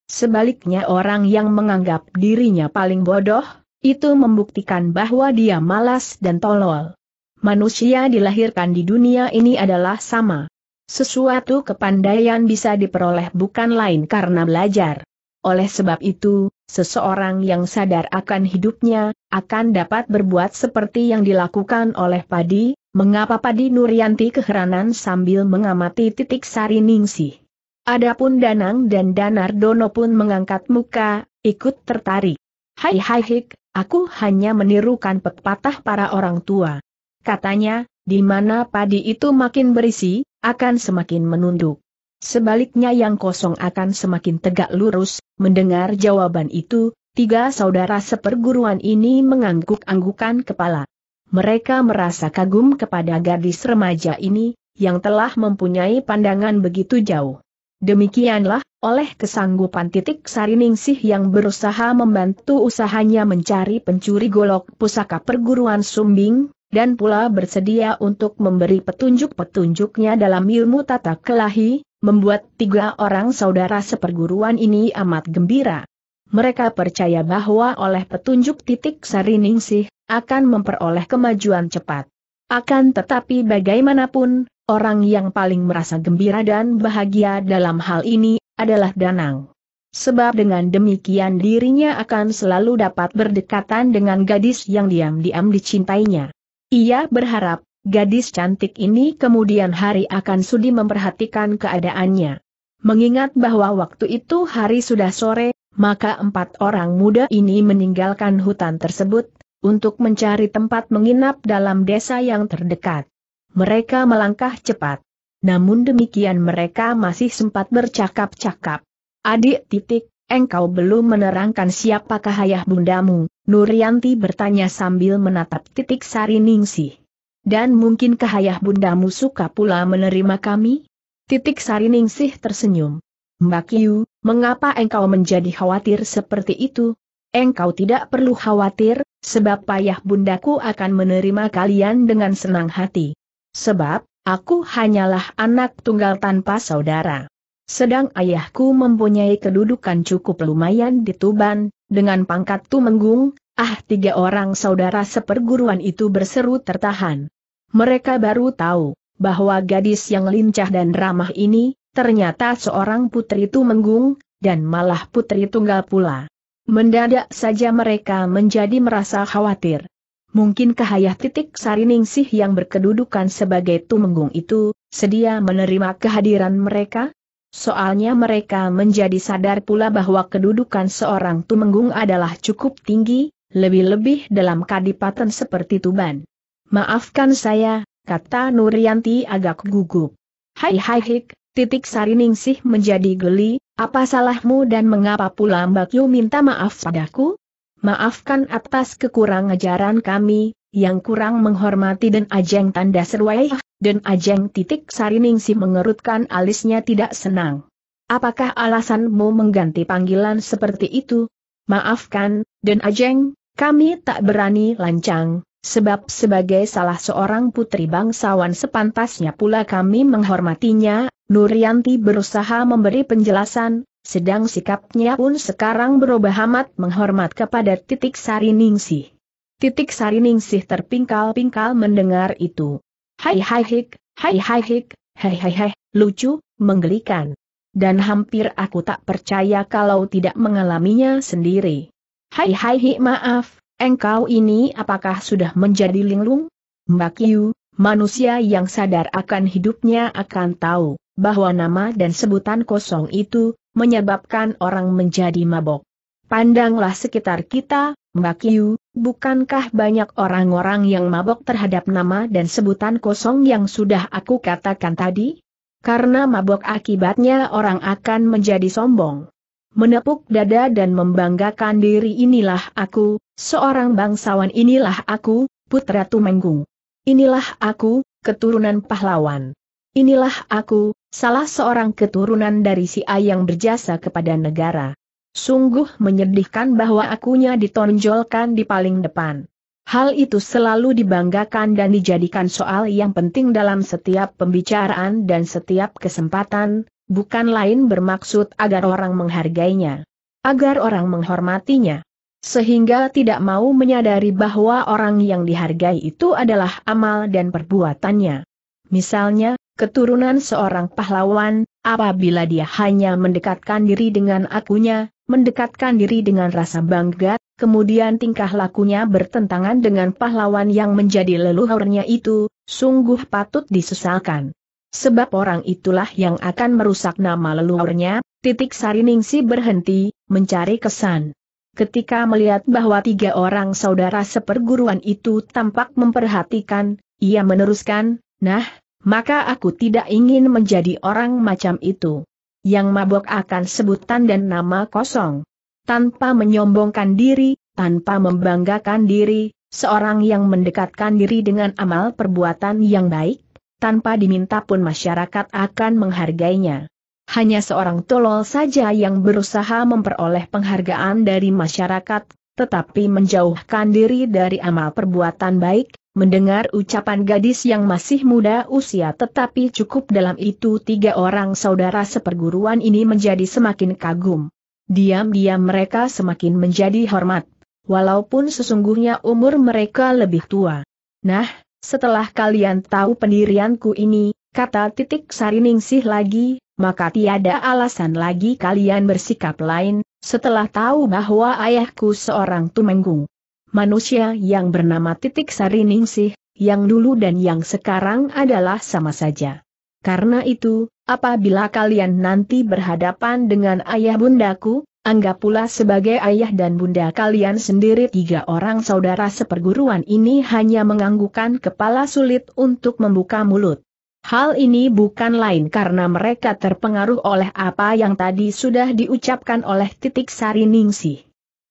Speaker 1: Sebaliknya orang yang menganggap dirinya paling bodoh, itu membuktikan bahwa dia malas dan tolol manusia dilahirkan di dunia ini adalah sama. Sesuatu kepandaian bisa diperoleh bukan lain karena belajar. Oleh sebab itu, seseorang yang sadar akan hidupnya, akan dapat berbuat seperti yang dilakukan oleh Padi, mengapa Padi Nurianti keheranan sambil mengamati titik sari ningsih. Adapun Danang dan Danar Dono pun mengangkat muka, ikut tertarik. Hai hai hik, aku hanya menirukan pepatah para orang tua. Katanya, di mana padi itu makin berisi, akan semakin menunduk. Sebaliknya yang kosong akan semakin tegak lurus, mendengar jawaban itu, tiga saudara seperguruan ini mengangguk-anggukan kepala. Mereka merasa kagum kepada gadis remaja ini, yang telah mempunyai pandangan begitu jauh. Demikianlah, oleh kesanggupan titik Sariningsih yang berusaha membantu usahanya mencari pencuri golok pusaka perguruan Sumbing, dan pula bersedia untuk memberi petunjuk-petunjuknya dalam ilmu tata kelahi, membuat tiga orang saudara seperguruan ini amat gembira. Mereka percaya bahwa oleh petunjuk titik Sariningsih, akan memperoleh kemajuan cepat. Akan tetapi bagaimanapun, orang yang paling merasa gembira dan bahagia dalam hal ini, adalah Danang. Sebab dengan demikian dirinya akan selalu dapat berdekatan dengan gadis yang diam-diam dicintainya. Ia berharap, gadis cantik ini kemudian hari akan sudi memperhatikan keadaannya. Mengingat bahwa waktu itu hari sudah sore, maka empat orang muda ini meninggalkan hutan tersebut, untuk mencari tempat menginap dalam desa yang terdekat. Mereka melangkah cepat. Namun demikian mereka masih sempat bercakap-cakap. Adik titik, engkau belum menerangkan siapakah ayah bundamu, Nurianti bertanya sambil menatap titik sari ningsih. Dan mungkinkah ayah bundamu suka pula menerima kami? Titik sari ningsih tersenyum. Mbak Yu, mengapa engkau menjadi khawatir seperti itu? Engkau tidak perlu khawatir, sebab payah bundaku akan menerima kalian dengan senang hati. Sebab, aku hanyalah anak tunggal tanpa saudara. Sedang ayahku mempunyai kedudukan cukup lumayan di Tuban, dengan pangkat tumenggung, ah tiga orang saudara seperguruan itu berseru tertahan. Mereka baru tahu, bahwa gadis yang lincah dan ramah ini, ternyata seorang putri tumenggung, dan malah putri tunggal pula. Mendadak saja mereka menjadi merasa khawatir. Mungkin Hayah Titik Sariningsih yang berkedudukan sebagai Tumenggung itu, sedia menerima kehadiran mereka? Soalnya mereka menjadi sadar pula bahwa kedudukan seorang Tumenggung adalah cukup tinggi, lebih-lebih dalam kadipaten seperti Tuban. Maafkan saya, kata Nurianti agak gugup. Hai hai hik, titik sariningsih menjadi geli, apa salahmu dan mengapa pula Mbak Yu minta maaf padaku? Maafkan atas kekurang ajaran kami, yang kurang menghormati dan ajeng tanda seruai, dan ajeng titik ningsi mengerutkan alisnya tidak senang. Apakah alasanmu mengganti panggilan seperti itu? Maafkan, dan ajeng, kami tak berani lancang, sebab sebagai salah seorang putri bangsawan sepantasnya pula kami menghormatinya, Nurianti berusaha memberi penjelasan, sedang sikapnya pun sekarang berubah amat menghormat kepada titik sari ningsih. Titik sari ningsih terpingkal-pingkal mendengar itu. Hai hai hik, hai hai hik, hai hai hai, lucu, menggelikan. Dan hampir aku tak percaya kalau tidak mengalaminya sendiri. Hai hai hik maaf, engkau ini apakah sudah menjadi linglung? Mbak Yu, manusia yang sadar akan hidupnya akan tahu bahwa nama dan sebutan kosong itu menyebabkan orang menjadi mabok. Pandanglah sekitar kita, Mbak Kiyu, bukankah banyak orang-orang yang mabok terhadap nama dan sebutan kosong yang sudah aku katakan tadi? Karena mabok akibatnya orang akan menjadi sombong. Menepuk dada dan membanggakan diri inilah aku, seorang bangsawan inilah aku, putra Tumenggung. Inilah aku, keturunan pahlawan. Inilah aku, salah seorang keturunan dari si A yang berjasa kepada negara. Sungguh menyedihkan bahwa akunya ditonjolkan di paling depan. Hal itu selalu dibanggakan dan dijadikan soal yang penting dalam setiap pembicaraan dan setiap kesempatan, bukan lain bermaksud agar orang menghargainya. Agar orang menghormatinya sehingga tidak mau menyadari bahwa orang yang dihargai itu adalah amal dan perbuatannya. Misalnya, keturunan seorang pahlawan, apabila dia hanya mendekatkan diri dengan akunya, mendekatkan diri dengan rasa bangga, kemudian tingkah lakunya bertentangan dengan pahlawan yang menjadi leluhurnya itu, sungguh patut disesalkan. Sebab orang itulah yang akan merusak nama leluhurnya, titik Sariningsi berhenti, mencari kesan. Ketika melihat bahwa tiga orang saudara seperguruan itu tampak memperhatikan, ia meneruskan, nah, maka aku tidak ingin menjadi orang macam itu yang mabok akan sebutan dan nama kosong. Tanpa menyombongkan diri, tanpa membanggakan diri, seorang yang mendekatkan diri dengan amal perbuatan yang baik, tanpa diminta pun masyarakat akan menghargainya. Hanya seorang tolol saja yang berusaha memperoleh penghargaan dari masyarakat, tetapi menjauhkan diri dari amal perbuatan baik, Mendengar ucapan gadis yang masih muda usia tetapi cukup dalam itu tiga orang saudara seperguruan ini menjadi semakin kagum. Diam-diam mereka semakin menjadi hormat, walaupun sesungguhnya umur mereka lebih tua. Nah, setelah kalian tahu pendirianku ini, kata titik sariningsih lagi, maka tiada alasan lagi kalian bersikap lain, setelah tahu bahwa ayahku seorang tumenggung manusia yang bernama Titik Sariningsih, yang dulu dan yang sekarang adalah sama saja. Karena itu, apabila kalian nanti berhadapan dengan ayah bundaku, anggap pula sebagai ayah dan bunda kalian sendiri tiga orang saudara seperguruan ini hanya menganggukkan kepala sulit untuk membuka mulut. Hal ini bukan lain karena mereka terpengaruh oleh apa yang tadi sudah diucapkan oleh titik sari Ningsih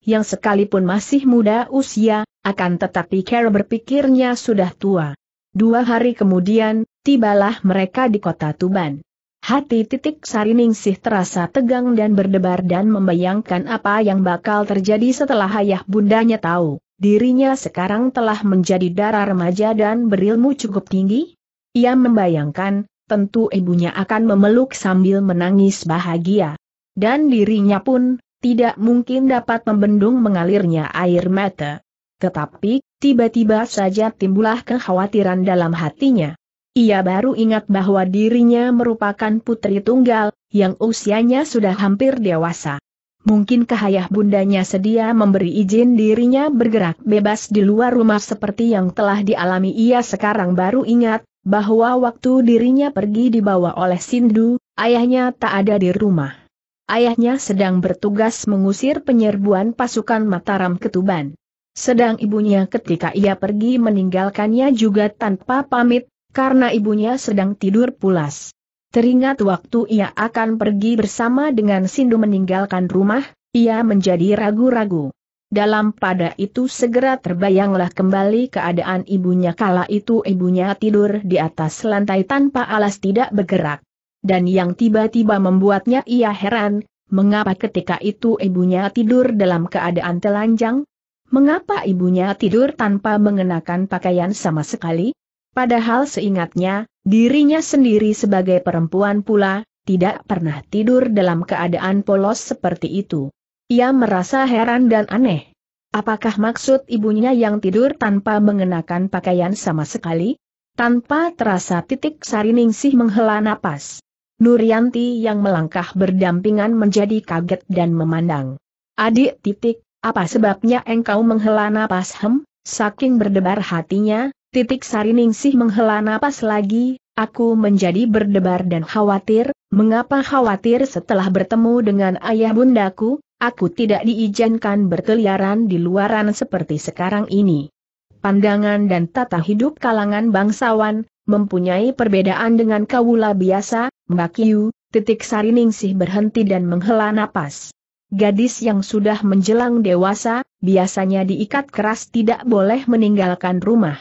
Speaker 1: yang sekalipun masih muda usia, akan tetapi Kera berpikirnya sudah tua. Dua hari kemudian, tibalah mereka di kota Tuban. Hati titik sariningsih terasa tegang dan berdebar dan membayangkan apa yang bakal terjadi setelah ayah bundanya tahu, dirinya sekarang telah menjadi darah remaja dan berilmu cukup tinggi. Ia membayangkan, tentu ibunya akan memeluk sambil menangis bahagia. Dan dirinya pun, tidak mungkin dapat membendung mengalirnya air mata. Tetapi, tiba-tiba saja timbullah kekhawatiran dalam hatinya. Ia baru ingat bahwa dirinya merupakan putri tunggal, yang usianya sudah hampir dewasa. Mungkin ayah bundanya sedia memberi izin dirinya bergerak bebas di luar rumah seperti yang telah dialami ia sekarang baru ingat, bahwa waktu dirinya pergi dibawa oleh Sindu, ayahnya tak ada di rumah. Ayahnya sedang bertugas mengusir penyerbuan pasukan Mataram Ketuban. Sedang ibunya ketika ia pergi meninggalkannya juga tanpa pamit, karena ibunya sedang tidur pulas. Teringat waktu ia akan pergi bersama dengan Sindu meninggalkan rumah, ia menjadi ragu-ragu. Dalam pada itu segera terbayanglah kembali keadaan ibunya kala itu ibunya tidur di atas lantai tanpa alas tidak bergerak dan yang tiba-tiba membuatnya ia heran, mengapa ketika itu ibunya tidur dalam keadaan telanjang? Mengapa ibunya tidur tanpa mengenakan pakaian sama sekali? Padahal seingatnya, dirinya sendiri sebagai perempuan pula, tidak pernah tidur dalam keadaan polos seperti itu. Ia merasa heran dan aneh. Apakah maksud ibunya yang tidur tanpa mengenakan pakaian sama sekali? Tanpa terasa titik Sariningsih menghela napas. Nurianti yang melangkah berdampingan menjadi kaget dan memandang. Adik titik, apa sebabnya engkau menghela napas hem? Saking berdebar hatinya, titik sariningsih menghela napas lagi, aku menjadi berdebar dan khawatir, mengapa khawatir setelah bertemu dengan ayah bundaku, aku tidak diizinkan berkeliaran di luaran seperti sekarang ini. Pandangan dan tata hidup kalangan bangsawan, mempunyai perbedaan dengan kawula biasa, Mbak Yu, titik Sariningsih berhenti dan menghela napas. Gadis yang sudah menjelang dewasa, biasanya diikat keras tidak boleh meninggalkan rumah.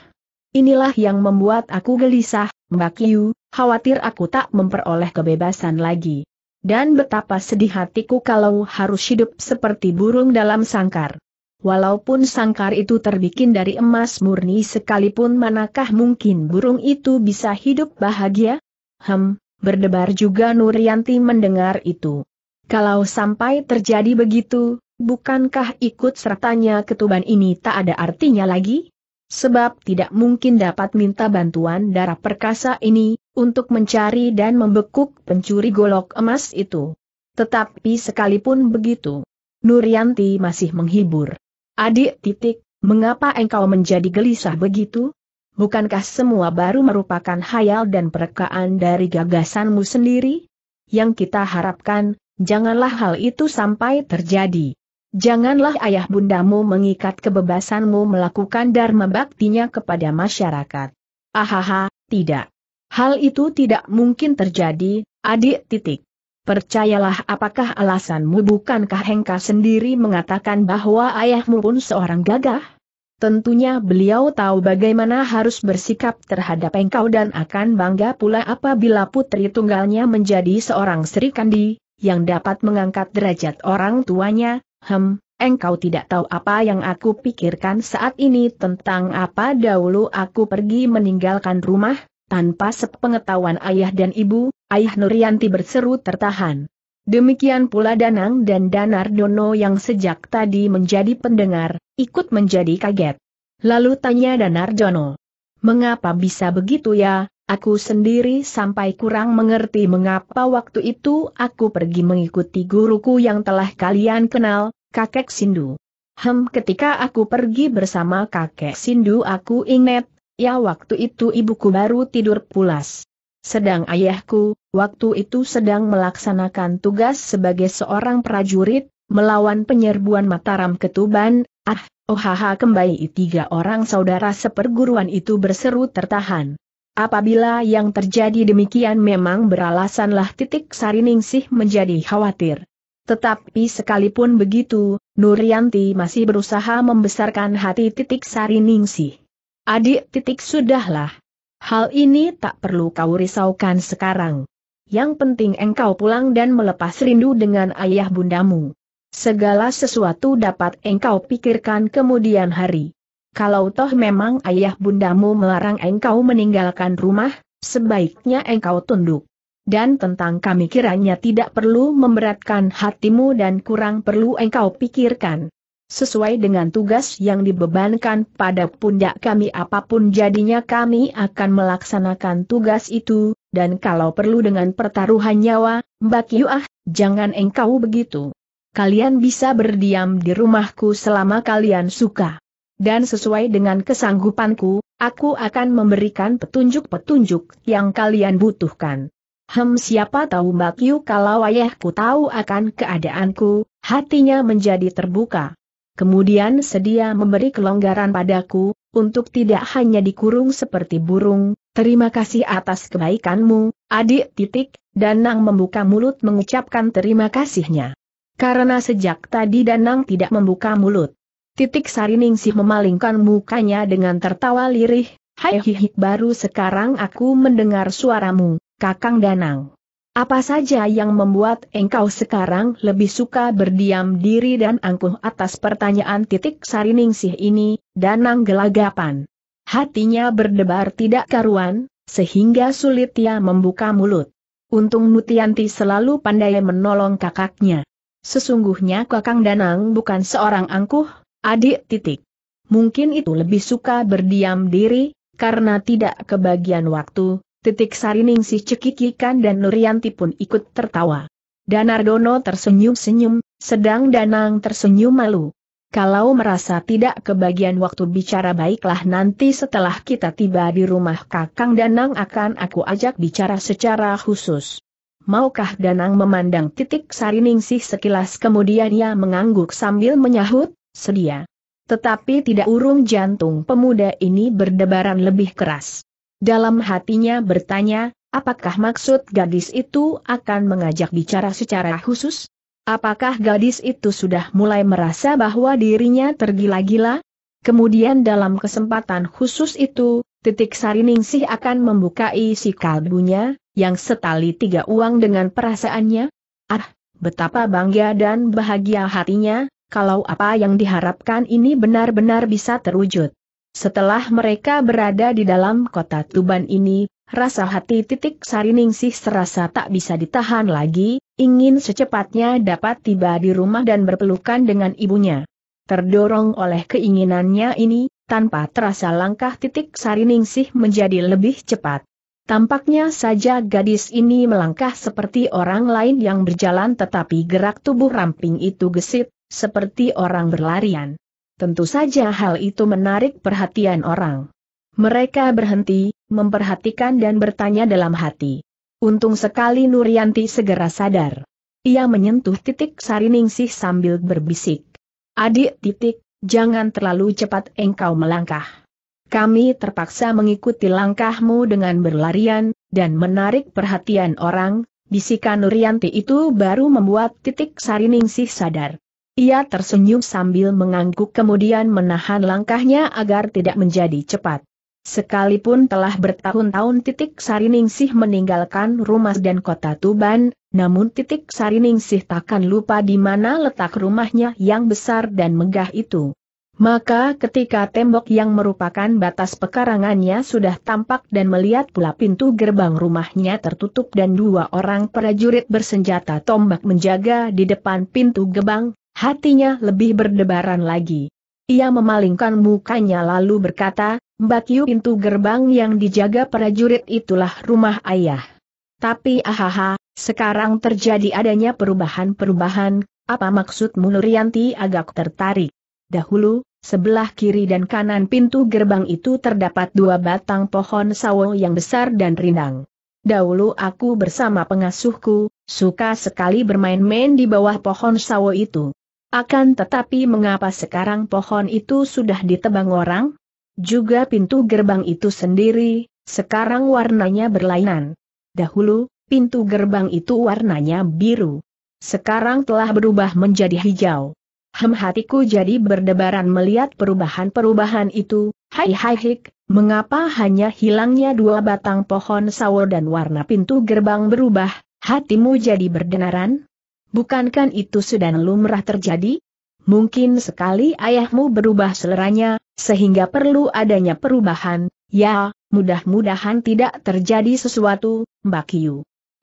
Speaker 1: Inilah yang membuat aku gelisah, Mbak Yu, khawatir aku tak memperoleh kebebasan lagi. Dan betapa sedih hatiku kalau harus hidup seperti burung dalam sangkar. Walaupun sangkar itu terbikin dari emas murni sekalipun manakah mungkin burung itu bisa hidup bahagia? Hem, Berdebar juga Nuryanti mendengar itu. Kalau sampai terjadi begitu, bukankah ikut sertanya ketuban ini tak ada artinya lagi? Sebab tidak mungkin dapat minta bantuan darah perkasa ini, untuk mencari dan membekuk pencuri golok emas itu. Tetapi sekalipun begitu, Nuryanti masih menghibur. Adik titik, mengapa engkau menjadi gelisah begitu? bukankah semua baru merupakan hayal dan perekaan dari gagasanmu sendiri? Yang kita harapkan, janganlah hal itu sampai terjadi. Janganlah ayah bundamu mengikat kebebasanmu melakukan dharma baktinya kepada masyarakat. Ahaha, tidak. Hal itu tidak mungkin terjadi, adik titik. Percayalah apakah alasanmu bukankah Hengka sendiri mengatakan bahwa ayahmu pun seorang gagah? Tentunya beliau tahu bagaimana harus bersikap terhadap engkau dan akan bangga pula apabila putri tunggalnya menjadi seorang Sri Kandi, yang dapat mengangkat derajat orang tuanya, hem, engkau tidak tahu apa yang aku pikirkan saat ini tentang apa dahulu aku pergi meninggalkan rumah, tanpa sepengetahuan ayah dan ibu, ayah Nurianti berseru tertahan. Demikian pula Danang dan Danar Dono yang sejak tadi menjadi pendengar, ikut menjadi kaget. Lalu tanya Danar Dono, mengapa bisa begitu ya, aku sendiri sampai kurang mengerti mengapa waktu itu aku pergi mengikuti guruku yang telah kalian kenal, kakek Sindu. Hem ketika aku pergi bersama kakek Sindu aku ingat, ya waktu itu ibuku baru tidur pulas. Sedang ayahku, waktu itu sedang melaksanakan tugas sebagai seorang prajurit, melawan penyerbuan Mataram Ketuban, ah, ohaha kembali tiga orang saudara seperguruan itu berseru tertahan. Apabila yang terjadi demikian memang beralasanlah titik Sariningsih menjadi khawatir. Tetapi sekalipun begitu, Nuryanti masih berusaha membesarkan hati titik Sariningsih. Adik titik sudahlah, Hal ini tak perlu kau risaukan sekarang. Yang penting engkau pulang dan melepas rindu dengan ayah bundamu. Segala sesuatu dapat engkau pikirkan kemudian hari. Kalau toh memang ayah bundamu melarang engkau meninggalkan rumah, sebaiknya engkau tunduk. Dan tentang kami kiranya tidak perlu memberatkan hatimu dan kurang perlu engkau pikirkan. Sesuai dengan tugas yang dibebankan pada pundak kami apapun jadinya kami akan melaksanakan tugas itu, dan kalau perlu dengan pertaruhan nyawa, Mbak Yuah, jangan engkau begitu. Kalian bisa berdiam di rumahku selama kalian suka. Dan sesuai dengan kesanggupanku, aku akan memberikan petunjuk-petunjuk yang kalian butuhkan. Hem siapa tahu Mbak Yu kalau ayahku tahu akan keadaanku, hatinya menjadi terbuka. Kemudian sedia memberi kelonggaran padaku, untuk tidak hanya dikurung seperti burung, terima kasih atas kebaikanmu, adik titik, Danang membuka mulut mengucapkan terima kasihnya. Karena sejak tadi Danang tidak membuka mulut. Titik Sariningsih memalingkan mukanya dengan tertawa lirih, hai hihik baru sekarang aku mendengar suaramu, kakang Danang. Apa saja yang membuat engkau sekarang lebih suka berdiam diri dan angkuh atas pertanyaan titik sariningsih ini, danang gelagapan. Hatinya berdebar tidak karuan, sehingga sulit ia membuka mulut. Untung Mutianti selalu pandai menolong kakaknya. Sesungguhnya Kakang Danang bukan seorang angkuh, adik titik. Mungkin itu lebih suka berdiam diri, karena tidak kebagian waktu, Titik Sariningsih cekikikan dan Nurianti pun ikut tertawa. Danardono tersenyum-senyum, sedang Danang tersenyum malu. Kalau merasa tidak kebagian waktu bicara baiklah nanti setelah kita tiba di rumah Kakang Danang akan aku ajak bicara secara khusus. Maukah Danang memandang titik Sariningsih sekilas kemudian ia mengangguk sambil menyahut, sedia. Tetapi tidak urung jantung pemuda ini berdebaran lebih keras. Dalam hatinya bertanya, apakah maksud gadis itu akan mengajak bicara secara khusus? Apakah gadis itu sudah mulai merasa bahwa dirinya tergila-gila? Kemudian dalam kesempatan khusus itu, titik sariningsih akan membuka isi kalbunya, yang setali tiga uang dengan perasaannya? Ah, betapa bangga dan bahagia hatinya, kalau apa yang diharapkan ini benar-benar bisa terwujud. Setelah mereka berada di dalam kota Tuban ini, rasa hati titik sariningsih serasa tak bisa ditahan lagi, ingin secepatnya dapat tiba di rumah dan berpelukan dengan ibunya. Terdorong oleh keinginannya ini, tanpa terasa langkah titik sariningsih menjadi lebih cepat. Tampaknya saja gadis ini melangkah seperti orang lain yang berjalan tetapi gerak tubuh ramping itu gesit, seperti orang berlarian. Tentu saja hal itu menarik perhatian orang. Mereka berhenti, memperhatikan dan bertanya dalam hati. Untung sekali Nurianti segera sadar. Ia menyentuh titik Sariningsih sambil berbisik. Adik titik, jangan terlalu cepat engkau melangkah. Kami terpaksa mengikuti langkahmu dengan berlarian, dan menarik perhatian orang, bisikan Nurianti itu baru membuat titik Sariningsih sadar. Ia tersenyum sambil mengangguk kemudian menahan langkahnya agar tidak menjadi cepat. Sekalipun telah bertahun-tahun titik Sariningsih meninggalkan rumah dan kota Tuban, namun titik Sariningsih takkan lupa di mana letak rumahnya yang besar dan megah itu. Maka ketika tembok yang merupakan batas pekarangannya sudah tampak dan melihat pula pintu gerbang rumahnya tertutup dan dua orang prajurit bersenjata tombak menjaga di depan pintu gerbang, Hatinya lebih berdebaran lagi. Ia memalingkan mukanya lalu berkata, Mbak Yu pintu gerbang yang dijaga prajurit itulah rumah ayah. Tapi ahaha, sekarang terjadi adanya perubahan-perubahan, apa maksudmu Mulurianti agak tertarik. Dahulu, sebelah kiri dan kanan pintu gerbang itu terdapat dua batang pohon sawo yang besar dan rindang. Dahulu aku bersama pengasuhku, suka sekali bermain-main di bawah pohon sawo itu. Akan tetapi mengapa sekarang pohon itu sudah ditebang orang? Juga pintu gerbang itu sendiri, sekarang warnanya berlainan. Dahulu, pintu gerbang itu warnanya biru. Sekarang telah berubah menjadi hijau. Hem hatiku jadi berdebaran melihat perubahan-perubahan itu, hai hai hik, mengapa hanya hilangnya dua batang pohon sawo dan warna pintu gerbang berubah, hatimu jadi berdenaran? Bukankan itu sudah lumrah terjadi? Mungkin sekali ayahmu berubah seleranya, sehingga perlu adanya perubahan, ya, mudah-mudahan tidak terjadi sesuatu, Mbak Kiyu.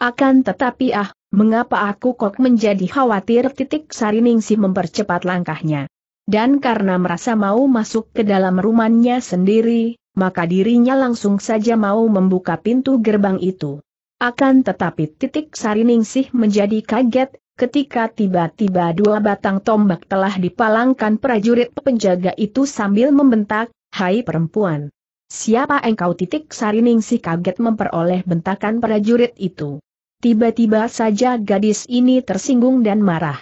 Speaker 1: Akan tetapi ah, mengapa aku kok menjadi khawatir titik Sariningsih mempercepat langkahnya. Dan karena merasa mau masuk ke dalam rumahnya sendiri, maka dirinya langsung saja mau membuka pintu gerbang itu. Akan tetapi titik Sariningsih menjadi kaget, Ketika tiba-tiba dua batang tombak telah dipalangkan prajurit penjaga itu sambil membentak, Hai perempuan! Siapa engkau titik sarining si kaget memperoleh bentakan prajurit itu. Tiba-tiba saja gadis ini tersinggung dan marah.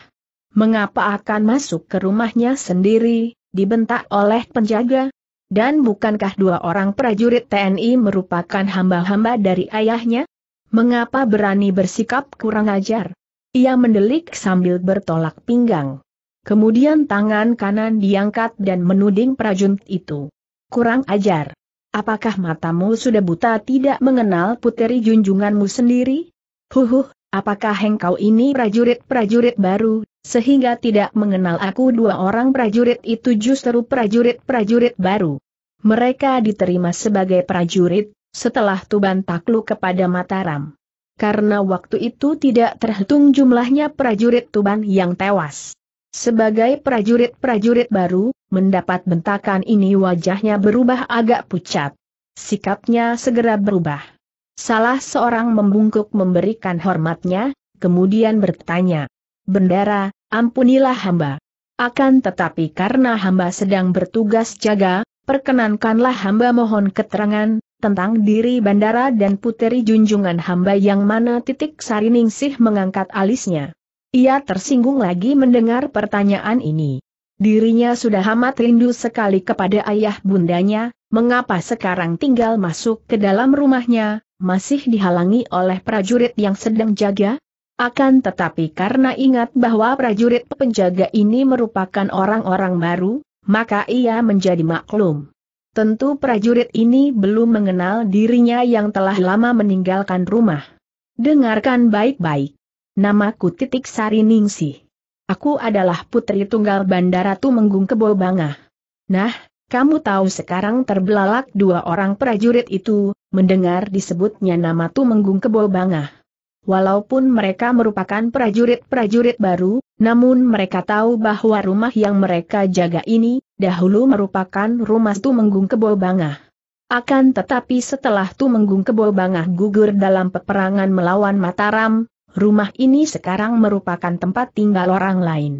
Speaker 1: Mengapa akan masuk ke rumahnya sendiri, dibentak oleh penjaga? Dan bukankah dua orang prajurit TNI merupakan hamba-hamba dari ayahnya? Mengapa berani bersikap kurang ajar? Ia mendelik sambil bertolak pinggang. Kemudian tangan kanan diangkat dan menuding prajurit itu. Kurang ajar. Apakah matamu sudah buta tidak mengenal puteri junjunganmu sendiri? Huhuh, apakah engkau ini prajurit-prajurit baru, sehingga tidak mengenal aku dua orang prajurit itu justru prajurit-prajurit baru. Mereka diterima sebagai prajurit, setelah Tuban takluk kepada Mataram karena waktu itu tidak terhitung jumlahnya prajurit Tuban yang tewas. Sebagai prajurit-prajurit baru, mendapat bentakan ini wajahnya berubah agak pucat. Sikapnya segera berubah. Salah seorang membungkuk memberikan hormatnya, kemudian bertanya, Bendara, ampunilah hamba. Akan tetapi karena hamba sedang bertugas jaga, perkenankanlah hamba mohon keterangan, tentang diri bandara dan puteri junjungan hamba yang mana titik Sariningsih mengangkat alisnya. Ia tersinggung lagi mendengar pertanyaan ini. Dirinya sudah amat rindu sekali kepada ayah bundanya, mengapa sekarang tinggal masuk ke dalam rumahnya, masih dihalangi oleh prajurit yang sedang jaga? Akan tetapi karena ingat bahwa prajurit penjaga ini merupakan orang-orang baru, maka ia menjadi maklum. Tentu prajurit ini belum mengenal dirinya yang telah lama meninggalkan rumah. Dengarkan baik-baik. Namaku Titik Sari Ningsih. Aku adalah putri tunggal Bandara Tumenggung Kebobangah. Nah, kamu tahu sekarang terbelalak dua orang prajurit itu, mendengar disebutnya nama Tumenggung Kebobangah. Walaupun mereka merupakan prajurit-prajurit baru, namun mereka tahu bahwa rumah yang mereka jaga ini, dahulu merupakan rumah Tumenggung Kebobangah. Akan tetapi setelah Tumenggung Kebobangah gugur dalam peperangan melawan Mataram, rumah ini sekarang merupakan tempat tinggal orang lain.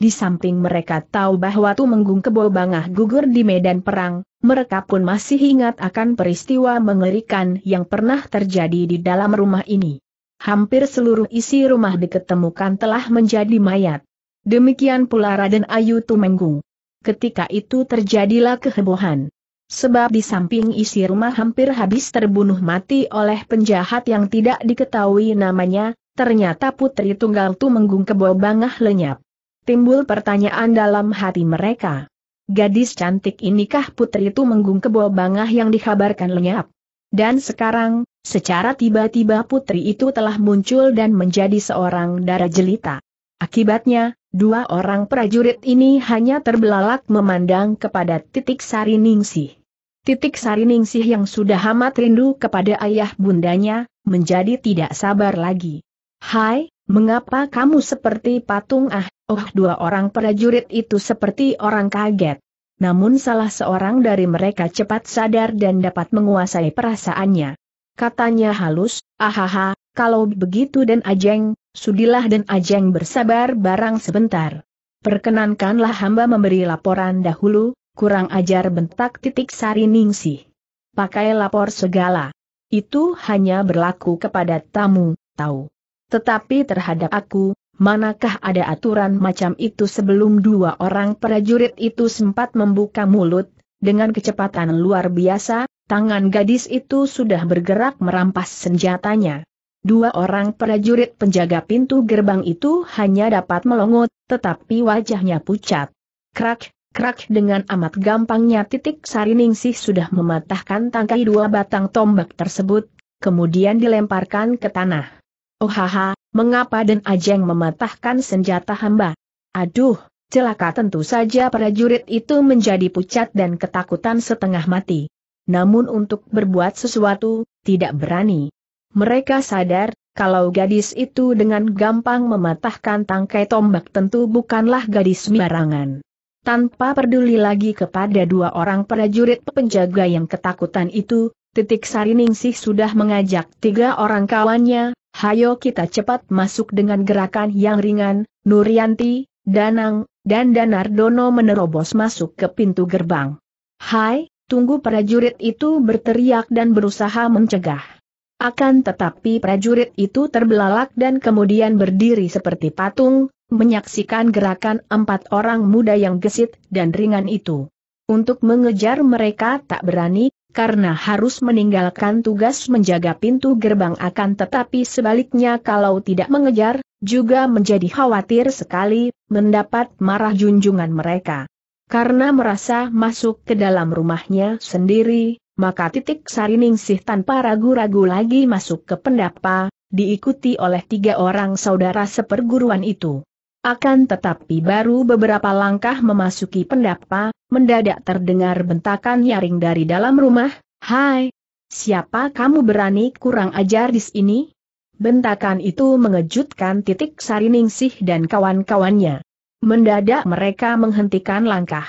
Speaker 1: Di samping mereka tahu bahwa Tumenggung Kebobangah gugur di medan perang, mereka pun masih ingat akan peristiwa mengerikan yang pernah terjadi di dalam rumah ini. Hampir seluruh isi rumah diketemukan telah menjadi mayat. Demikian pula Raden Ayu Tumenggung ketika itu terjadilah kehebohan. Sebab di samping isi rumah hampir habis terbunuh mati oleh penjahat yang tidak diketahui namanya, ternyata putri tunggal itu Kebo bangah lenyap. Timbul pertanyaan dalam hati mereka. Gadis cantik inikah putri ke bawah bangah yang dikabarkan lenyap? Dan sekarang, secara tiba-tiba putri itu telah muncul dan menjadi seorang darah jelita. Akibatnya, Dua orang prajurit ini hanya terbelalak memandang kepada titik sari ningsih. Titik sari ningsih yang sudah amat rindu kepada ayah bundanya, menjadi tidak sabar lagi. Hai, mengapa kamu seperti patung ah, oh dua orang prajurit itu seperti orang kaget. Namun salah seorang dari mereka cepat sadar dan dapat menguasai perasaannya. Katanya halus, ahaha, kalau begitu dan Ajeng, sudilah dan Ajeng bersabar barang sebentar. Perkenankanlah hamba memberi laporan dahulu, kurang ajar bentak titik sari ningsih. Pakai lapor segala. Itu hanya berlaku kepada tamu, tahu. Tetapi terhadap aku, Manakah ada aturan macam itu sebelum dua orang prajurit itu sempat membuka mulut, dengan kecepatan luar biasa, tangan gadis itu sudah bergerak merampas senjatanya. Dua orang prajurit penjaga pintu gerbang itu hanya dapat melongot, tetapi wajahnya pucat. Krak, krak dengan amat gampangnya titik sariningsih sudah mematahkan tangkai dua batang tombak tersebut, kemudian dilemparkan ke tanah. Oh haha, mengapa dan Ajeng mematahkan senjata hamba? Aduh, celaka tentu saja prajurit itu menjadi pucat dan ketakutan setengah mati. Namun untuk berbuat sesuatu, tidak berani. Mereka sadar, kalau gadis itu dengan gampang mematahkan tangkai tombak tentu bukanlah gadis sembarangan. Tanpa peduli lagi kepada dua orang prajurit penjaga yang ketakutan itu, Titik Sariningsih sudah mengajak tiga orang kawannya, hayo kita cepat masuk dengan gerakan yang ringan, Nurianti, Danang, dan Danardono menerobos masuk ke pintu gerbang. Hai, tunggu prajurit itu berteriak dan berusaha mencegah. Akan tetapi prajurit itu terbelalak dan kemudian berdiri seperti patung, menyaksikan gerakan empat orang muda yang gesit dan ringan itu. Untuk mengejar mereka tak berani, karena harus meninggalkan tugas menjaga pintu gerbang akan tetapi sebaliknya kalau tidak mengejar, juga menjadi khawatir sekali, mendapat marah junjungan mereka. Karena merasa masuk ke dalam rumahnya sendiri, maka titik Sariningsih tanpa ragu-ragu lagi masuk ke pendapa, diikuti oleh tiga orang saudara seperguruan itu. Akan tetapi baru beberapa langkah memasuki pendapa, mendadak terdengar bentakan nyaring dari dalam rumah, Hai, siapa kamu berani kurang ajar di sini? Bentakan itu mengejutkan titik Sariningsih dan kawan-kawannya. Mendadak mereka menghentikan langkah.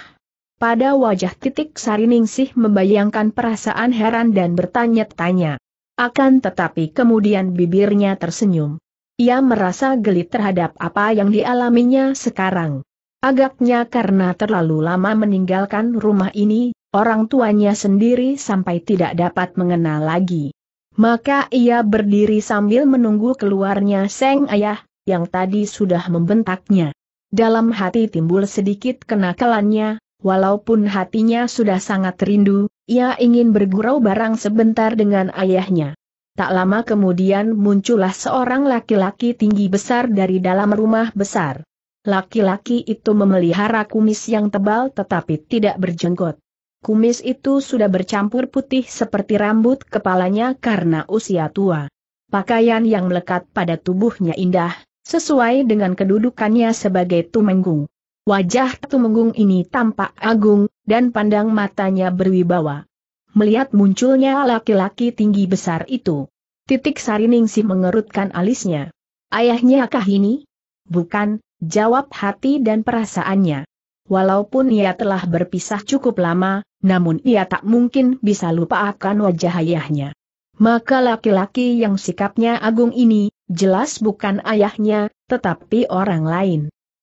Speaker 1: Pada wajah titik Sariningsih membayangkan perasaan heran dan bertanya-tanya. Akan tetapi kemudian bibirnya tersenyum. Ia merasa geli terhadap apa yang dialaminya sekarang. Agaknya karena terlalu lama meninggalkan rumah ini, orang tuanya sendiri sampai tidak dapat mengenal lagi. Maka ia berdiri sambil menunggu keluarnya Seng Ayah, yang tadi sudah membentaknya. Dalam hati timbul sedikit kenakalannya, Walaupun hatinya sudah sangat rindu, ia ingin bergurau barang sebentar dengan ayahnya. Tak lama kemudian muncullah seorang laki-laki tinggi besar dari dalam rumah besar. Laki-laki itu memelihara kumis yang tebal tetapi tidak berjenggot. Kumis itu sudah bercampur putih seperti rambut kepalanya karena usia tua. Pakaian yang melekat pada tubuhnya indah, sesuai dengan kedudukannya sebagai tumenggung. Wajah Tumenggung ini tampak agung, dan pandang matanya berwibawa. Melihat munculnya laki-laki tinggi besar itu. Titik Sariningsih mengerutkan alisnya. Ayahnya kah ini? Bukan, jawab hati dan perasaannya. Walaupun ia telah berpisah cukup lama, namun ia tak mungkin bisa lupa akan wajah ayahnya. Maka laki-laki yang sikapnya agung ini, jelas bukan ayahnya, tetapi orang lain.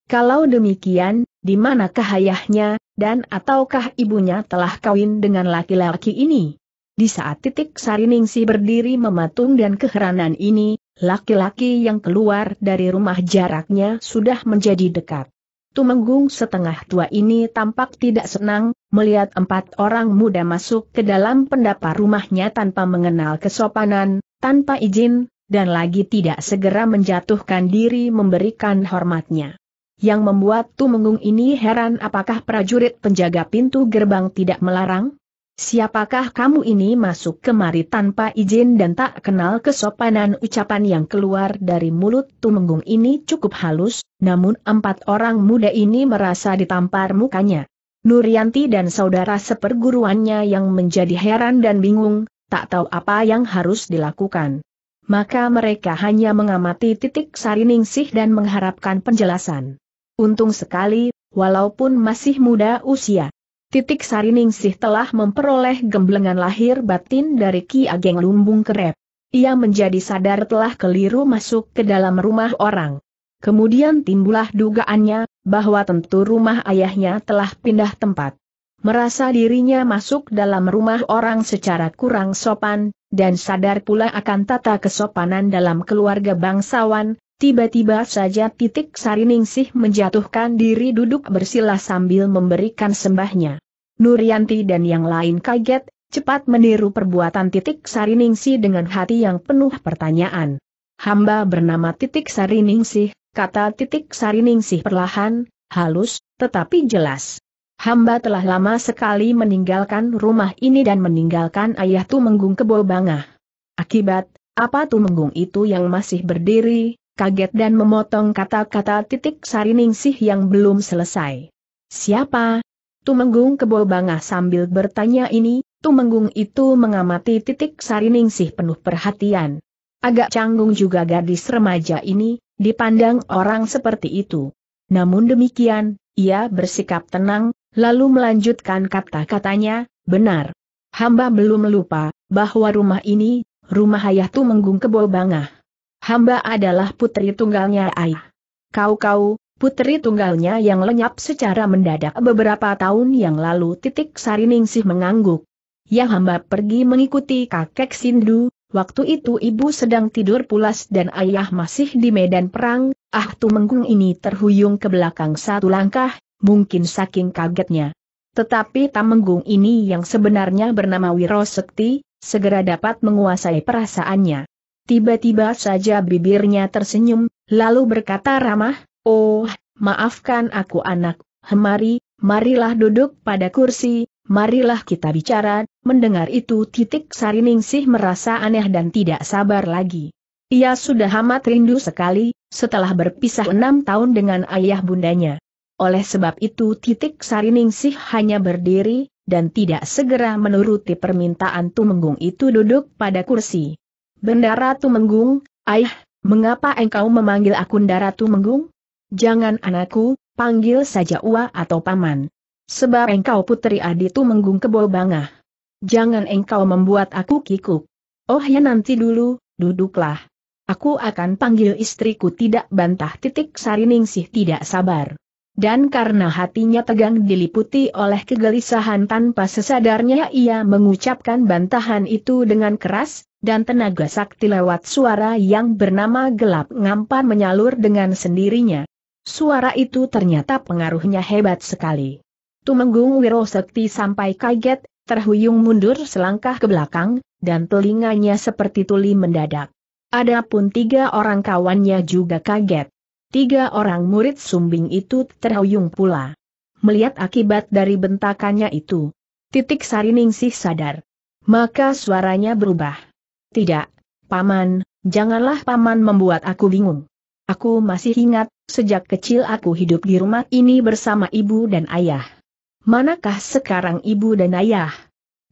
Speaker 1: Kalau demikian, di mana ayahnya, dan ataukah ibunya telah kawin dengan laki-laki ini? Di saat titik Sariningsi berdiri mematung dan keheranan ini, laki-laki yang keluar dari rumah jaraknya sudah menjadi dekat. Tumenggung setengah tua ini tampak tidak senang, melihat empat orang muda masuk ke dalam pendapa rumahnya tanpa mengenal kesopanan, tanpa izin, dan lagi tidak segera menjatuhkan diri memberikan hormatnya. Yang membuat Tumenggung ini heran apakah prajurit penjaga pintu gerbang tidak melarang? Siapakah kamu ini masuk kemari tanpa izin dan tak kenal kesopanan ucapan yang keluar dari mulut Tumenggung ini cukup halus, namun empat orang muda ini merasa ditampar mukanya. Nuryanti dan saudara seperguruannya yang menjadi heran dan bingung, tak tahu apa yang harus dilakukan. Maka mereka hanya mengamati titik sariningsih dan mengharapkan penjelasan. Untung sekali, walaupun masih muda usia. Titik Sariningsih telah memperoleh gemblengan lahir batin dari Ki Ageng Lumbung Kerep. Ia menjadi sadar telah keliru masuk ke dalam rumah orang. Kemudian timbullah dugaannya, bahwa tentu rumah ayahnya telah pindah tempat. Merasa dirinya masuk dalam rumah orang secara kurang sopan, dan sadar pula akan tata kesopanan dalam keluarga bangsawan, Tiba-tiba saja titik Sariningsih menjatuhkan diri duduk bersila sambil memberikan sembahnya. Nuryanti dan yang lain kaget, cepat meniru perbuatan titik Sariningsih dengan hati yang penuh pertanyaan. Hamba bernama titik Sariningsih, kata titik Sariningsih perlahan, halus, tetapi jelas. Hamba telah lama sekali meninggalkan rumah ini dan meninggalkan ayah Tumenggung Kebobangah. Akibat, apa Tumenggung itu yang masih berdiri, kaget dan memotong kata-kata titik sariningsih yang belum selesai. Siapa? Tumenggung kebo bangah sambil bertanya ini, Tumenggung itu mengamati titik sariningsih penuh perhatian. Agak canggung juga gadis remaja ini, dipandang orang seperti itu. Namun demikian, ia bersikap tenang, lalu melanjutkan kata-katanya, benar. Hamba belum lupa, bahwa rumah ini, rumah ayah Tumenggung Kebobangah. Hamba adalah putri tunggalnya ayah. Kau-kau, putri tunggalnya yang lenyap secara mendadak beberapa tahun yang lalu titik Sariningsih mengangguk. Ya hamba pergi mengikuti kakek Sindu, waktu itu ibu sedang tidur pulas dan ayah masih di medan perang, ah Tumenggung ini terhuyung ke belakang satu langkah, mungkin saking kagetnya. Tetapi Tamenggung ini yang sebenarnya bernama Wiro Sekti, segera dapat menguasai perasaannya. Tiba-tiba saja bibirnya tersenyum, lalu berkata ramah, Oh, maafkan aku anak, Hemari, marilah duduk pada kursi, marilah kita bicara, mendengar itu titik sari ningsih merasa aneh dan tidak sabar lagi. Ia sudah amat rindu sekali, setelah berpisah enam tahun dengan ayah bundanya. Oleh sebab itu titik sari ningsih hanya berdiri, dan tidak segera menuruti permintaan Tumenggung itu duduk pada kursi. Bendara Menggung, ayah, mengapa engkau memanggil aku Bendara Menggung? Jangan anakku, panggil saja Ua atau Paman. Sebab engkau putri adi Menggung kebol bangah. Jangan engkau membuat aku kikuk. Oh ya nanti dulu, duduklah. Aku akan panggil istriku tidak bantah titik sarining sih tidak sabar dan karena hatinya tegang diliputi oleh kegelisahan tanpa sesadarnya ia mengucapkan bantahan itu dengan keras, dan tenaga sakti lewat suara yang bernama gelap ngampan menyalur dengan sendirinya. Suara itu ternyata pengaruhnya hebat sekali. Tumenggung Wirosekti sampai kaget, terhuyung mundur selangkah ke belakang, dan telinganya seperti tuli mendadak. Adapun tiga orang kawannya juga kaget. Tiga orang murid sumbing itu terhuyung pula. Melihat akibat dari bentakannya itu, titik sariningsih sadar. Maka suaranya berubah. Tidak, Paman, janganlah Paman membuat aku bingung. Aku masih ingat, sejak kecil aku hidup di rumah ini bersama ibu dan ayah. Manakah sekarang ibu dan ayah?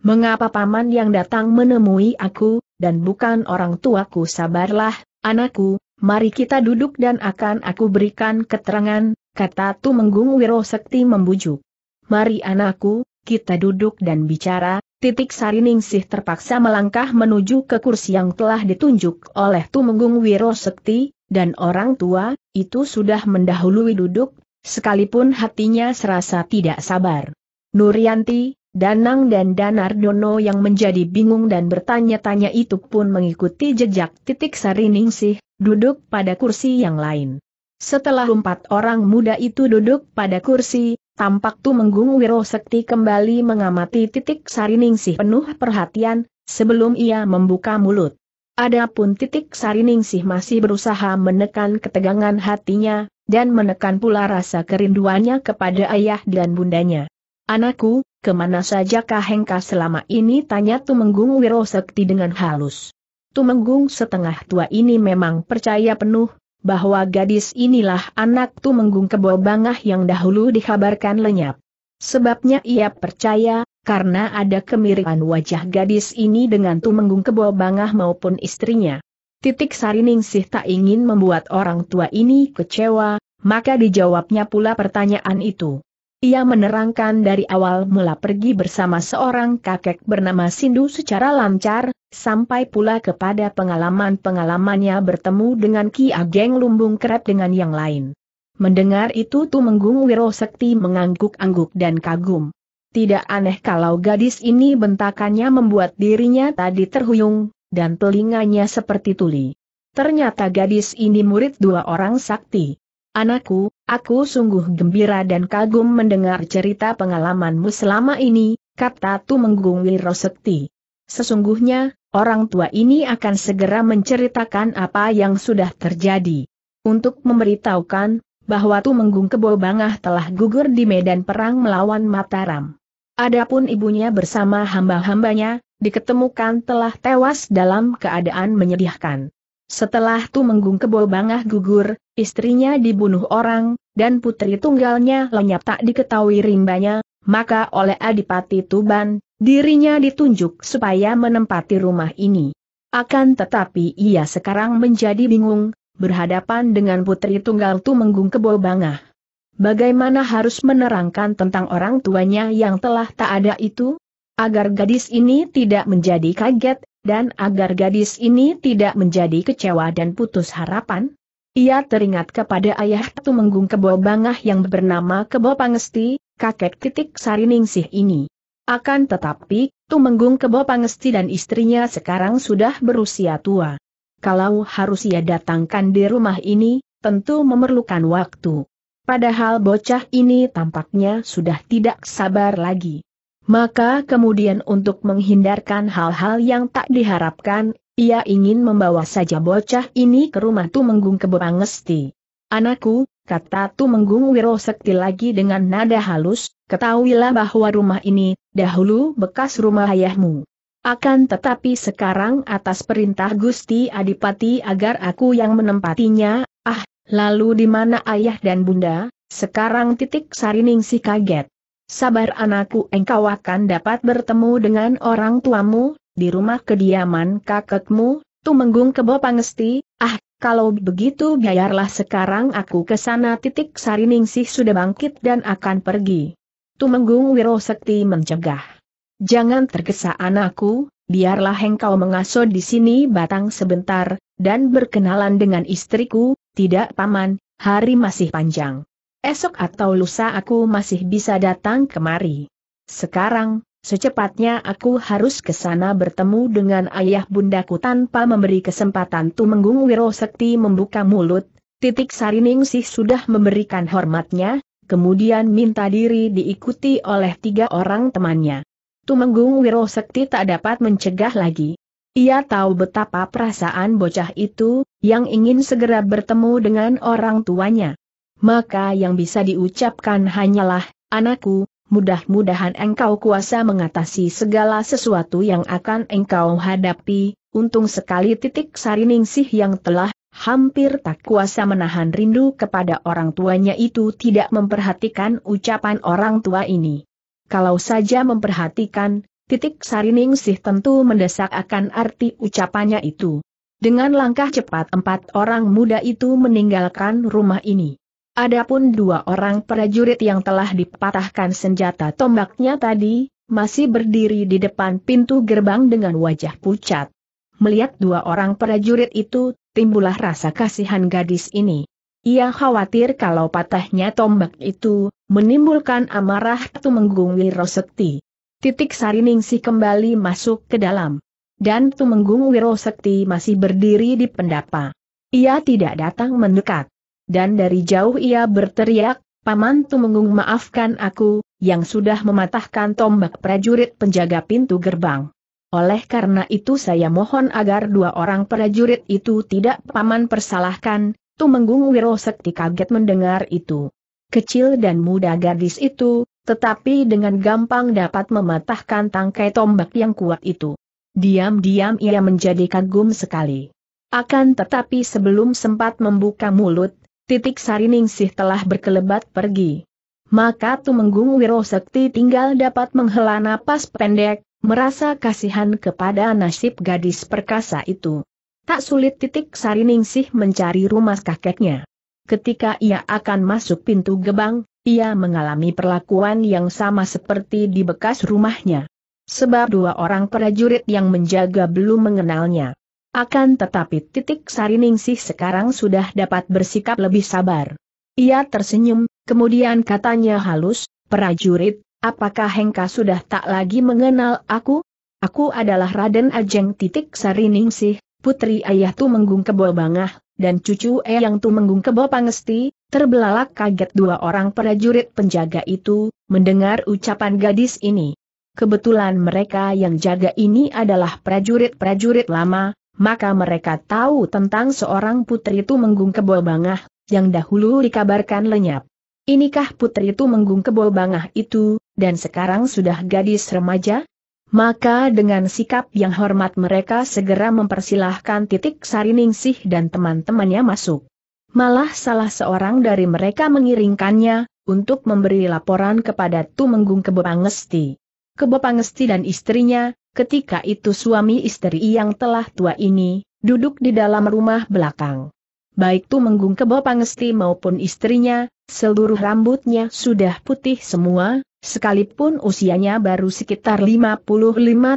Speaker 1: Mengapa paman yang datang menemui aku, dan bukan orang tuaku sabarlah, anakku, mari kita duduk dan akan aku berikan keterangan, kata Tumenggung Sekti membujuk. Mari anakku, kita duduk dan bicara, titik Sariningsih terpaksa melangkah menuju ke kursi yang telah ditunjuk oleh Tumenggung Sekti, dan orang tua, itu sudah mendahului duduk, sekalipun hatinya serasa tidak sabar. Nurianti, Danang dan Danardono yang menjadi bingung dan bertanya-tanya itu pun mengikuti jejak titik Sariningsih, duduk pada kursi yang lain. Setelah empat orang muda itu duduk pada kursi, tampak Tumenggung Wirosekti kembali mengamati titik Sariningsih penuh perhatian, sebelum ia membuka mulut. Adapun titik Sariningsih masih berusaha menekan ketegangan hatinya, dan menekan pula rasa kerinduannya kepada ayah dan bundanya. Anakku, kemana saja Kahengka selama ini tanya Tumenggung Wirosekti dengan halus. Tumenggung setengah tua ini memang percaya penuh, bahwa gadis inilah anak Tumenggung Bangah yang dahulu dikabarkan lenyap. Sebabnya ia percaya, karena ada kemiripan wajah gadis ini dengan Tumenggung Bangah maupun istrinya. Titik Sariningsih tak ingin membuat orang tua ini kecewa, maka dijawabnya pula pertanyaan itu. Ia menerangkan dari awal mula pergi bersama seorang kakek bernama Sindu secara lancar, sampai pula kepada pengalaman-pengalamannya bertemu dengan Ki Ageng Lumbung Krep dengan yang lain. Mendengar itu Tumenggung Sekti mengangguk-angguk dan kagum. Tidak aneh kalau gadis ini bentakannya membuat dirinya tadi terhuyung, dan telinganya seperti tuli. Ternyata gadis ini murid dua orang sakti. Anakku, aku sungguh gembira dan kagum mendengar cerita pengalamanmu selama ini, kata Tumenggung Wirosekti. Sesungguhnya, orang tua ini akan segera menceritakan apa yang sudah terjadi. Untuk memberitahukan, bahwa Tumenggung Kebobangah telah gugur di medan perang melawan Mataram. Adapun ibunya bersama hamba-hambanya, diketemukan telah tewas dalam keadaan menyedihkan. Setelah Tumenggung Kebol Bangah gugur, istrinya dibunuh orang, dan putri tunggalnya lenyap tak diketahui rimbanya, maka oleh Adipati Tuban, dirinya ditunjuk supaya menempati rumah ini. Akan tetapi ia sekarang menjadi bingung, berhadapan dengan putri tunggal Tumenggung Kebol Bangah. Bagaimana harus menerangkan tentang orang tuanya yang telah tak ada itu? Agar gadis ini tidak menjadi kaget, dan agar gadis ini tidak menjadi kecewa dan putus harapan, ia teringat kepada ayah Tumenggung Kebo Bangah yang bernama Kebo Pangesti, kakek titik Sariningsih ini. Akan tetapi, Tumenggung Kebo Pangesti dan istrinya sekarang sudah berusia tua. Kalau harus ia datangkan di rumah ini, tentu memerlukan waktu. Padahal bocah ini tampaknya sudah tidak sabar lagi. Maka kemudian untuk menghindarkan hal-hal yang tak diharapkan, ia ingin membawa saja bocah ini ke rumah Tumenggung Kebangesti. Anakku, kata Tumenggung Wirosekti lagi dengan nada halus, ketahuilah bahwa rumah ini, dahulu bekas rumah ayahmu. Akan tetapi sekarang atas perintah Gusti Adipati agar aku yang menempatinya, ah, lalu di mana ayah dan bunda, sekarang titik Sariningsi kaget. Sabar anakku engkau akan dapat bertemu dengan orang tuamu, di rumah kediaman kakekmu, Tumenggung Kebo Pangesti, ah, kalau begitu biarlah sekarang aku ke sana titik Sariningsih sudah bangkit dan akan pergi. Tumenggung Sekti mencegah. Jangan tergesa anakku, biarlah engkau mengasuh di sini batang sebentar, dan berkenalan dengan istriku, tidak paman, hari masih panjang esok atau lusa aku masih bisa datang kemari. Sekarang, secepatnya aku harus ke sana bertemu dengan ayah bundaku tanpa memberi kesempatan Tumenggung Wirosekti membuka mulut. Titik Sariningsih sudah memberikan hormatnya, kemudian minta diri diikuti oleh tiga orang temannya. Tumenggung Wirosekti tak dapat mencegah lagi. Ia tahu betapa perasaan bocah itu, yang ingin segera bertemu dengan orang tuanya maka yang bisa diucapkan hanyalah, anakku, mudah-mudahan engkau kuasa mengatasi segala sesuatu yang akan engkau hadapi, untung sekali titik sariningsih yang telah hampir tak kuasa menahan rindu kepada orang tuanya itu tidak memperhatikan ucapan orang tua ini. Kalau saja memperhatikan, titik Sariningsih tentu mendesak akan arti ucapannya itu. Dengan langkah cepat empat orang muda itu meninggalkan rumah ini. Adapun dua orang prajurit yang telah dipatahkan senjata tombaknya tadi, masih berdiri di depan pintu gerbang dengan wajah pucat. Melihat dua orang prajurit itu, timbullah rasa kasihan gadis ini. Ia khawatir kalau patahnya tombak itu, menimbulkan amarah Tumenggung Wirosekti. Titik Sariningsi kembali masuk ke dalam. Dan Tumenggung Wirosekti masih berdiri di pendapa. Ia tidak datang mendekat dan dari jauh ia berteriak, Paman Tumenggung maafkan aku, yang sudah mematahkan tombak prajurit penjaga pintu gerbang. Oleh karena itu saya mohon agar dua orang prajurit itu tidak Paman persalahkan, Tumenggung Sekti kaget mendengar itu. Kecil dan muda gadis itu, tetapi dengan gampang dapat mematahkan tangkai tombak yang kuat itu. Diam-diam ia menjadi kagum sekali. Akan tetapi sebelum sempat membuka mulut, Titik Sariningsih telah berkelebat pergi. Maka Tumenggung Wirosekti tinggal dapat menghela napas pendek, merasa kasihan kepada nasib gadis perkasa itu. Tak sulit titik Sariningsih mencari rumah kakeknya. Ketika ia akan masuk pintu gebang, ia mengalami perlakuan yang sama seperti di bekas rumahnya. Sebab dua orang prajurit yang menjaga belum mengenalnya. Akan tetapi titik Sariningsih sekarang sudah dapat bersikap lebih sabar. Ia tersenyum, kemudian katanya halus, prajurit, apakah Hengka sudah tak lagi mengenal aku? Aku adalah Raden Ajeng titik Sariningsih, putri ayah tu menggung kebo bangah, dan cucu eyang tu menggung kebo pangesti, terbelalak kaget dua orang prajurit penjaga itu, mendengar ucapan gadis ini. Kebetulan mereka yang jaga ini adalah prajurit-prajurit lama, maka mereka tahu tentang seorang putri Tumenggung Kebo Bangah, yang dahulu dikabarkan lenyap. Inikah putri Tumenggung Kebo Bangah itu, dan sekarang sudah gadis remaja? Maka dengan sikap yang hormat mereka segera mempersilahkan titik Sariningsih dan teman-temannya masuk. Malah salah seorang dari mereka mengiringkannya, untuk memberi laporan kepada Tumenggung Kebopangesti. Kebopangesti dan istrinya, Ketika itu suami istri yang telah tua ini, duduk di dalam rumah belakang. Baik tu menggung kebo pangesti maupun istrinya, seluruh rambutnya sudah putih semua, sekalipun usianya baru sekitar 55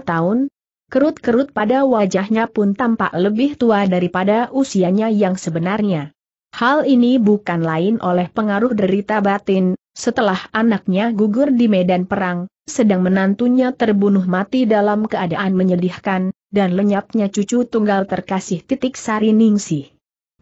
Speaker 1: tahun, kerut-kerut pada wajahnya pun tampak lebih tua daripada usianya yang sebenarnya. Hal ini bukan lain oleh pengaruh derita batin, setelah anaknya gugur di medan perang, sedang menantunya terbunuh mati dalam keadaan menyedihkan, dan lenyapnya cucu tunggal terkasih titik sari ningsih.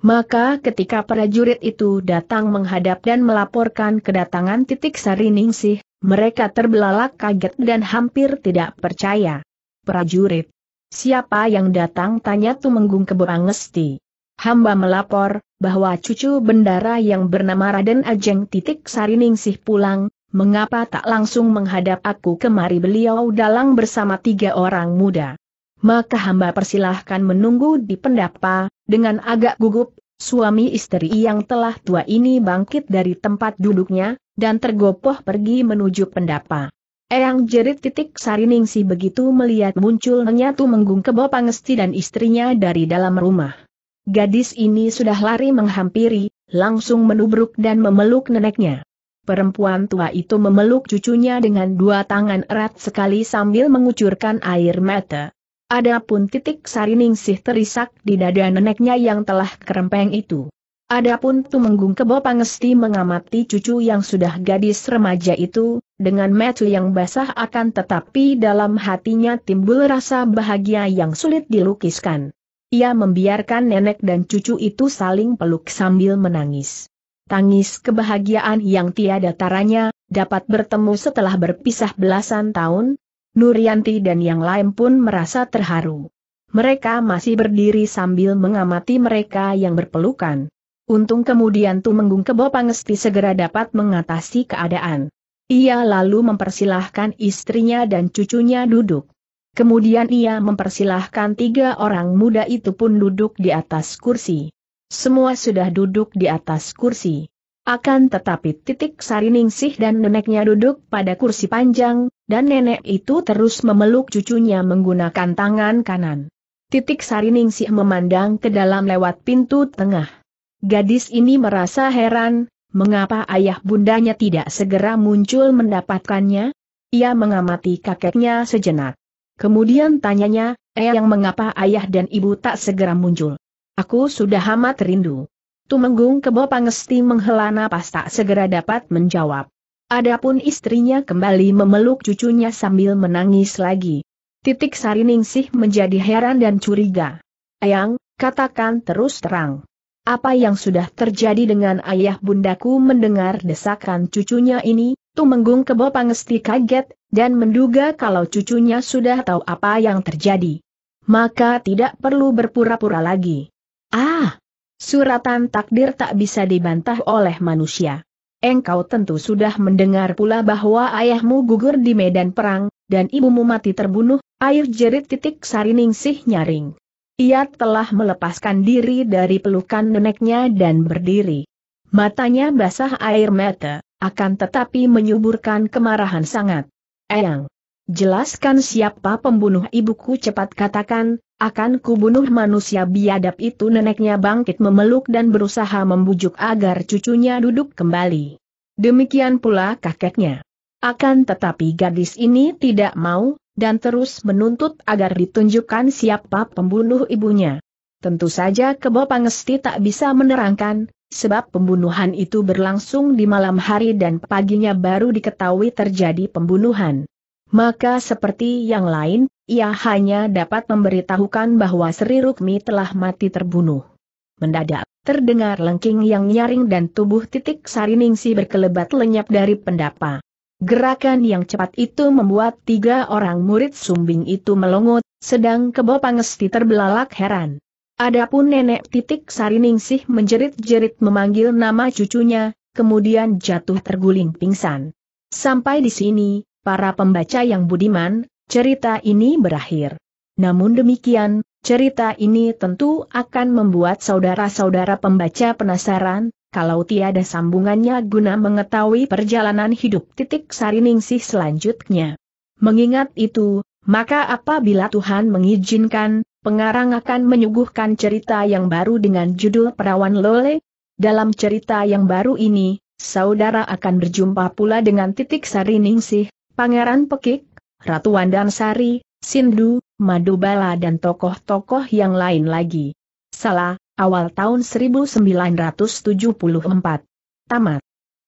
Speaker 1: Maka ketika prajurit itu datang menghadap dan melaporkan kedatangan titik sari ningsih, mereka terbelalak kaget dan hampir tidak percaya. Prajurit. Siapa yang datang tanya Tumenggung Kebo Angesti. Hamba melapor, bahwa cucu bendara yang bernama Raden Ajeng titik Sariningsih pulang, mengapa tak langsung menghadap aku kemari beliau dalang bersama tiga orang muda. Maka hamba persilahkan menunggu di pendapa, dengan agak gugup, suami istri yang telah tua ini bangkit dari tempat duduknya, dan tergopoh pergi menuju pendapa. Eyang jerit titik sariningsi begitu melihat muncul munculnya ke Kebo Pangesti dan istrinya dari dalam rumah. Gadis ini sudah lari menghampiri, langsung menubruk dan memeluk neneknya. Perempuan tua itu memeluk cucunya dengan dua tangan erat sekali sambil mengucurkan air mata. Adapun titik sariningsih terisak di dada neneknya yang telah kerempeng itu. Adapun Tumenggung Kebo Pangesti mengamati cucu yang sudah gadis remaja itu, dengan mata yang basah akan tetapi dalam hatinya timbul rasa bahagia yang sulit dilukiskan. Ia membiarkan nenek dan cucu itu saling peluk sambil menangis tangis kebahagiaan yang tiada taranya, dapat bertemu setelah berpisah belasan tahun, Nuryanti dan yang lain pun merasa terharu. Mereka masih berdiri sambil mengamati mereka yang berpelukan. Untung kemudian Tu Tumenggung Kebo Pangesti segera dapat mengatasi keadaan. Ia lalu mempersilahkan istrinya dan cucunya duduk. Kemudian ia mempersilahkan tiga orang muda itu pun duduk di atas kursi. Semua sudah duduk di atas kursi. Akan tetapi titik sariningsih dan neneknya duduk pada kursi panjang, dan nenek itu terus memeluk cucunya menggunakan tangan kanan. Titik sariningsih memandang ke dalam lewat pintu tengah. Gadis ini merasa heran, mengapa ayah bundanya tidak segera muncul mendapatkannya? Ia mengamati kakeknya sejenak. Kemudian tanyanya, eh yang mengapa ayah dan ibu tak segera muncul? Aku sudah amat rindu. Tumenggung Kebo Pangesti menghela napas tak segera dapat menjawab. Adapun istrinya kembali memeluk cucunya sambil menangis lagi. Titik Sariningsih menjadi heran dan curiga. Ayang, katakan terus terang. Apa yang sudah terjadi dengan ayah bundaku mendengar desakan cucunya ini, Tumenggung Kebo Pangesti kaget, dan menduga kalau cucunya sudah tahu apa yang terjadi. Maka tidak perlu berpura-pura lagi. Ah! Suratan takdir tak bisa dibantah oleh manusia. Engkau tentu sudah mendengar pula bahwa ayahmu gugur di medan perang, dan ibumu mati terbunuh, air jerit titik sariningsih nyaring. Ia telah melepaskan diri dari pelukan neneknya dan berdiri. Matanya basah air mata, akan tetapi menyuburkan kemarahan sangat. Eyang. Jelaskan siapa pembunuh ibuku cepat katakan, akan kubunuh manusia biadab itu neneknya bangkit memeluk dan berusaha membujuk agar cucunya duduk kembali. Demikian pula kakeknya. Akan tetapi gadis ini tidak mau, dan terus menuntut agar ditunjukkan siapa pembunuh ibunya. Tentu saja Kebo Pangesti tak bisa menerangkan, sebab pembunuhan itu berlangsung di malam hari dan paginya baru diketahui terjadi pembunuhan. Maka seperti yang lain, ia hanya dapat memberitahukan bahwa Sri Rukmi telah mati terbunuh. Mendadak, terdengar lengking yang nyaring dan tubuh titik sariningsi berkelebat lenyap dari pendapa. Gerakan yang cepat itu membuat tiga orang murid sumbing itu melongot, sedang kebo pangesti terbelalak heran. Adapun nenek titik sariningsih menjerit-jerit memanggil nama cucunya, kemudian jatuh terguling pingsan. Sampai di sini, para pembaca yang budiman, cerita ini berakhir. Namun demikian, cerita ini tentu akan membuat saudara-saudara pembaca penasaran, kalau tiada sambungannya guna mengetahui perjalanan hidup titik sariningsih selanjutnya. Mengingat itu, maka apabila Tuhan mengizinkan, pengarang akan menyuguhkan cerita yang baru dengan judul Perawan Lole. Dalam cerita yang baru ini, saudara akan berjumpa pula dengan titik sariningsih, Pangeran Pekik, Ratu Sari, Sindu, Madubala dan tokoh-tokoh yang lain lagi. Salah, awal tahun 1974. Tamat.